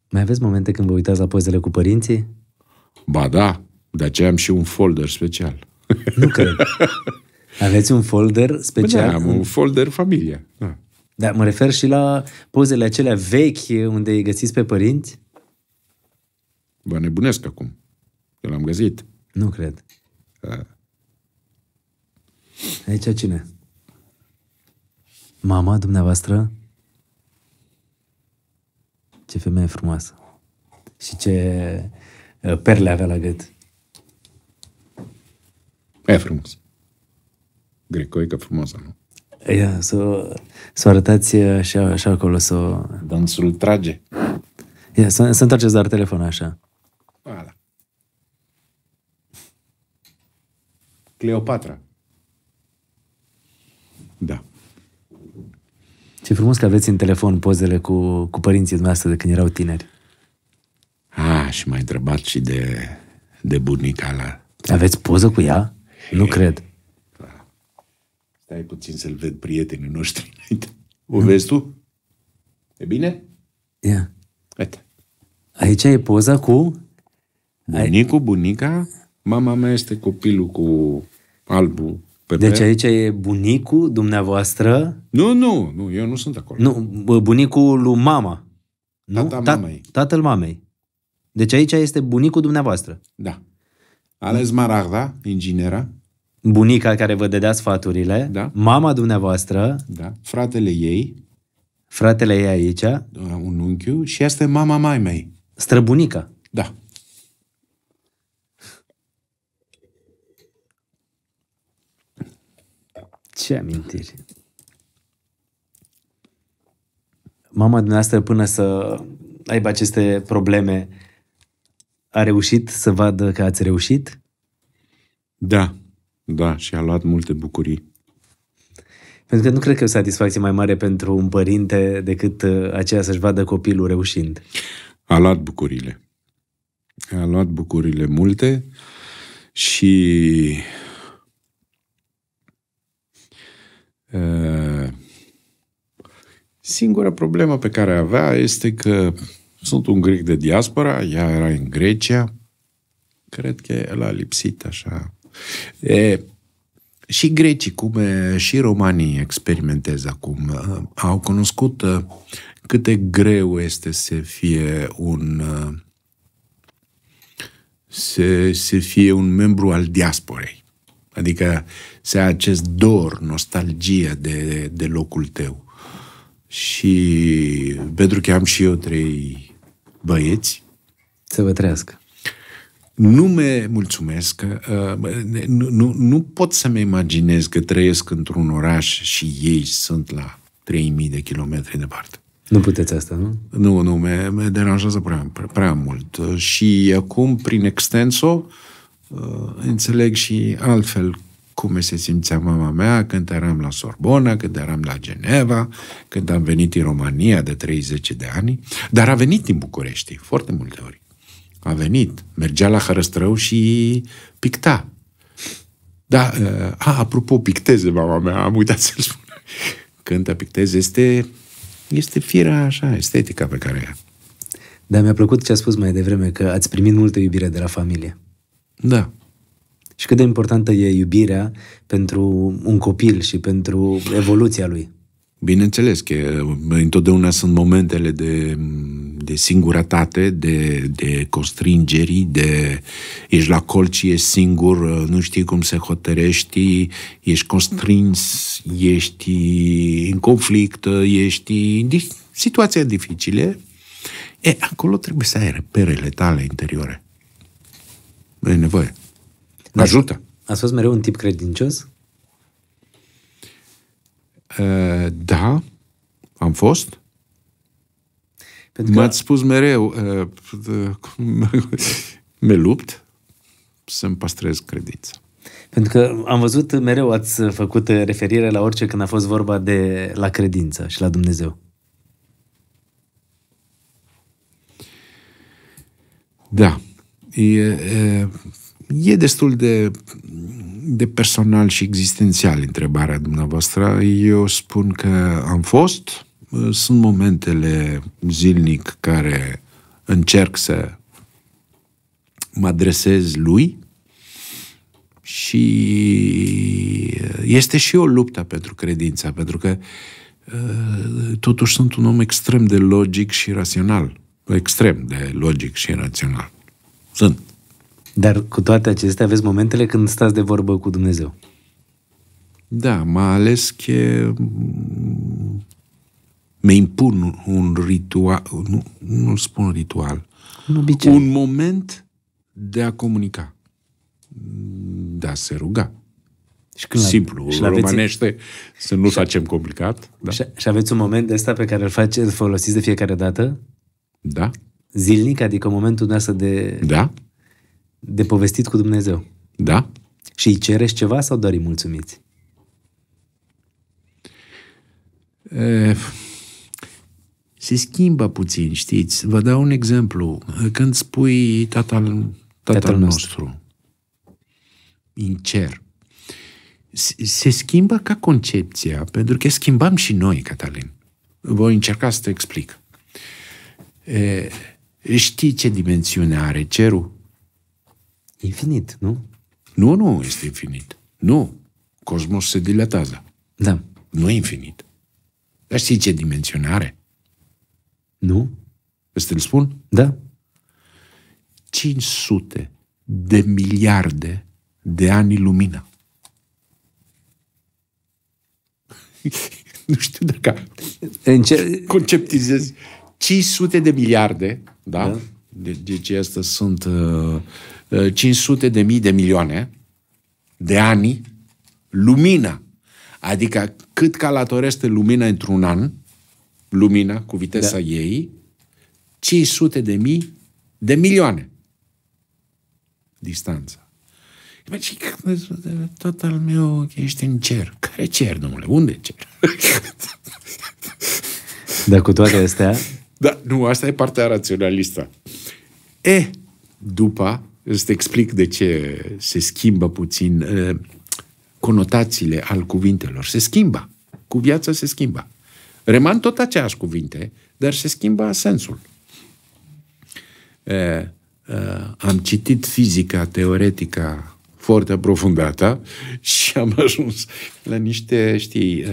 Mai aveți momente când vă uitați la pozele cu părinții? Ba da, de aceea am și un folder special. Nu cred. Aveți un folder special? Bă, da, am un folder familie. Da. Dar mă refer și la pozele acelea vechi unde îi găsiți pe părinți? Vă nebunesc acum. Eu l-am găsit. Nu cred. Da. Aici cine? Mama dumneavoastră? ce femeie frumoasă și ce uh, perle avea la gât. E frumos. Grecoică frumoasă, nu? Ia, să s-o arătați uh, așa, așa acolo, să... S-o... Dansul trage. Ia, să, să întoarceți doar telefonul așa. Ala. Cleopatra. Da. Ce frumos că aveți în telefon pozele cu, cu părinții dumneavoastră de când erau tineri. Ah, și m-ai întrebat și de, de bunica la... Aveți poză cu ea? Nu cred. Da. Stai puțin să-l ved prietenii noștri. O vezi tu? E bine? Ia. Uite. Aici e poza cu... Bunicul, bunica, mama mea este copilul cu albul Pepe? Deci aici e bunicul dumneavoastră? Nu, nu, nu, eu nu sunt acolo. Nu, bunicul lui mama. Nu? Tata Ta- mamei. Tatăl mamei. Deci aici este bunicul dumneavoastră. Da. Ales Maragda, inginera. Bunica care vă dădea sfaturile. Da. Mama dumneavoastră. Da. Fratele ei. Fratele ei aici. Da, un unchiu și asta e mama mai mei. Străbunica. Da. Ce amintiri! Mama dumneavoastră, până să aibă aceste probleme, a reușit să vadă că ați reușit? Da, da, și a luat multe bucurii. Pentru că nu cred că e o satisfacție mai mare pentru un părinte decât uh, aceea să-și vadă copilul reușind. A luat bucurile. A luat bucurile multe și Uh, singura problemă pe care avea este că sunt un grec de diaspora, ea era în Grecia, cred că el a lipsit așa. E, și grecii, cum e, și romanii experimentează acum, uh, au cunoscut uh, cât de greu este să fie un să, să fie un membru al diasporei. Adică să ai acest dor, nostalgie de, de locul tău. Și pentru că am și eu trei băieți. Să vă trăiască. Nu me mulțumesc, nu, uh, nu, nu pot să-mi imaginez că trăiesc într-un oraș și ei sunt la 3000 de kilometri departe. Nu puteți asta, nu? Nu, nu, mă, me deranjează prea, prea mult. Și acum, prin extenso, uh, înțeleg și altfel cum se simțea mama mea când eram la Sorbona, când eram la Geneva, când am venit în România de 30 de ani, dar a venit din București, foarte multe ori. A venit, mergea la Hărăstrău și picta. Da, eh, a, apropo, picteze mama mea, am uitat să-l spun. Când a pictez este, este firea așa, estetica pe care ea. Dar mi-a plăcut ce a spus mai devreme, că ați primit multă iubire de la familie. Da și cât de importantă e iubirea pentru un copil și pentru evoluția lui. Bineînțeles că uh, întotdeauna sunt momentele de, de singurătate, de, de constringeri, de ești la colț, ești singur, uh, nu știi cum se hotărești, ești constrins, ești în conflict, uh, ești în situații dificile. E, acolo trebuie să ai reperele tale interioare. E nevoie. Ajută. Ați fost mereu un tip credincios? Uh, da, am fost. Pentru că... M-ați spus mereu, uh, me lupt să-mi păstrez credința. Pentru că am văzut mereu ați făcut referire la orice când a fost vorba de la credință și la Dumnezeu. Da. E, e, e destul de, de personal și existențial întrebarea dumneavoastră. Eu spun că am fost, sunt momentele zilnic care încerc să mă adresez lui și este și o luptă pentru credința, pentru că uh, totuși sunt un om extrem de logic și rațional. Extrem de logic și rațional. Sunt. Dar cu toate acestea aveți momentele când stați de vorbă cu Dumnezeu. Da, mai ales că mi mm, impun un ritual, nu, nu spun ritual, un, obicei. un moment de a comunica, de a se ruga. Și când Simplu, și românește, să nu și facem complicat. Da? Și, aveți un moment de ăsta pe care îl faceți, îl folosiți de fiecare dată? Da. Zilnic, adică momentul asta de... Da de povestit cu Dumnezeu. Da? Și îi cerești ceva sau doar îi mulțumiți? E, se schimbă puțin, știți? Vă dau un exemplu. Când spui tatăl, tatăl, tatăl nostru, nostru în cer, se schimbă ca concepția, pentru că schimbăm și noi, Catalin. Voi încerca să te explic. E, știi ce dimensiune are cerul? Infinit, nu? Nu, nu este infinit. Nu. Cosmos se dilatează. Da. Nu e infinit. Dar știi ce dimensiune are? Nu. Îți îl spun? Da. 500 de miliarde de ani lumină. nu știu dacă Înce- conceptizezi 500 de miliarde, da? da. Deci, deci astea sunt uh, 500 eh, de mii de milioane de ani lumina, Adică cât calatorește lumina într-un an, lumina cu viteza da. ei, 500 de mii de milioane distanță. tot tatăl meu ești în cer. Care cer, domnule? Unde cer? Dar cu toate astea... Da, nu, asta e partea raționalistă. E, după Îți te explic de ce se schimbă puțin uh, conotațiile al cuvintelor. Se schimbă. Cu viața se schimbă. Reman tot aceeași cuvinte, dar se schimbă sensul. Uh, uh, am citit fizica teoretică foarte aprofundată și am ajuns la niște, știi,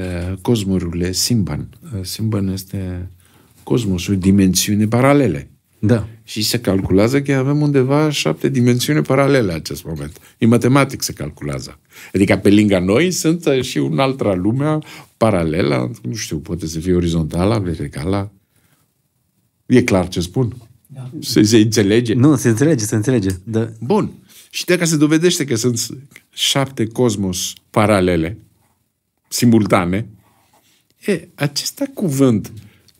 cosmurile Simban. Simban este cosmosul, dimensiune paralele. Da. Și se calculează că avem undeva șapte dimensiuni paralele în acest moment. În matematic se calculează. Adică pe lângă noi sunt uh, și un altra lume paralelă, nu știu, poate să fie orizontală, verticală. E clar ce spun. Da. Se, se înțelege. Nu, se înțelege, se înțelege. Da. Bun. Și dacă se dovedește că sunt șapte cosmos paralele, simultane, e, acesta cuvânt,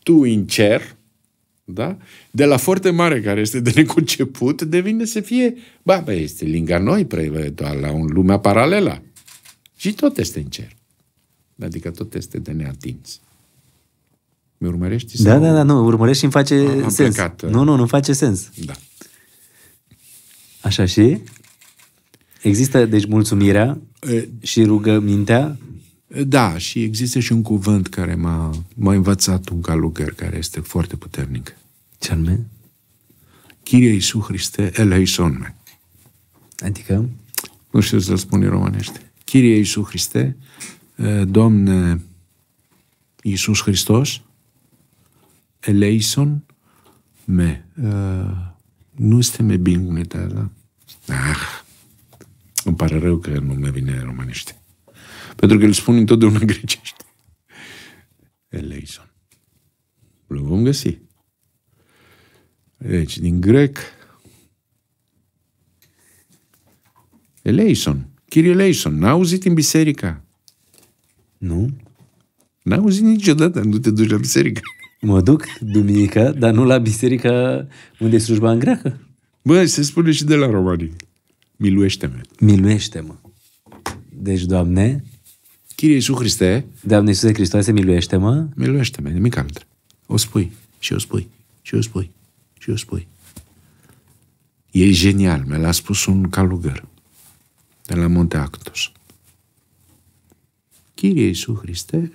tu în cer, da? De la foarte mare, care este de neconceput, devine să fie, ba, bă, este linga noi, doar la un lumea paralelă. Și tot este în cer. Adică tot este de neatins. Mi urmărești? Da, da, da, da, nu, urmărești și îmi face am, am sens. Plecat. Uh. Nu, nu, nu face sens. Da. Așa și? Există, deci, mulțumirea e, și rugămintea da, și există și un cuvânt care m-a, m-a învățat un calugăr care este foarte puternic. Ce anume? Chirie Iisus Hriste, eleison me. Adică? Nu știu să-l spun în românește. Chirie Iisus Hriste, Domne Iisus Hristos, eleison me. Nu este me da. Ah, îmi pare rău că nu mi vine în românește pentru că îl spun întotdeauna grecești. Eleison. Îl vom găsi. Deci, din grec, Eleison. Kyrie Eleison. N-a auzit în biserica? Nu. N-a auzit niciodată, nu te duci la biserică. Mă duc duminica, dar nu la biserica unde e slujba în greacă. Bă, se spune și de la romanii. Miluiește-mă. Miluiește-mă. Deci, Doamne, Chirie Iisus Hriste... Doamne Iisuse Hristoase, miluiește-mă! Miluiește-mă, nimic altă. O spui, și o spui, și o spui, și o spui. E genial, mi l-a spus un calugăr de la Monte Actos. Chirie Iisus Hriste,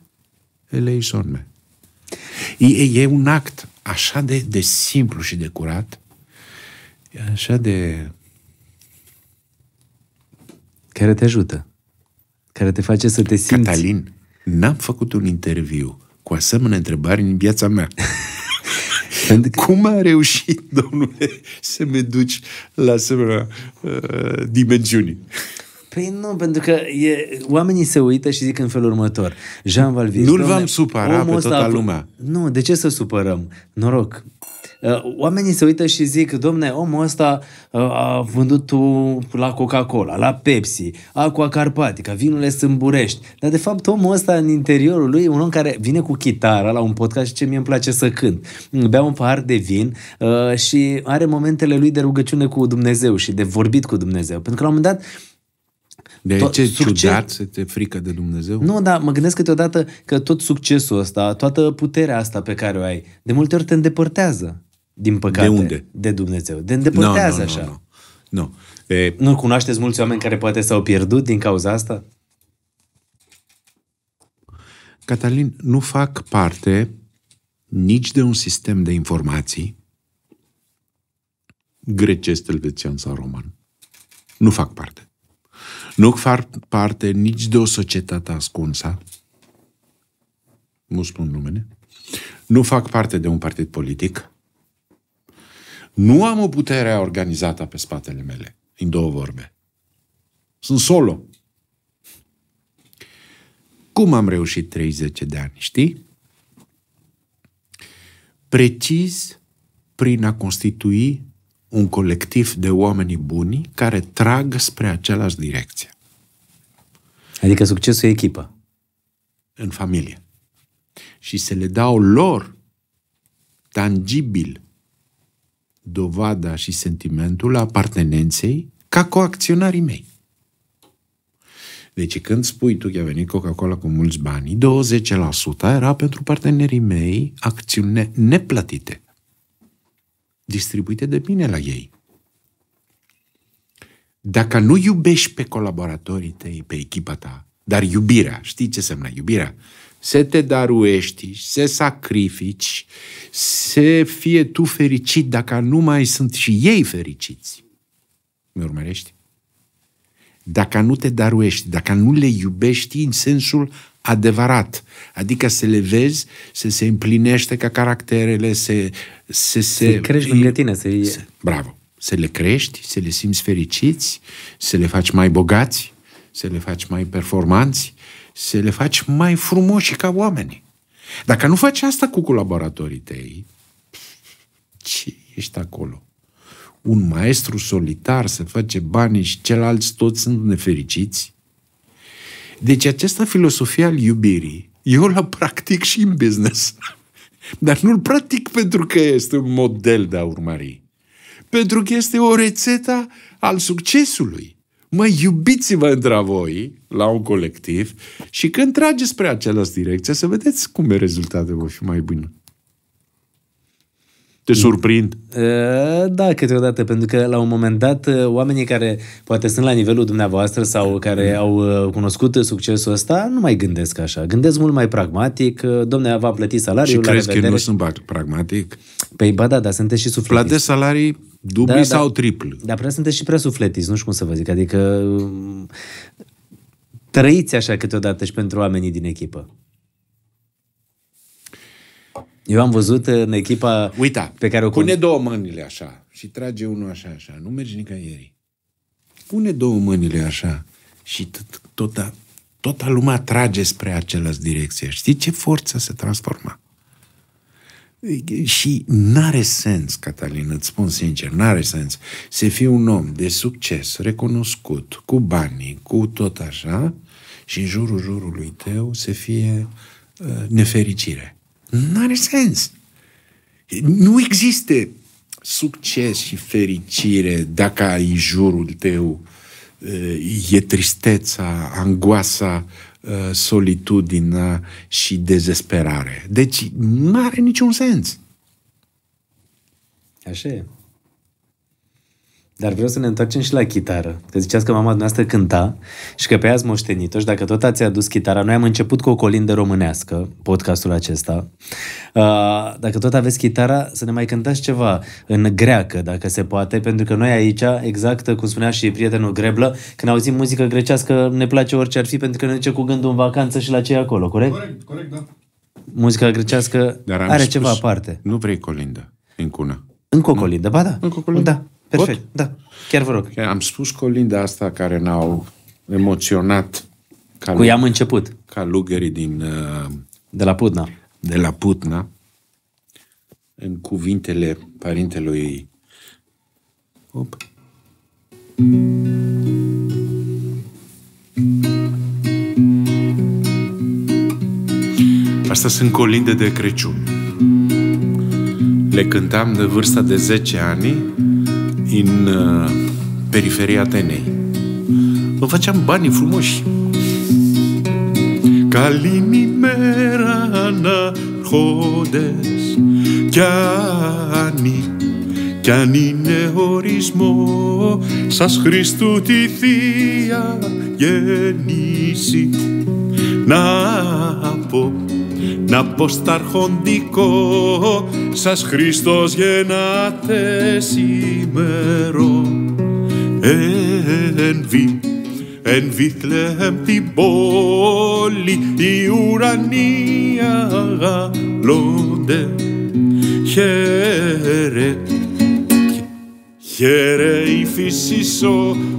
eleison me. E, e un act așa de, de simplu și de curat, așa de... Care te ajută care te face să te simți. Catalin, n-am făcut un interviu cu asemenea întrebări în viața mea. Pentru că... Cum a reușit, domnule, să mă duci la asemenea uh, dimensiuni? Păi nu, pentru că e, oamenii se uită și zic în felul următor. Jean Valvier. Nu-l v-am supărat pe toată lumea. Nu, de ce să supărăm? Noroc. Eh, oamenii se uită și zic, domne, omul ăsta eh, a vândut la Coca-Cola, la Pepsi, Aqua Carpatica, vinurile sunt burești. Dar de fapt omul ăsta în interiorul lui, un om care vine cu chitară, la un podcast și ce mie îmi place să cânt, bea un pahar de vin eh, și are momentele lui de rugăciune cu Dumnezeu și de vorbit cu Dumnezeu. Pentru că la un moment dat de tot ce succes... ciudat să te frică de Dumnezeu? Nu, dar mă gândesc câteodată că tot succesul ăsta, toată puterea asta pe care o ai, de multe ori te îndepărtează. Din păcate. De unde? De Dumnezeu. De îndepărtează no, no, no, așa. No, no. no. E... Nu cunoașteți mulți oameni care poate s-au pierdut din cauza asta? Catalin, nu fac parte nici de un sistem de informații grecesc, elvețian sau roman. Nu fac parte. Nu fac parte nici de o societate ascunsă. Nu spun numele. Nu fac parte de un partid politic. Nu am o putere organizată pe spatele mele, în două vorbe. Sunt solo. Cum am reușit 30 de ani, știi? Precis prin a constitui un colectiv de oameni buni care trag spre același direcție. Adică succesul e echipă. În familie. Și să le dau lor tangibil dovada și sentimentul apartenenței ca coacționarii mei. Deci când spui tu că a venit Coca-Cola cu mulți bani, 20% era pentru partenerii mei acțiuni neplătite, distribuite de mine la ei. Dacă nu iubești pe colaboratorii tăi, pe echipa ta, dar iubirea, știi ce semnă iubirea? să te daruiești, să sacrifici, să fie tu fericit dacă nu mai sunt și ei fericiți. Mi urmărești? Dacă nu te daruiești, dacă nu le iubești în sensul adevărat, adică să le vezi, să se împlinește ca caracterele, să, să se... Să crești lângă tine, să, se... Bravo! Să le crești, să le simți fericiți, să le faci mai bogați, să le faci mai performanți, să le faci mai frumoși ca oamenii. Dacă nu faci asta cu colaboratorii tăi, ce ești acolo? Un maestru solitar să face bani și ceilalți toți sunt nefericiți? Deci această filosofie al iubirii, eu la practic și în business. Dar nu-l practic pentru că este un model de a urmări. Pentru că este o rețetă al succesului mă, iubiți-vă între voi la un colectiv și când trageți spre același direcție, să vedeți cum e rezultatul vor fi mai bun Te surprind? Da, câteodată, pentru că la un moment dat oamenii care poate sunt la nivelul dumneavoastră sau care mm. au cunoscut succesul ăsta nu mai gândesc așa. Gândesc mult mai pragmatic. Domne, va plăti salariul Și crezi la că nu sunt pragmatic? Păi ba da, dar sunteți și sufletist. Plătesc salarii Dubli da, da, sau da, tripli. Dar prea sunteți și prea sufletiți, nu știu cum să vă zic. Adică mm, trăiți așa câteodată și pentru oamenii din echipă. Eu am văzut în echipa Uita, pe care o... Pune cum... două mâinile așa și trage unul așa, așa. Nu mergi nicăieri. Pune două mâinile așa și tot, tot, toată lumea trage spre același direcție. Știi ce forță se transforma? Și n-are sens, Catalin, îți spun sincer, n-are sens să fii un om de succes, recunoscut, cu banii, cu tot așa, și în jurul jurului tău să fie uh, nefericire. N-are sens. Nu există succes și fericire dacă ai jurul tău uh, e tristeța, angoasa, Uh, solitudine și dezesperare. Deci nu are niciun sens. Așa e. Dar vreau să ne întoarcem și la chitară. Că ziceați că mama dumneavoastră cânta și că pe ea ați moștenit-o și dacă tot ați adus chitara, noi am început cu o colindă românească, podcastul acesta. Uh, dacă tot aveți chitara, să ne mai cântați ceva în greacă, dacă se poate, pentru că noi aici, exact cum spunea și prietenul Greblă, când auzim muzică grecească, ne place orice ar fi, pentru că ne duce cu gândul în vacanță și la cei acolo, corect? Corect, corect, da. Muzica grecească Dar are ceva aparte. Nu vrei colindă în cună. În cocolindă, ba da. În cocolindă. Da. Perfect, Pot? da. Chiar vă rog. Am spus colinda asta care n-au emoționat ca Cu ea am început. lugării din... Uh, de la Putna. De la Putna. În cuvintele parintelui ei. Op. Asta sunt colinde de Crăciun. Le cântam de vârsta de 10 ani în ε, περιφερειά periferia Atenei. Vă făceam banii frumoși. Καλημέρα ανάρχοντες κι αν, κι αν είναι ορισμό σας Χριστού τη Θεία γεννήσει να πω να πω στ' αρχοντικό σας Χριστός γεννάτε σήμερο Ενβι, εν βιθλεμ την πόλη η ουρανία γαλώνται χαίρε Χαίρε η φύση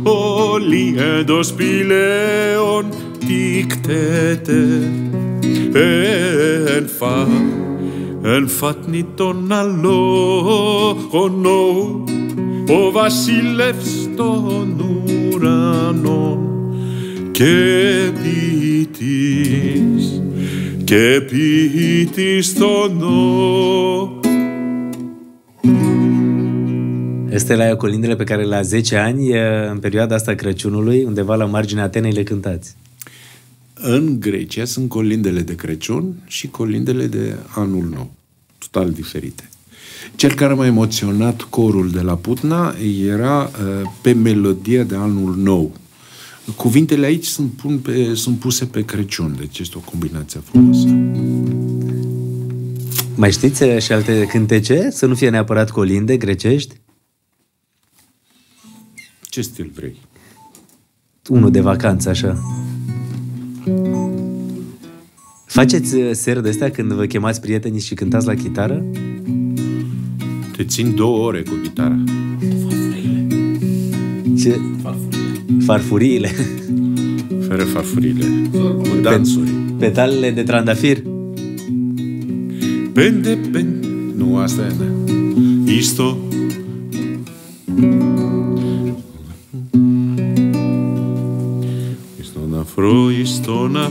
όλοι εντός πηλαίων τι κτέτε en en fa ένφα, ένφατνη τον αλόγονο, o βασιλεύς των ουρανών και ποιητής, και ποιητής τον ό. Este la colindele pe care la 10 ani, în perioada asta Crăciunului, undeva la marginea Atenei le cântați. În Grecia sunt colindele de Crăciun și colindele de Anul Nou. Total diferite. Cel care m-a emoționat corul de la Putna era uh, pe melodia de Anul Nou. Cuvintele aici sunt, pun pe, sunt puse pe Crăciun, deci este o combinație frumoasă. Mai știți uh, și alte cântece? Să nu fie neapărat colinde grecești? Ce stil vrei? Unul de vacanță, așa. Faceți uh, seri de astea când vă chemați prietenii și cântați la chitară? Te țin două ore cu chitara. Ce? Farfurile. Farfurile. Fără farfurile. Cu dansuri. Petalele de trandafir. Pen de pen. Nu, asta e, da. Isto. Isto na fro, isto na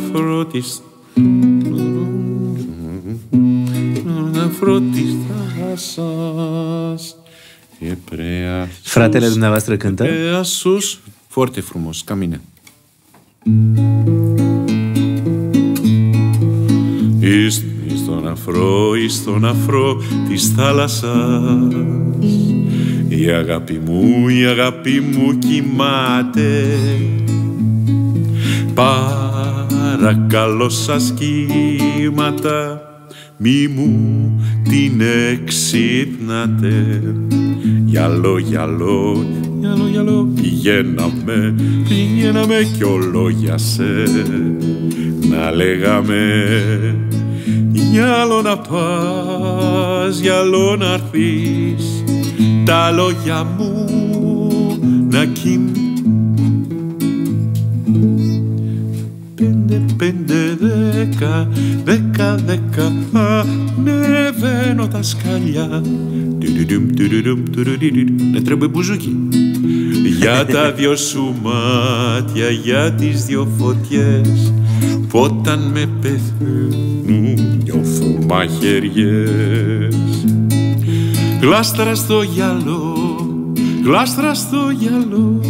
isto. Fratele dumneavoastră cântă? Asus, foarte frumos, ca mine. Ήσουν στον αφρό, εις τον αφρό της θάλασσας Η αγάπη μου, η αγάπη μου κοιμάται Πά παρακαλώ σα κύματα μη μου την εξύπνατε Γυαλό, γυαλό, γυαλό, γυαλό Πηγαίναμε, πηγαίναμε κι για σε Να λέγαμε Γυαλό να πας, γυαλό να έρθεις Τα λόγια μου να κοιμάσαι πέντε δέκα δέκα δέκα ανεβαίνω τα σκαλιά να τρέμπε μπουζούκι για τα δυο σου μάτια, για τις δυο φωτιές που όταν με πεθαίνουν νιώθω μαχαιριές Γλάστρα στο γυαλό, γλάστρα στο γυαλό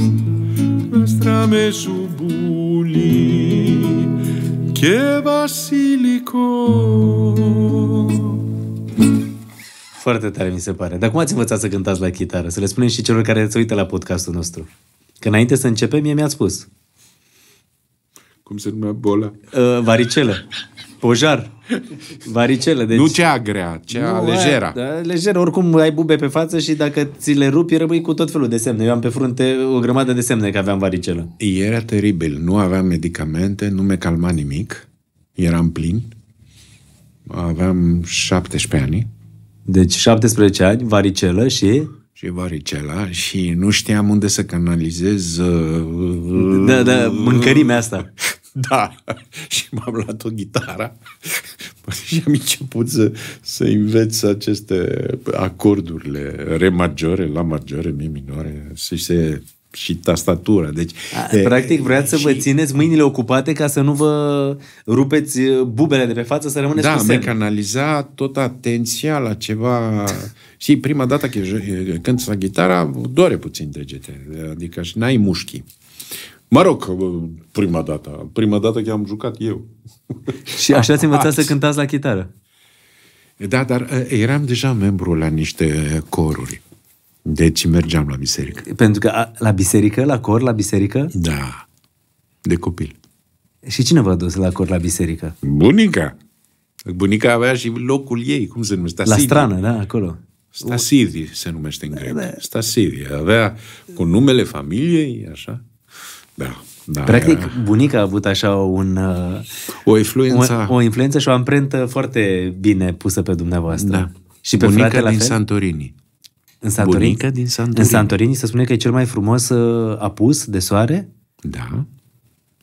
γλάστρα με ζουμπούλι και βασιλικό. Foarte tare mi se pare. Dar cum ați învățat să cântați la chitară? Să le spunem și celor care se uită la podcastul nostru. Că înainte să începem, mie mi-ați spus. Cum se numea boala? Uh, varicelă. Pojar. Varicele, deci... Nu cea grea, cea nu, legera. Aia, da, lejeră, oricum ai bube pe față și dacă ți le rupi, rămâi cu tot felul de semne. Eu am pe frunte o grămadă de semne că aveam varicelă. Era teribil, nu aveam medicamente, nu me calma nimic, eram plin, aveam 17 ani. Deci 17 ani, varicelă și... Și varicela și nu știam unde să canalizez... Uh, da, da, mâncărimea asta. Da. și m-am luat o gitară și am început să, să înveț aceste acordurile re majore, la majore, mi minore, să se și tastatura. Deci, A, e, practic vreau să și... vă țineți mâinile ocupate ca să nu vă rupeți uh, bubele de pe față, să rămâneți da, cu Da, canaliza tot atenția la ceva... și prima dată când, când la gitara, doare puțin degete. Adică și n-ai mușchii. Mă rog, uh, prima dată. Prima dată că am jucat eu. Și așa ați învățat să cântați la chitară. Da, dar uh, eram deja membru la niște coruri. Deci mergeam la biserică. Pentru că la biserică, la cor, la biserică? Da, de copil. Și cine v-a dus la cor la biserică? Bunica. Bunica avea și locul ei, cum se numește? La strană, da, acolo. Stasidi se numește în grec. Da. Stasidi. Avea cu numele familiei, așa. Da. Da, Practic, era... bunica a avut așa un... O influență... O, o influență și o amprentă foarte bine pusă pe dumneavoastră. Da. Și pe bunica frate, din la Santorini. În Santorini? Bunica din Santorini. În Santorini se spune că e cel mai frumos uh, apus de soare? Da.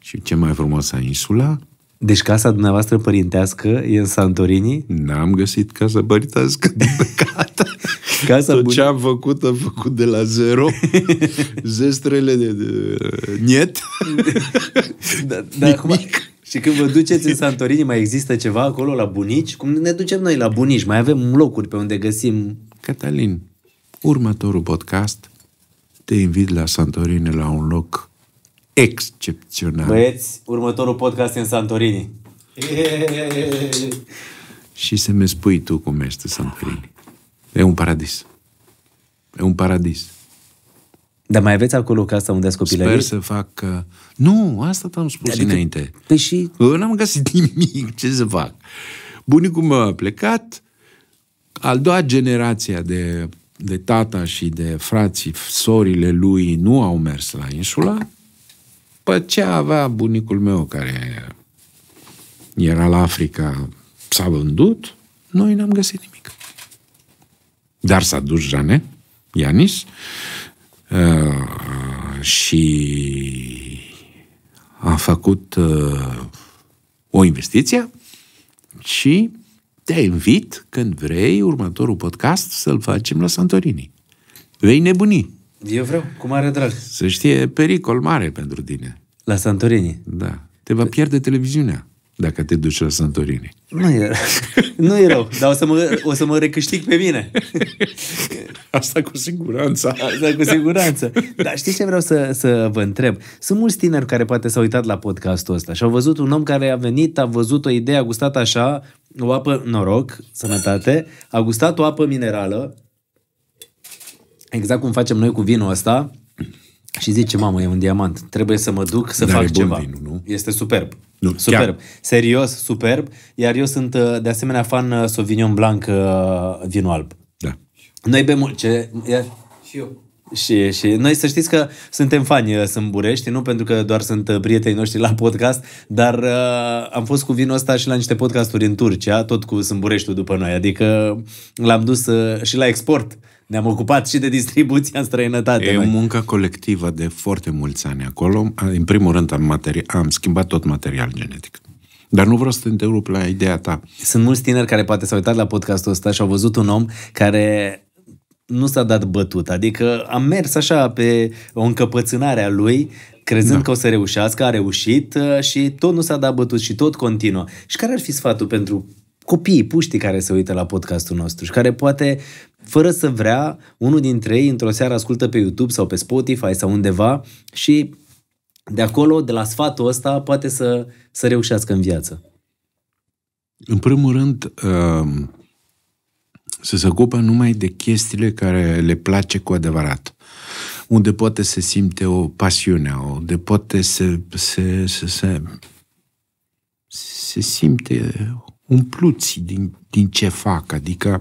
Și cel mai frumos a insula? Deci casa dumneavoastră părintească e în Santorini? N-am găsit casa părintească, din păcate. Casa Tot bunic. ce am făcut, am făcut de la zero. Zestrele de, de niet. da, da, acum, și când vă duceți în Santorini, mai există ceva acolo la bunici? Cum ne ducem noi la bunici? Mai avem locuri pe unde găsim... Cătălin, următorul podcast te invit la Santorini la un loc excepțional. Băieți, următorul podcast e în Santorini. Eee! Și să mi spui tu cum este Santorini. E un paradis. E un paradis. Dar mai aveți acolo casa unde ați copilărit? Sper să fac... Uh, nu, asta t-am spus adică, înainte. Păi și... N-am găsit nimic, ce să fac? Bunicul meu a plecat, al doua generație de, de tata și de frații, sorile lui nu au mers la insula, pe ce avea bunicul meu care era la Africa s-a vândut, noi n-am găsit nimic. Dar s-a dus Jane, Ianis, uh, și a făcut uh, o investiție și te invit când vrei următorul podcast să-l facem la Santorini. Vei nebuni. Eu vreau, cu mare drag. Să știe pericol mare pentru tine. La Santorini? Da. Te va pierde televiziunea dacă te duci la Santorini. Nu e, nu e rău, dar o să, mă, o să mă recâștig pe mine. Asta cu siguranță. Asta cu siguranță. Dar știți ce vreau să, să vă întreb? Sunt mulți tineri care poate s-au uitat la podcastul ăsta și au văzut un om care a venit, a văzut o idee, a gustat așa, o apă, noroc, sănătate, a gustat o apă minerală, exact cum facem noi cu vinul ăsta, și zice, mamă, e un diamant, trebuie să mă duc să Dar fac e bun ceva. Vinul, nu? Este superb. Nu, superb. Chiar. Serios, superb. Iar eu sunt, uh, de asemenea, fan uh, Sauvignon Blanc, uh, vinul alb. Da. Noi bem mult. Ce... Și eu. Și, și noi să știți că suntem fani Sâmburești, nu pentru că doar sunt prietenii noștri la podcast, dar uh, am fost cu vinul ăsta și la niște podcasturi în Turcia, tot cu Sâmbureștiul după noi, adică l-am dus uh, și la export. Uh, ne-am ocupat și de distribuția în străinătate. E noi. muncă colectivă de foarte mulți ani acolo. În primul rând am, materi- am schimbat tot material genetic. Dar nu vreau să te întrerup la ideea ta. Sunt mulți tineri care poate s-au uitat la podcastul ăsta și au văzut un om care nu s-a dat bătut. Adică am mers așa pe o încăpățânare a lui, crezând da. că o să reușească, a reușit uh, și tot nu s-a dat bătut și tot continuă. Și care ar fi sfatul pentru copiii puștii care se uită la podcastul nostru și care poate, fără să vrea, unul dintre ei într-o seară ascultă pe YouTube sau pe Spotify sau undeva și de acolo, de la sfatul ăsta, poate să, să reușească în viață. În primul rând, um, să se ocupe numai de chestiile care le place cu adevărat unde poate se simte o pasiune, unde poate se, se, se, se, se simte umpluți din, din ce fac, adică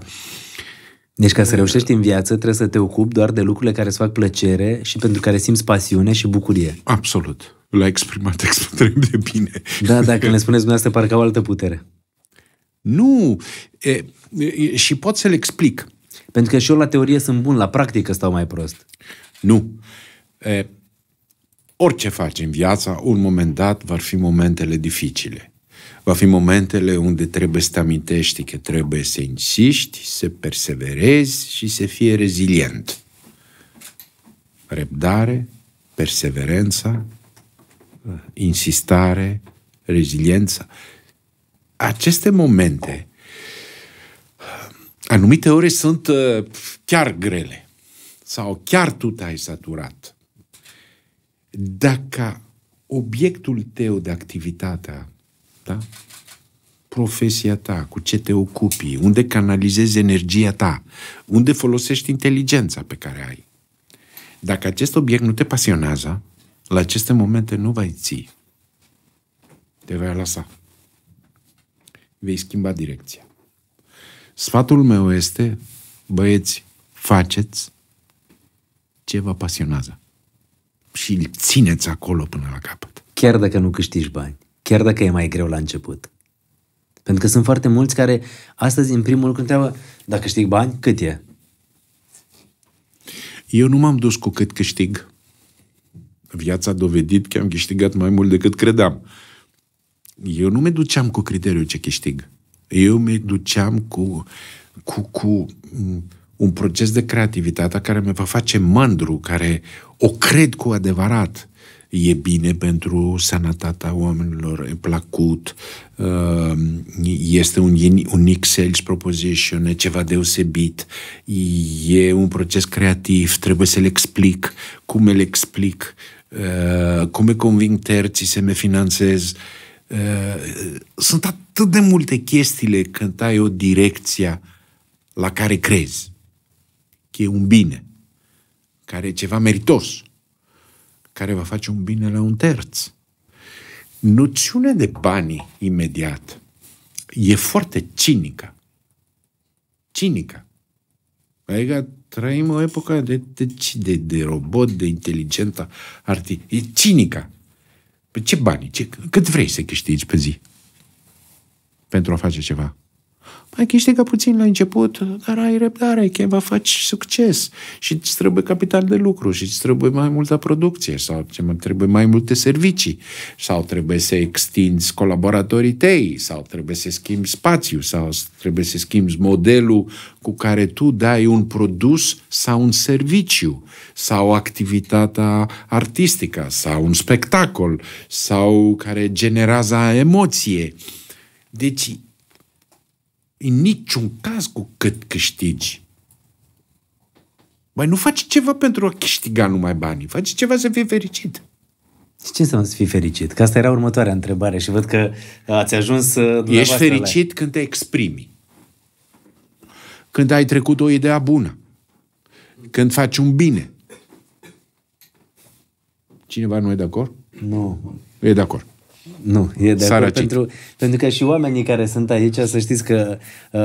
deci ca să reușești în viață trebuie să te ocupi doar de lucrurile care îți fac plăcere și pentru care simți pasiune și bucurie. Absolut. L-a exprimat extrem de bine. Da, dacă ne spuneți dumneavoastră, parcă au altă putere. Nu. E, e, și pot să-l explic. Pentru că și eu la teorie sunt bun, la practică stau mai prost. Nu. E, orice faci în viața, un moment dat vor fi momentele dificile va fi momentele unde trebuie să te amintești că trebuie să insisti, să perseverezi și să fie rezilient. Răbdare, perseverența, insistare, reziliența. Aceste momente, anumite ore sunt uh, chiar grele sau chiar tu te-ai saturat. Dacă obiectul tău de activitate da? profesia ta, cu ce te ocupi, unde canalizezi energia ta, unde folosești inteligența pe care ai. Dacă acest obiect nu te pasionează, la aceste momente nu vei ții. Te vei lăsa. Vei schimba direcția. Sfatul meu este, băieți, faceți ce vă pasionează și îl țineți acolo până la capăt. Chiar dacă nu câștigi bani chiar dacă e mai greu la început. Pentru că sunt foarte mulți care astăzi, în primul lucru, întreabă dacă câștig bani, cât e? Eu nu m-am dus cu cât câștig. Viața a dovedit că am câștigat mai mult decât credeam. Eu nu mă duceam cu criteriul ce câștig. Eu mă duceam cu, cu, cu un proces de creativitate care mă va face mândru, care o cred cu adevărat e bine pentru sănătatea oamenilor, e plăcut, uh, este un unic, sales proposition, e ceva deosebit, e un proces creativ, trebuie să-l explic, cum îl explic, uh, cum îi conving terții să me finanțez. Uh, sunt atât de multe chestiile când ai o direcție la care crezi, că e un bine, care e ceva meritos care va face un bine la un terț. Noțiunea de bani imediat e foarte cinică. Cinică. Adică trăim o epocă de, de, de, de robot, de inteligentă artificială. E cinică. Păi ce bani? Ce, cât vrei să câștigi pe zi pentru a face ceva? Mai câștigă puțin la început, dar ai răbdare, că va faci succes și îți trebuie capital de lucru și îți trebuie mai multă producție sau trebuie mai multe servicii sau trebuie să extinzi colaboratorii tăi sau trebuie să schimbi spațiu sau trebuie să schimbi modelul cu care tu dai un produs sau un serviciu sau activitatea artistică sau un spectacol sau care generează emoție. Deci în niciun caz cu cât câștigi. Mai nu faci ceva pentru a câștiga numai banii, faci ceva să fii fericit. Și ce înseamnă să fii fericit? Că asta era următoarea întrebare și văd că ați ajuns... Uh, Ești fericit la... când te exprimi. Când ai trecut o idee bună. Când faci un bine. Cineva nu e de acord? Nu. E de acord. Nu, e de acord pentru, pentru că și oamenii care sunt aici, să știți că uh,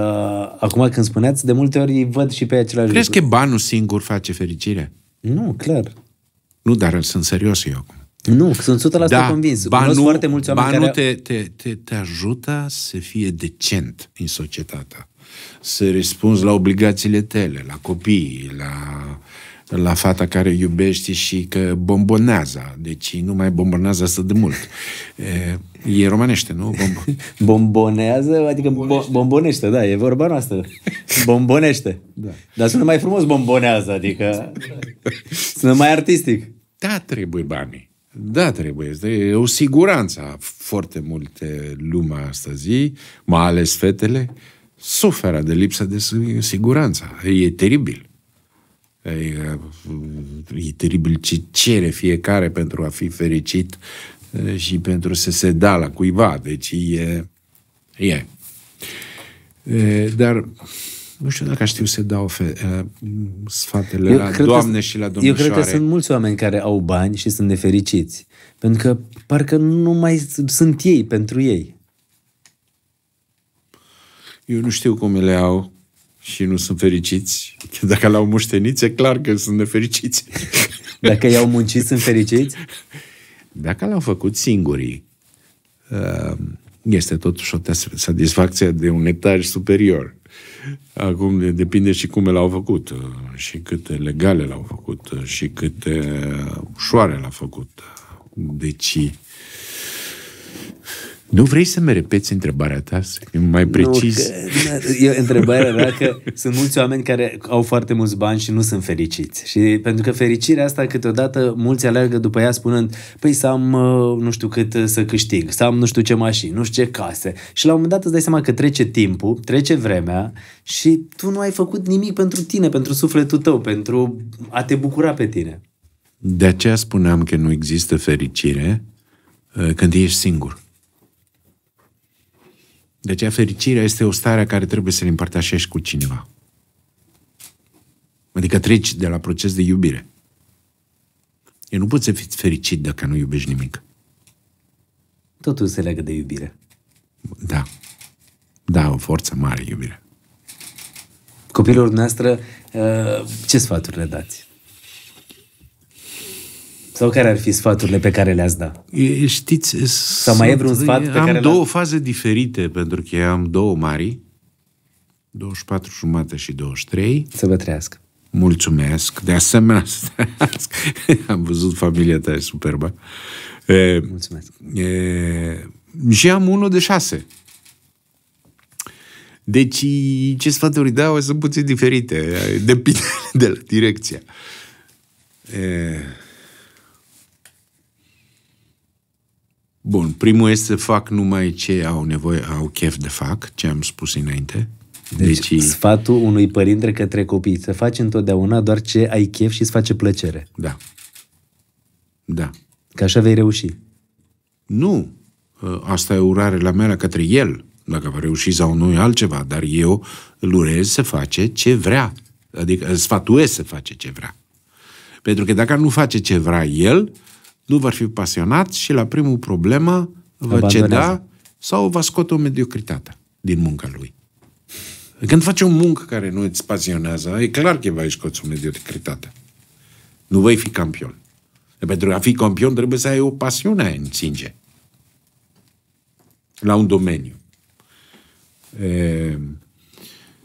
acum când spuneați, de multe ori îi văd și pe același Crezi lucru. că banul singur face fericire Nu, clar. Nu, dar sunt serios eu acum. Nu, sunt 100% da, convins. Banul, Cunosc foarte mulți oameni banul care... te, te, te, te ajută să fie decent în societatea, să răspunzi la obligațiile tale, la copii, la la fata care iubește și că bombonează. Deci nu mai bombonează să de mult. E, românește, nu? Bom... bombonează? Adică bombonește. Bo- bombonește, da, e vorba noastră. Bombonește. Da. Dar sună mai frumos bombonează, adică sună mai artistic. Da, trebuie banii. Da, trebuie. Este o siguranță. Foarte multe lumea astăzi, mai ales fetele, suferă de lipsa de siguranță. E teribil. Adică, e teribil ce cere fiecare pentru a fi fericit eh, și pentru să se da la cuiva. Deci e... e. e eh, dar nu știu dacă știu să dau fe- eh, sfatele eu la doamne că, și la domnișoare. Eu cred că sunt mulți oameni care au bani și sunt nefericiți. Pentru că parcă nu mai sunt ei pentru ei. Eu nu știu cum le au și nu sunt fericiți. Dacă l-au muștenit, e clar că sunt nefericiți. Dacă i-au muncit, sunt fericiți? Dacă l-au făcut singurii, uh, este totuși o satisfacție de un etaj superior. Acum depinde și cum l-au făcut, uh, și câte legale l-au făcut, uh, și câte ușoare l-au făcut. Deci, nu vrei să mi repeți întrebarea ta, să fim mai precis? Nu, că, e întrebarea mea că sunt mulți oameni care au foarte mulți bani și nu sunt fericiți. Și pentru că fericirea asta câteodată mulți alergă după ea spunând păi să am uh, nu știu cât uh, să câștig, să am nu știu ce mașini, nu știu ce case. Și la un moment dat îți dai seama că trece timpul, trece vremea și tu nu ai făcut nimic pentru tine, pentru sufletul tău, pentru a te bucura pe tine. De aceea spuneam că nu există fericire uh, când ești singur. De aceea fericirea este o stare care trebuie să l împărtășești cu cineva. Adică treci de la proces de iubire. Eu nu poți să fiți fericit dacă nu iubești nimic. Totul se leagă de iubire. Da. Da, o forță mare iubire. Copilor noastră, uh, ce sfaturi le dați? Sau care ar fi sfaturile pe care le-ați da? E, știți, Sau mai e vreun sfat pe am care două faze diferite, pentru că am două mari, 24 jumate și 23. Să vă trăiască. Mulțumesc. De asemenea, am văzut familia ta, e superbă. E, Mulțumesc. E, și am unul de șase. Deci, ce sfaturi dau sunt puțin diferite. Depinde de la direcția. E, Bun, primul este să fac numai ce au nevoie, au chef de fac, ce am spus înainte. Deci, deci sfatul unui părinte către copii, să faci întotdeauna doar ce ai chef și îți face plăcere. Da. Da. Că așa vei reuși. Nu. Ă, asta e urare la mea către el, dacă va reuși sau nu e altceva, dar eu îl urez să face ce vrea. Adică sfatuiesc să face ce vrea. Pentru că dacă nu face ce vrea el, nu vor fi pasionați și la primul problemă va ceda sau va scoate o mediocritate din munca lui. Când faci o muncă care nu îți pasionează, e clar că vei scoți o mediocritate. Nu vei fi campion. Pentru a fi campion trebuie să ai o pasiune în singe. La un domeniu. E,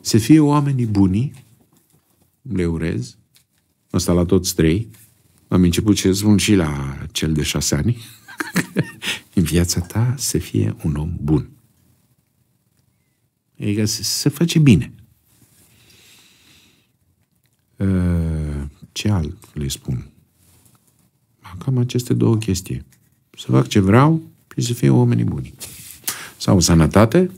să fie oamenii buni, le urez, asta la toți trei, am început ce spun și la cel de șase ani. în viața ta să fie un om bun. Adică să, să face bine. Ă, ce alt le spun? Cam aceste două chestii. Să fac ce vreau și să fie oamenii buni. Sau sănătate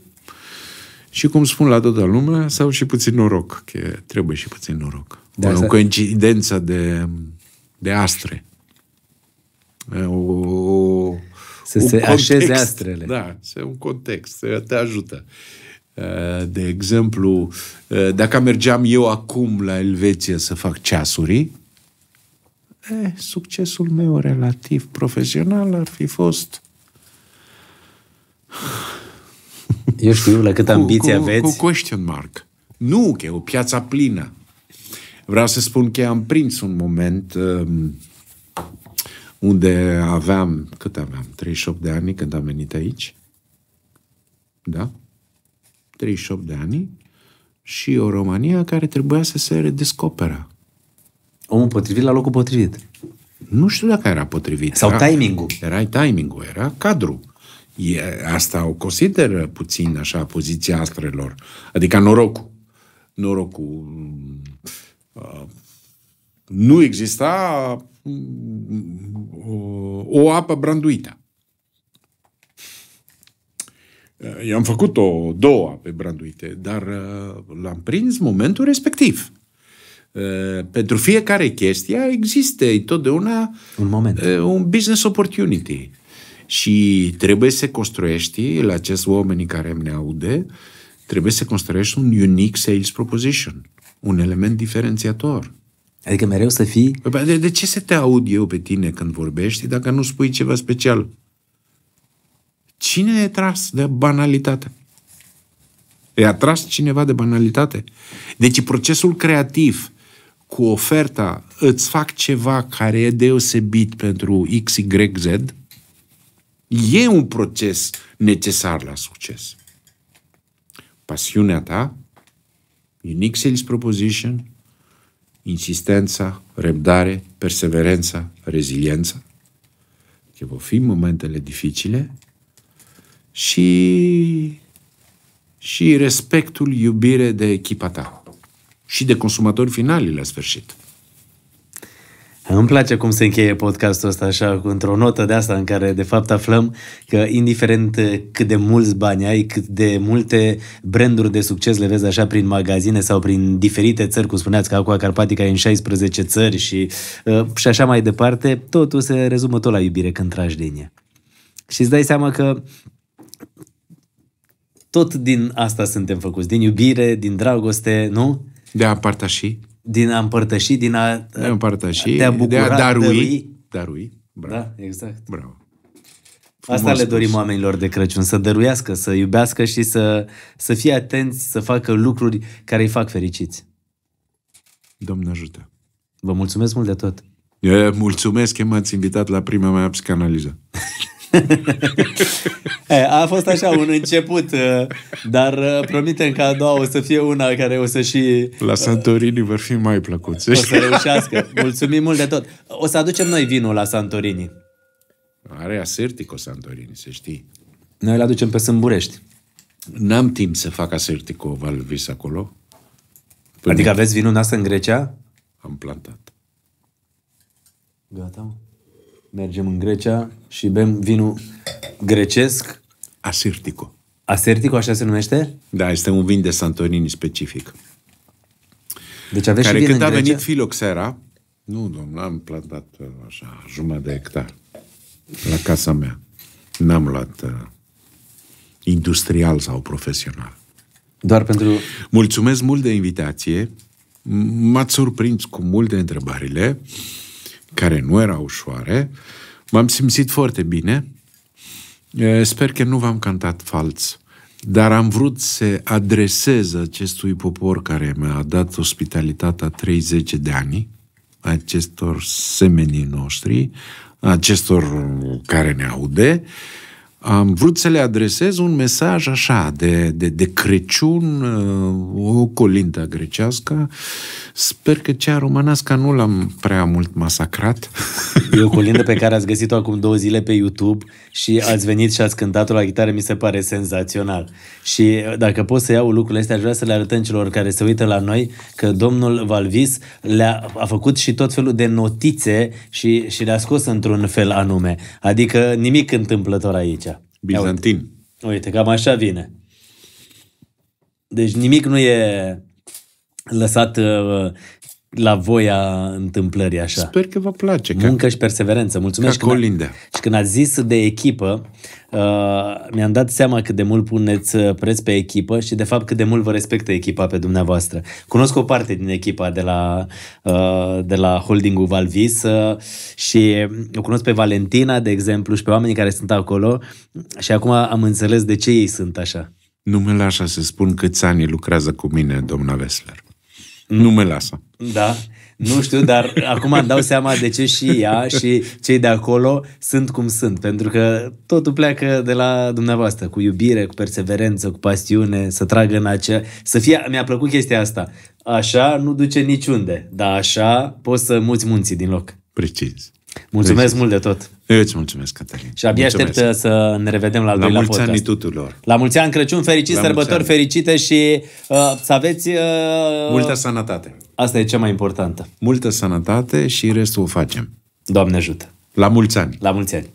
și, cum spun la toată lumea, sau și puțin noroc, că trebuie și puțin noroc. Da, o coincidență de de astre. O, o, să se context, așeze astrele. Da, este un context, te ajută. De exemplu, dacă mergeam eu acum la Elveția să fac ceasuri, eh, succesul meu relativ profesional ar fi fost eu știu la cât ambiție cu, cu, aveți. Cu question mark. Nu, că e o piață plină. Vreau să spun că am prins un moment um, unde aveam, cât aveam? 38 de ani când am venit aici. Da? 38 de ani și o România care trebuia să se redescoperă. Omul potrivit la locul potrivit. Nu știu dacă era potrivit. Sau era, timingul. Era timing era cadru. E, asta o consideră puțin așa poziția astrelor. Adică norocul. Norocul um, Uh, nu exista uh, o apă branduită. i uh, am făcut o două pe branduite, dar l-am prins momentul respectiv. Pentru fiecare chestie există întotdeauna un, moment. un business opportunity. Și trebuie să construiești, la acest oameni care ne aude, trebuie să construiești un unique sales proposition un element diferențiator. Adică mereu să fii... Păi, de, de ce să te aud eu pe tine când vorbești dacă nu spui ceva special? Cine e tras de banalitate? E atras cineva de banalitate? Deci procesul creativ cu oferta îți fac ceva care e deosebit pentru X, Y, Z, e un proces necesar la succes. Pasiunea ta unique sales proposition, insistența, răbdare, perseverența, reziliența, că vor fi momentele dificile și, și respectul, iubire de echipa ta și de consumatori finali la sfârșit. Îmi place cum se încheie podcastul ăsta așa, cu într-o notă de asta în care de fapt aflăm că indiferent cât de mulți bani ai, cât de multe branduri de succes le vezi așa prin magazine sau prin diferite țări, cum spuneați că Aqua Carpatica e în 16 țări și, ă, și așa mai departe, totul se rezumă tot la iubire când tragi ea. Și îți dai seama că tot din asta suntem făcuți, din iubire, din dragoste, nu? De a împărtăși din a împărtăși, din a, de a împărtăși, te-a bucura, de a darui. Dărui. Darui, bravo. Da, exact. Bravo. Frumos Asta le dorim spus. oamenilor de Crăciun, să dăruiască, să iubească și să, să fie atenți, să facă lucruri care îi fac fericiți. Domnul ajută! Vă mulțumesc mult de tot! Eu mulțumesc că m-ați invitat la prima mea psicanaliză. Eh, a fost așa un început, eh, dar eh, promitem că a doua o să fie una care o să și... La Santorini vor fi mai plăcuți. O să reușească. Mulțumim mult de tot. O să aducem noi vinul la Santorini. Are asertico Santorini, să știi. Noi îl aducem pe Sâmburești. N-am timp să fac asertico Valvis acolo. Până adică aveți vinul asta în Grecia? Am plantat. Gata, mă mergem în Grecia și bem vinul grecesc. asertico. Asertico, așa se numește? Da, este un vin de Santorini specific. Deci aveți care și când a venit filoxera, nu, domnul, am plantat uh, așa, jumătate de hectar la casa mea. N-am luat uh, industrial sau profesional. Doar pentru... Mulțumesc mult de invitație. M-ați surprins cu multe întrebările care nu erau ușoare, m-am simțit foarte bine. Sper că nu v-am cantat fals, dar am vrut să adresez acestui popor care mi-a dat ospitalitatea 30 de ani, acestor semenii noștri, acestor care ne aude, uh, am vrut să le adresez un mesaj așa, de, de, de Crăciun, uh, o colintă grecească. Sper că cea românească nu l-am prea mult masacrat. E o colindă pe care ați găsit-o acum două zile pe YouTube și ați venit și ați cântat-o la chitară, mi se pare senzațional. Și dacă pot să iau lucrurile astea, aș vrea să le arătăm celor care se uită la noi că domnul Valvis le-a a făcut și tot felul de notițe și, și le-a scos într-un fel anume. Adică nimic întâmplător aici. Bizantin. uite. uite, cam așa vine. Deci nimic nu e lăsat uh, la voia întâmplării așa. Sper că vă place. Muncă ca... și perseverență. Mulțumesc. Ca Colinde. Și când ați zis de echipă, Uh, mi-am dat seama cât de mult puneți uh, preț pe echipă și de fapt cât de mult vă respectă echipa pe dumneavoastră. Cunosc o parte din echipa de la, uh, de la holdingul Valvis uh, și o cunosc pe Valentina, de exemplu, și pe oamenii care sunt acolo și acum am înțeles de ce ei sunt așa. Nu mă lasă să spun câți ani lucrează cu mine, domnul Vesler. Nu mă lasă. Da. Nu știu, dar acum îmi dau seama de ce și ea și cei de acolo sunt cum sunt. Pentru că totul pleacă de la dumneavoastră, cu iubire, cu perseverență, cu pasiune, să tragă în acea... Să fie... Mi-a plăcut chestia asta. Așa nu duce niciunde, dar așa poți să muți munții din loc. Precis. Mulțumesc deci, mult de tot! Eu îți mulțumesc, Cătălin. Și abia mulțumesc. aștept uh, să ne revedem la al doilea podcast. La mulți ani tuturor! La mulți ani, Crăciun fericit, la sărbători fericite și uh, să aveți... Uh, Multă sănătate! Asta e cea mai importantă. Multă sănătate și restul o facem. Doamne ajută! La mulți ani! La mulți ani!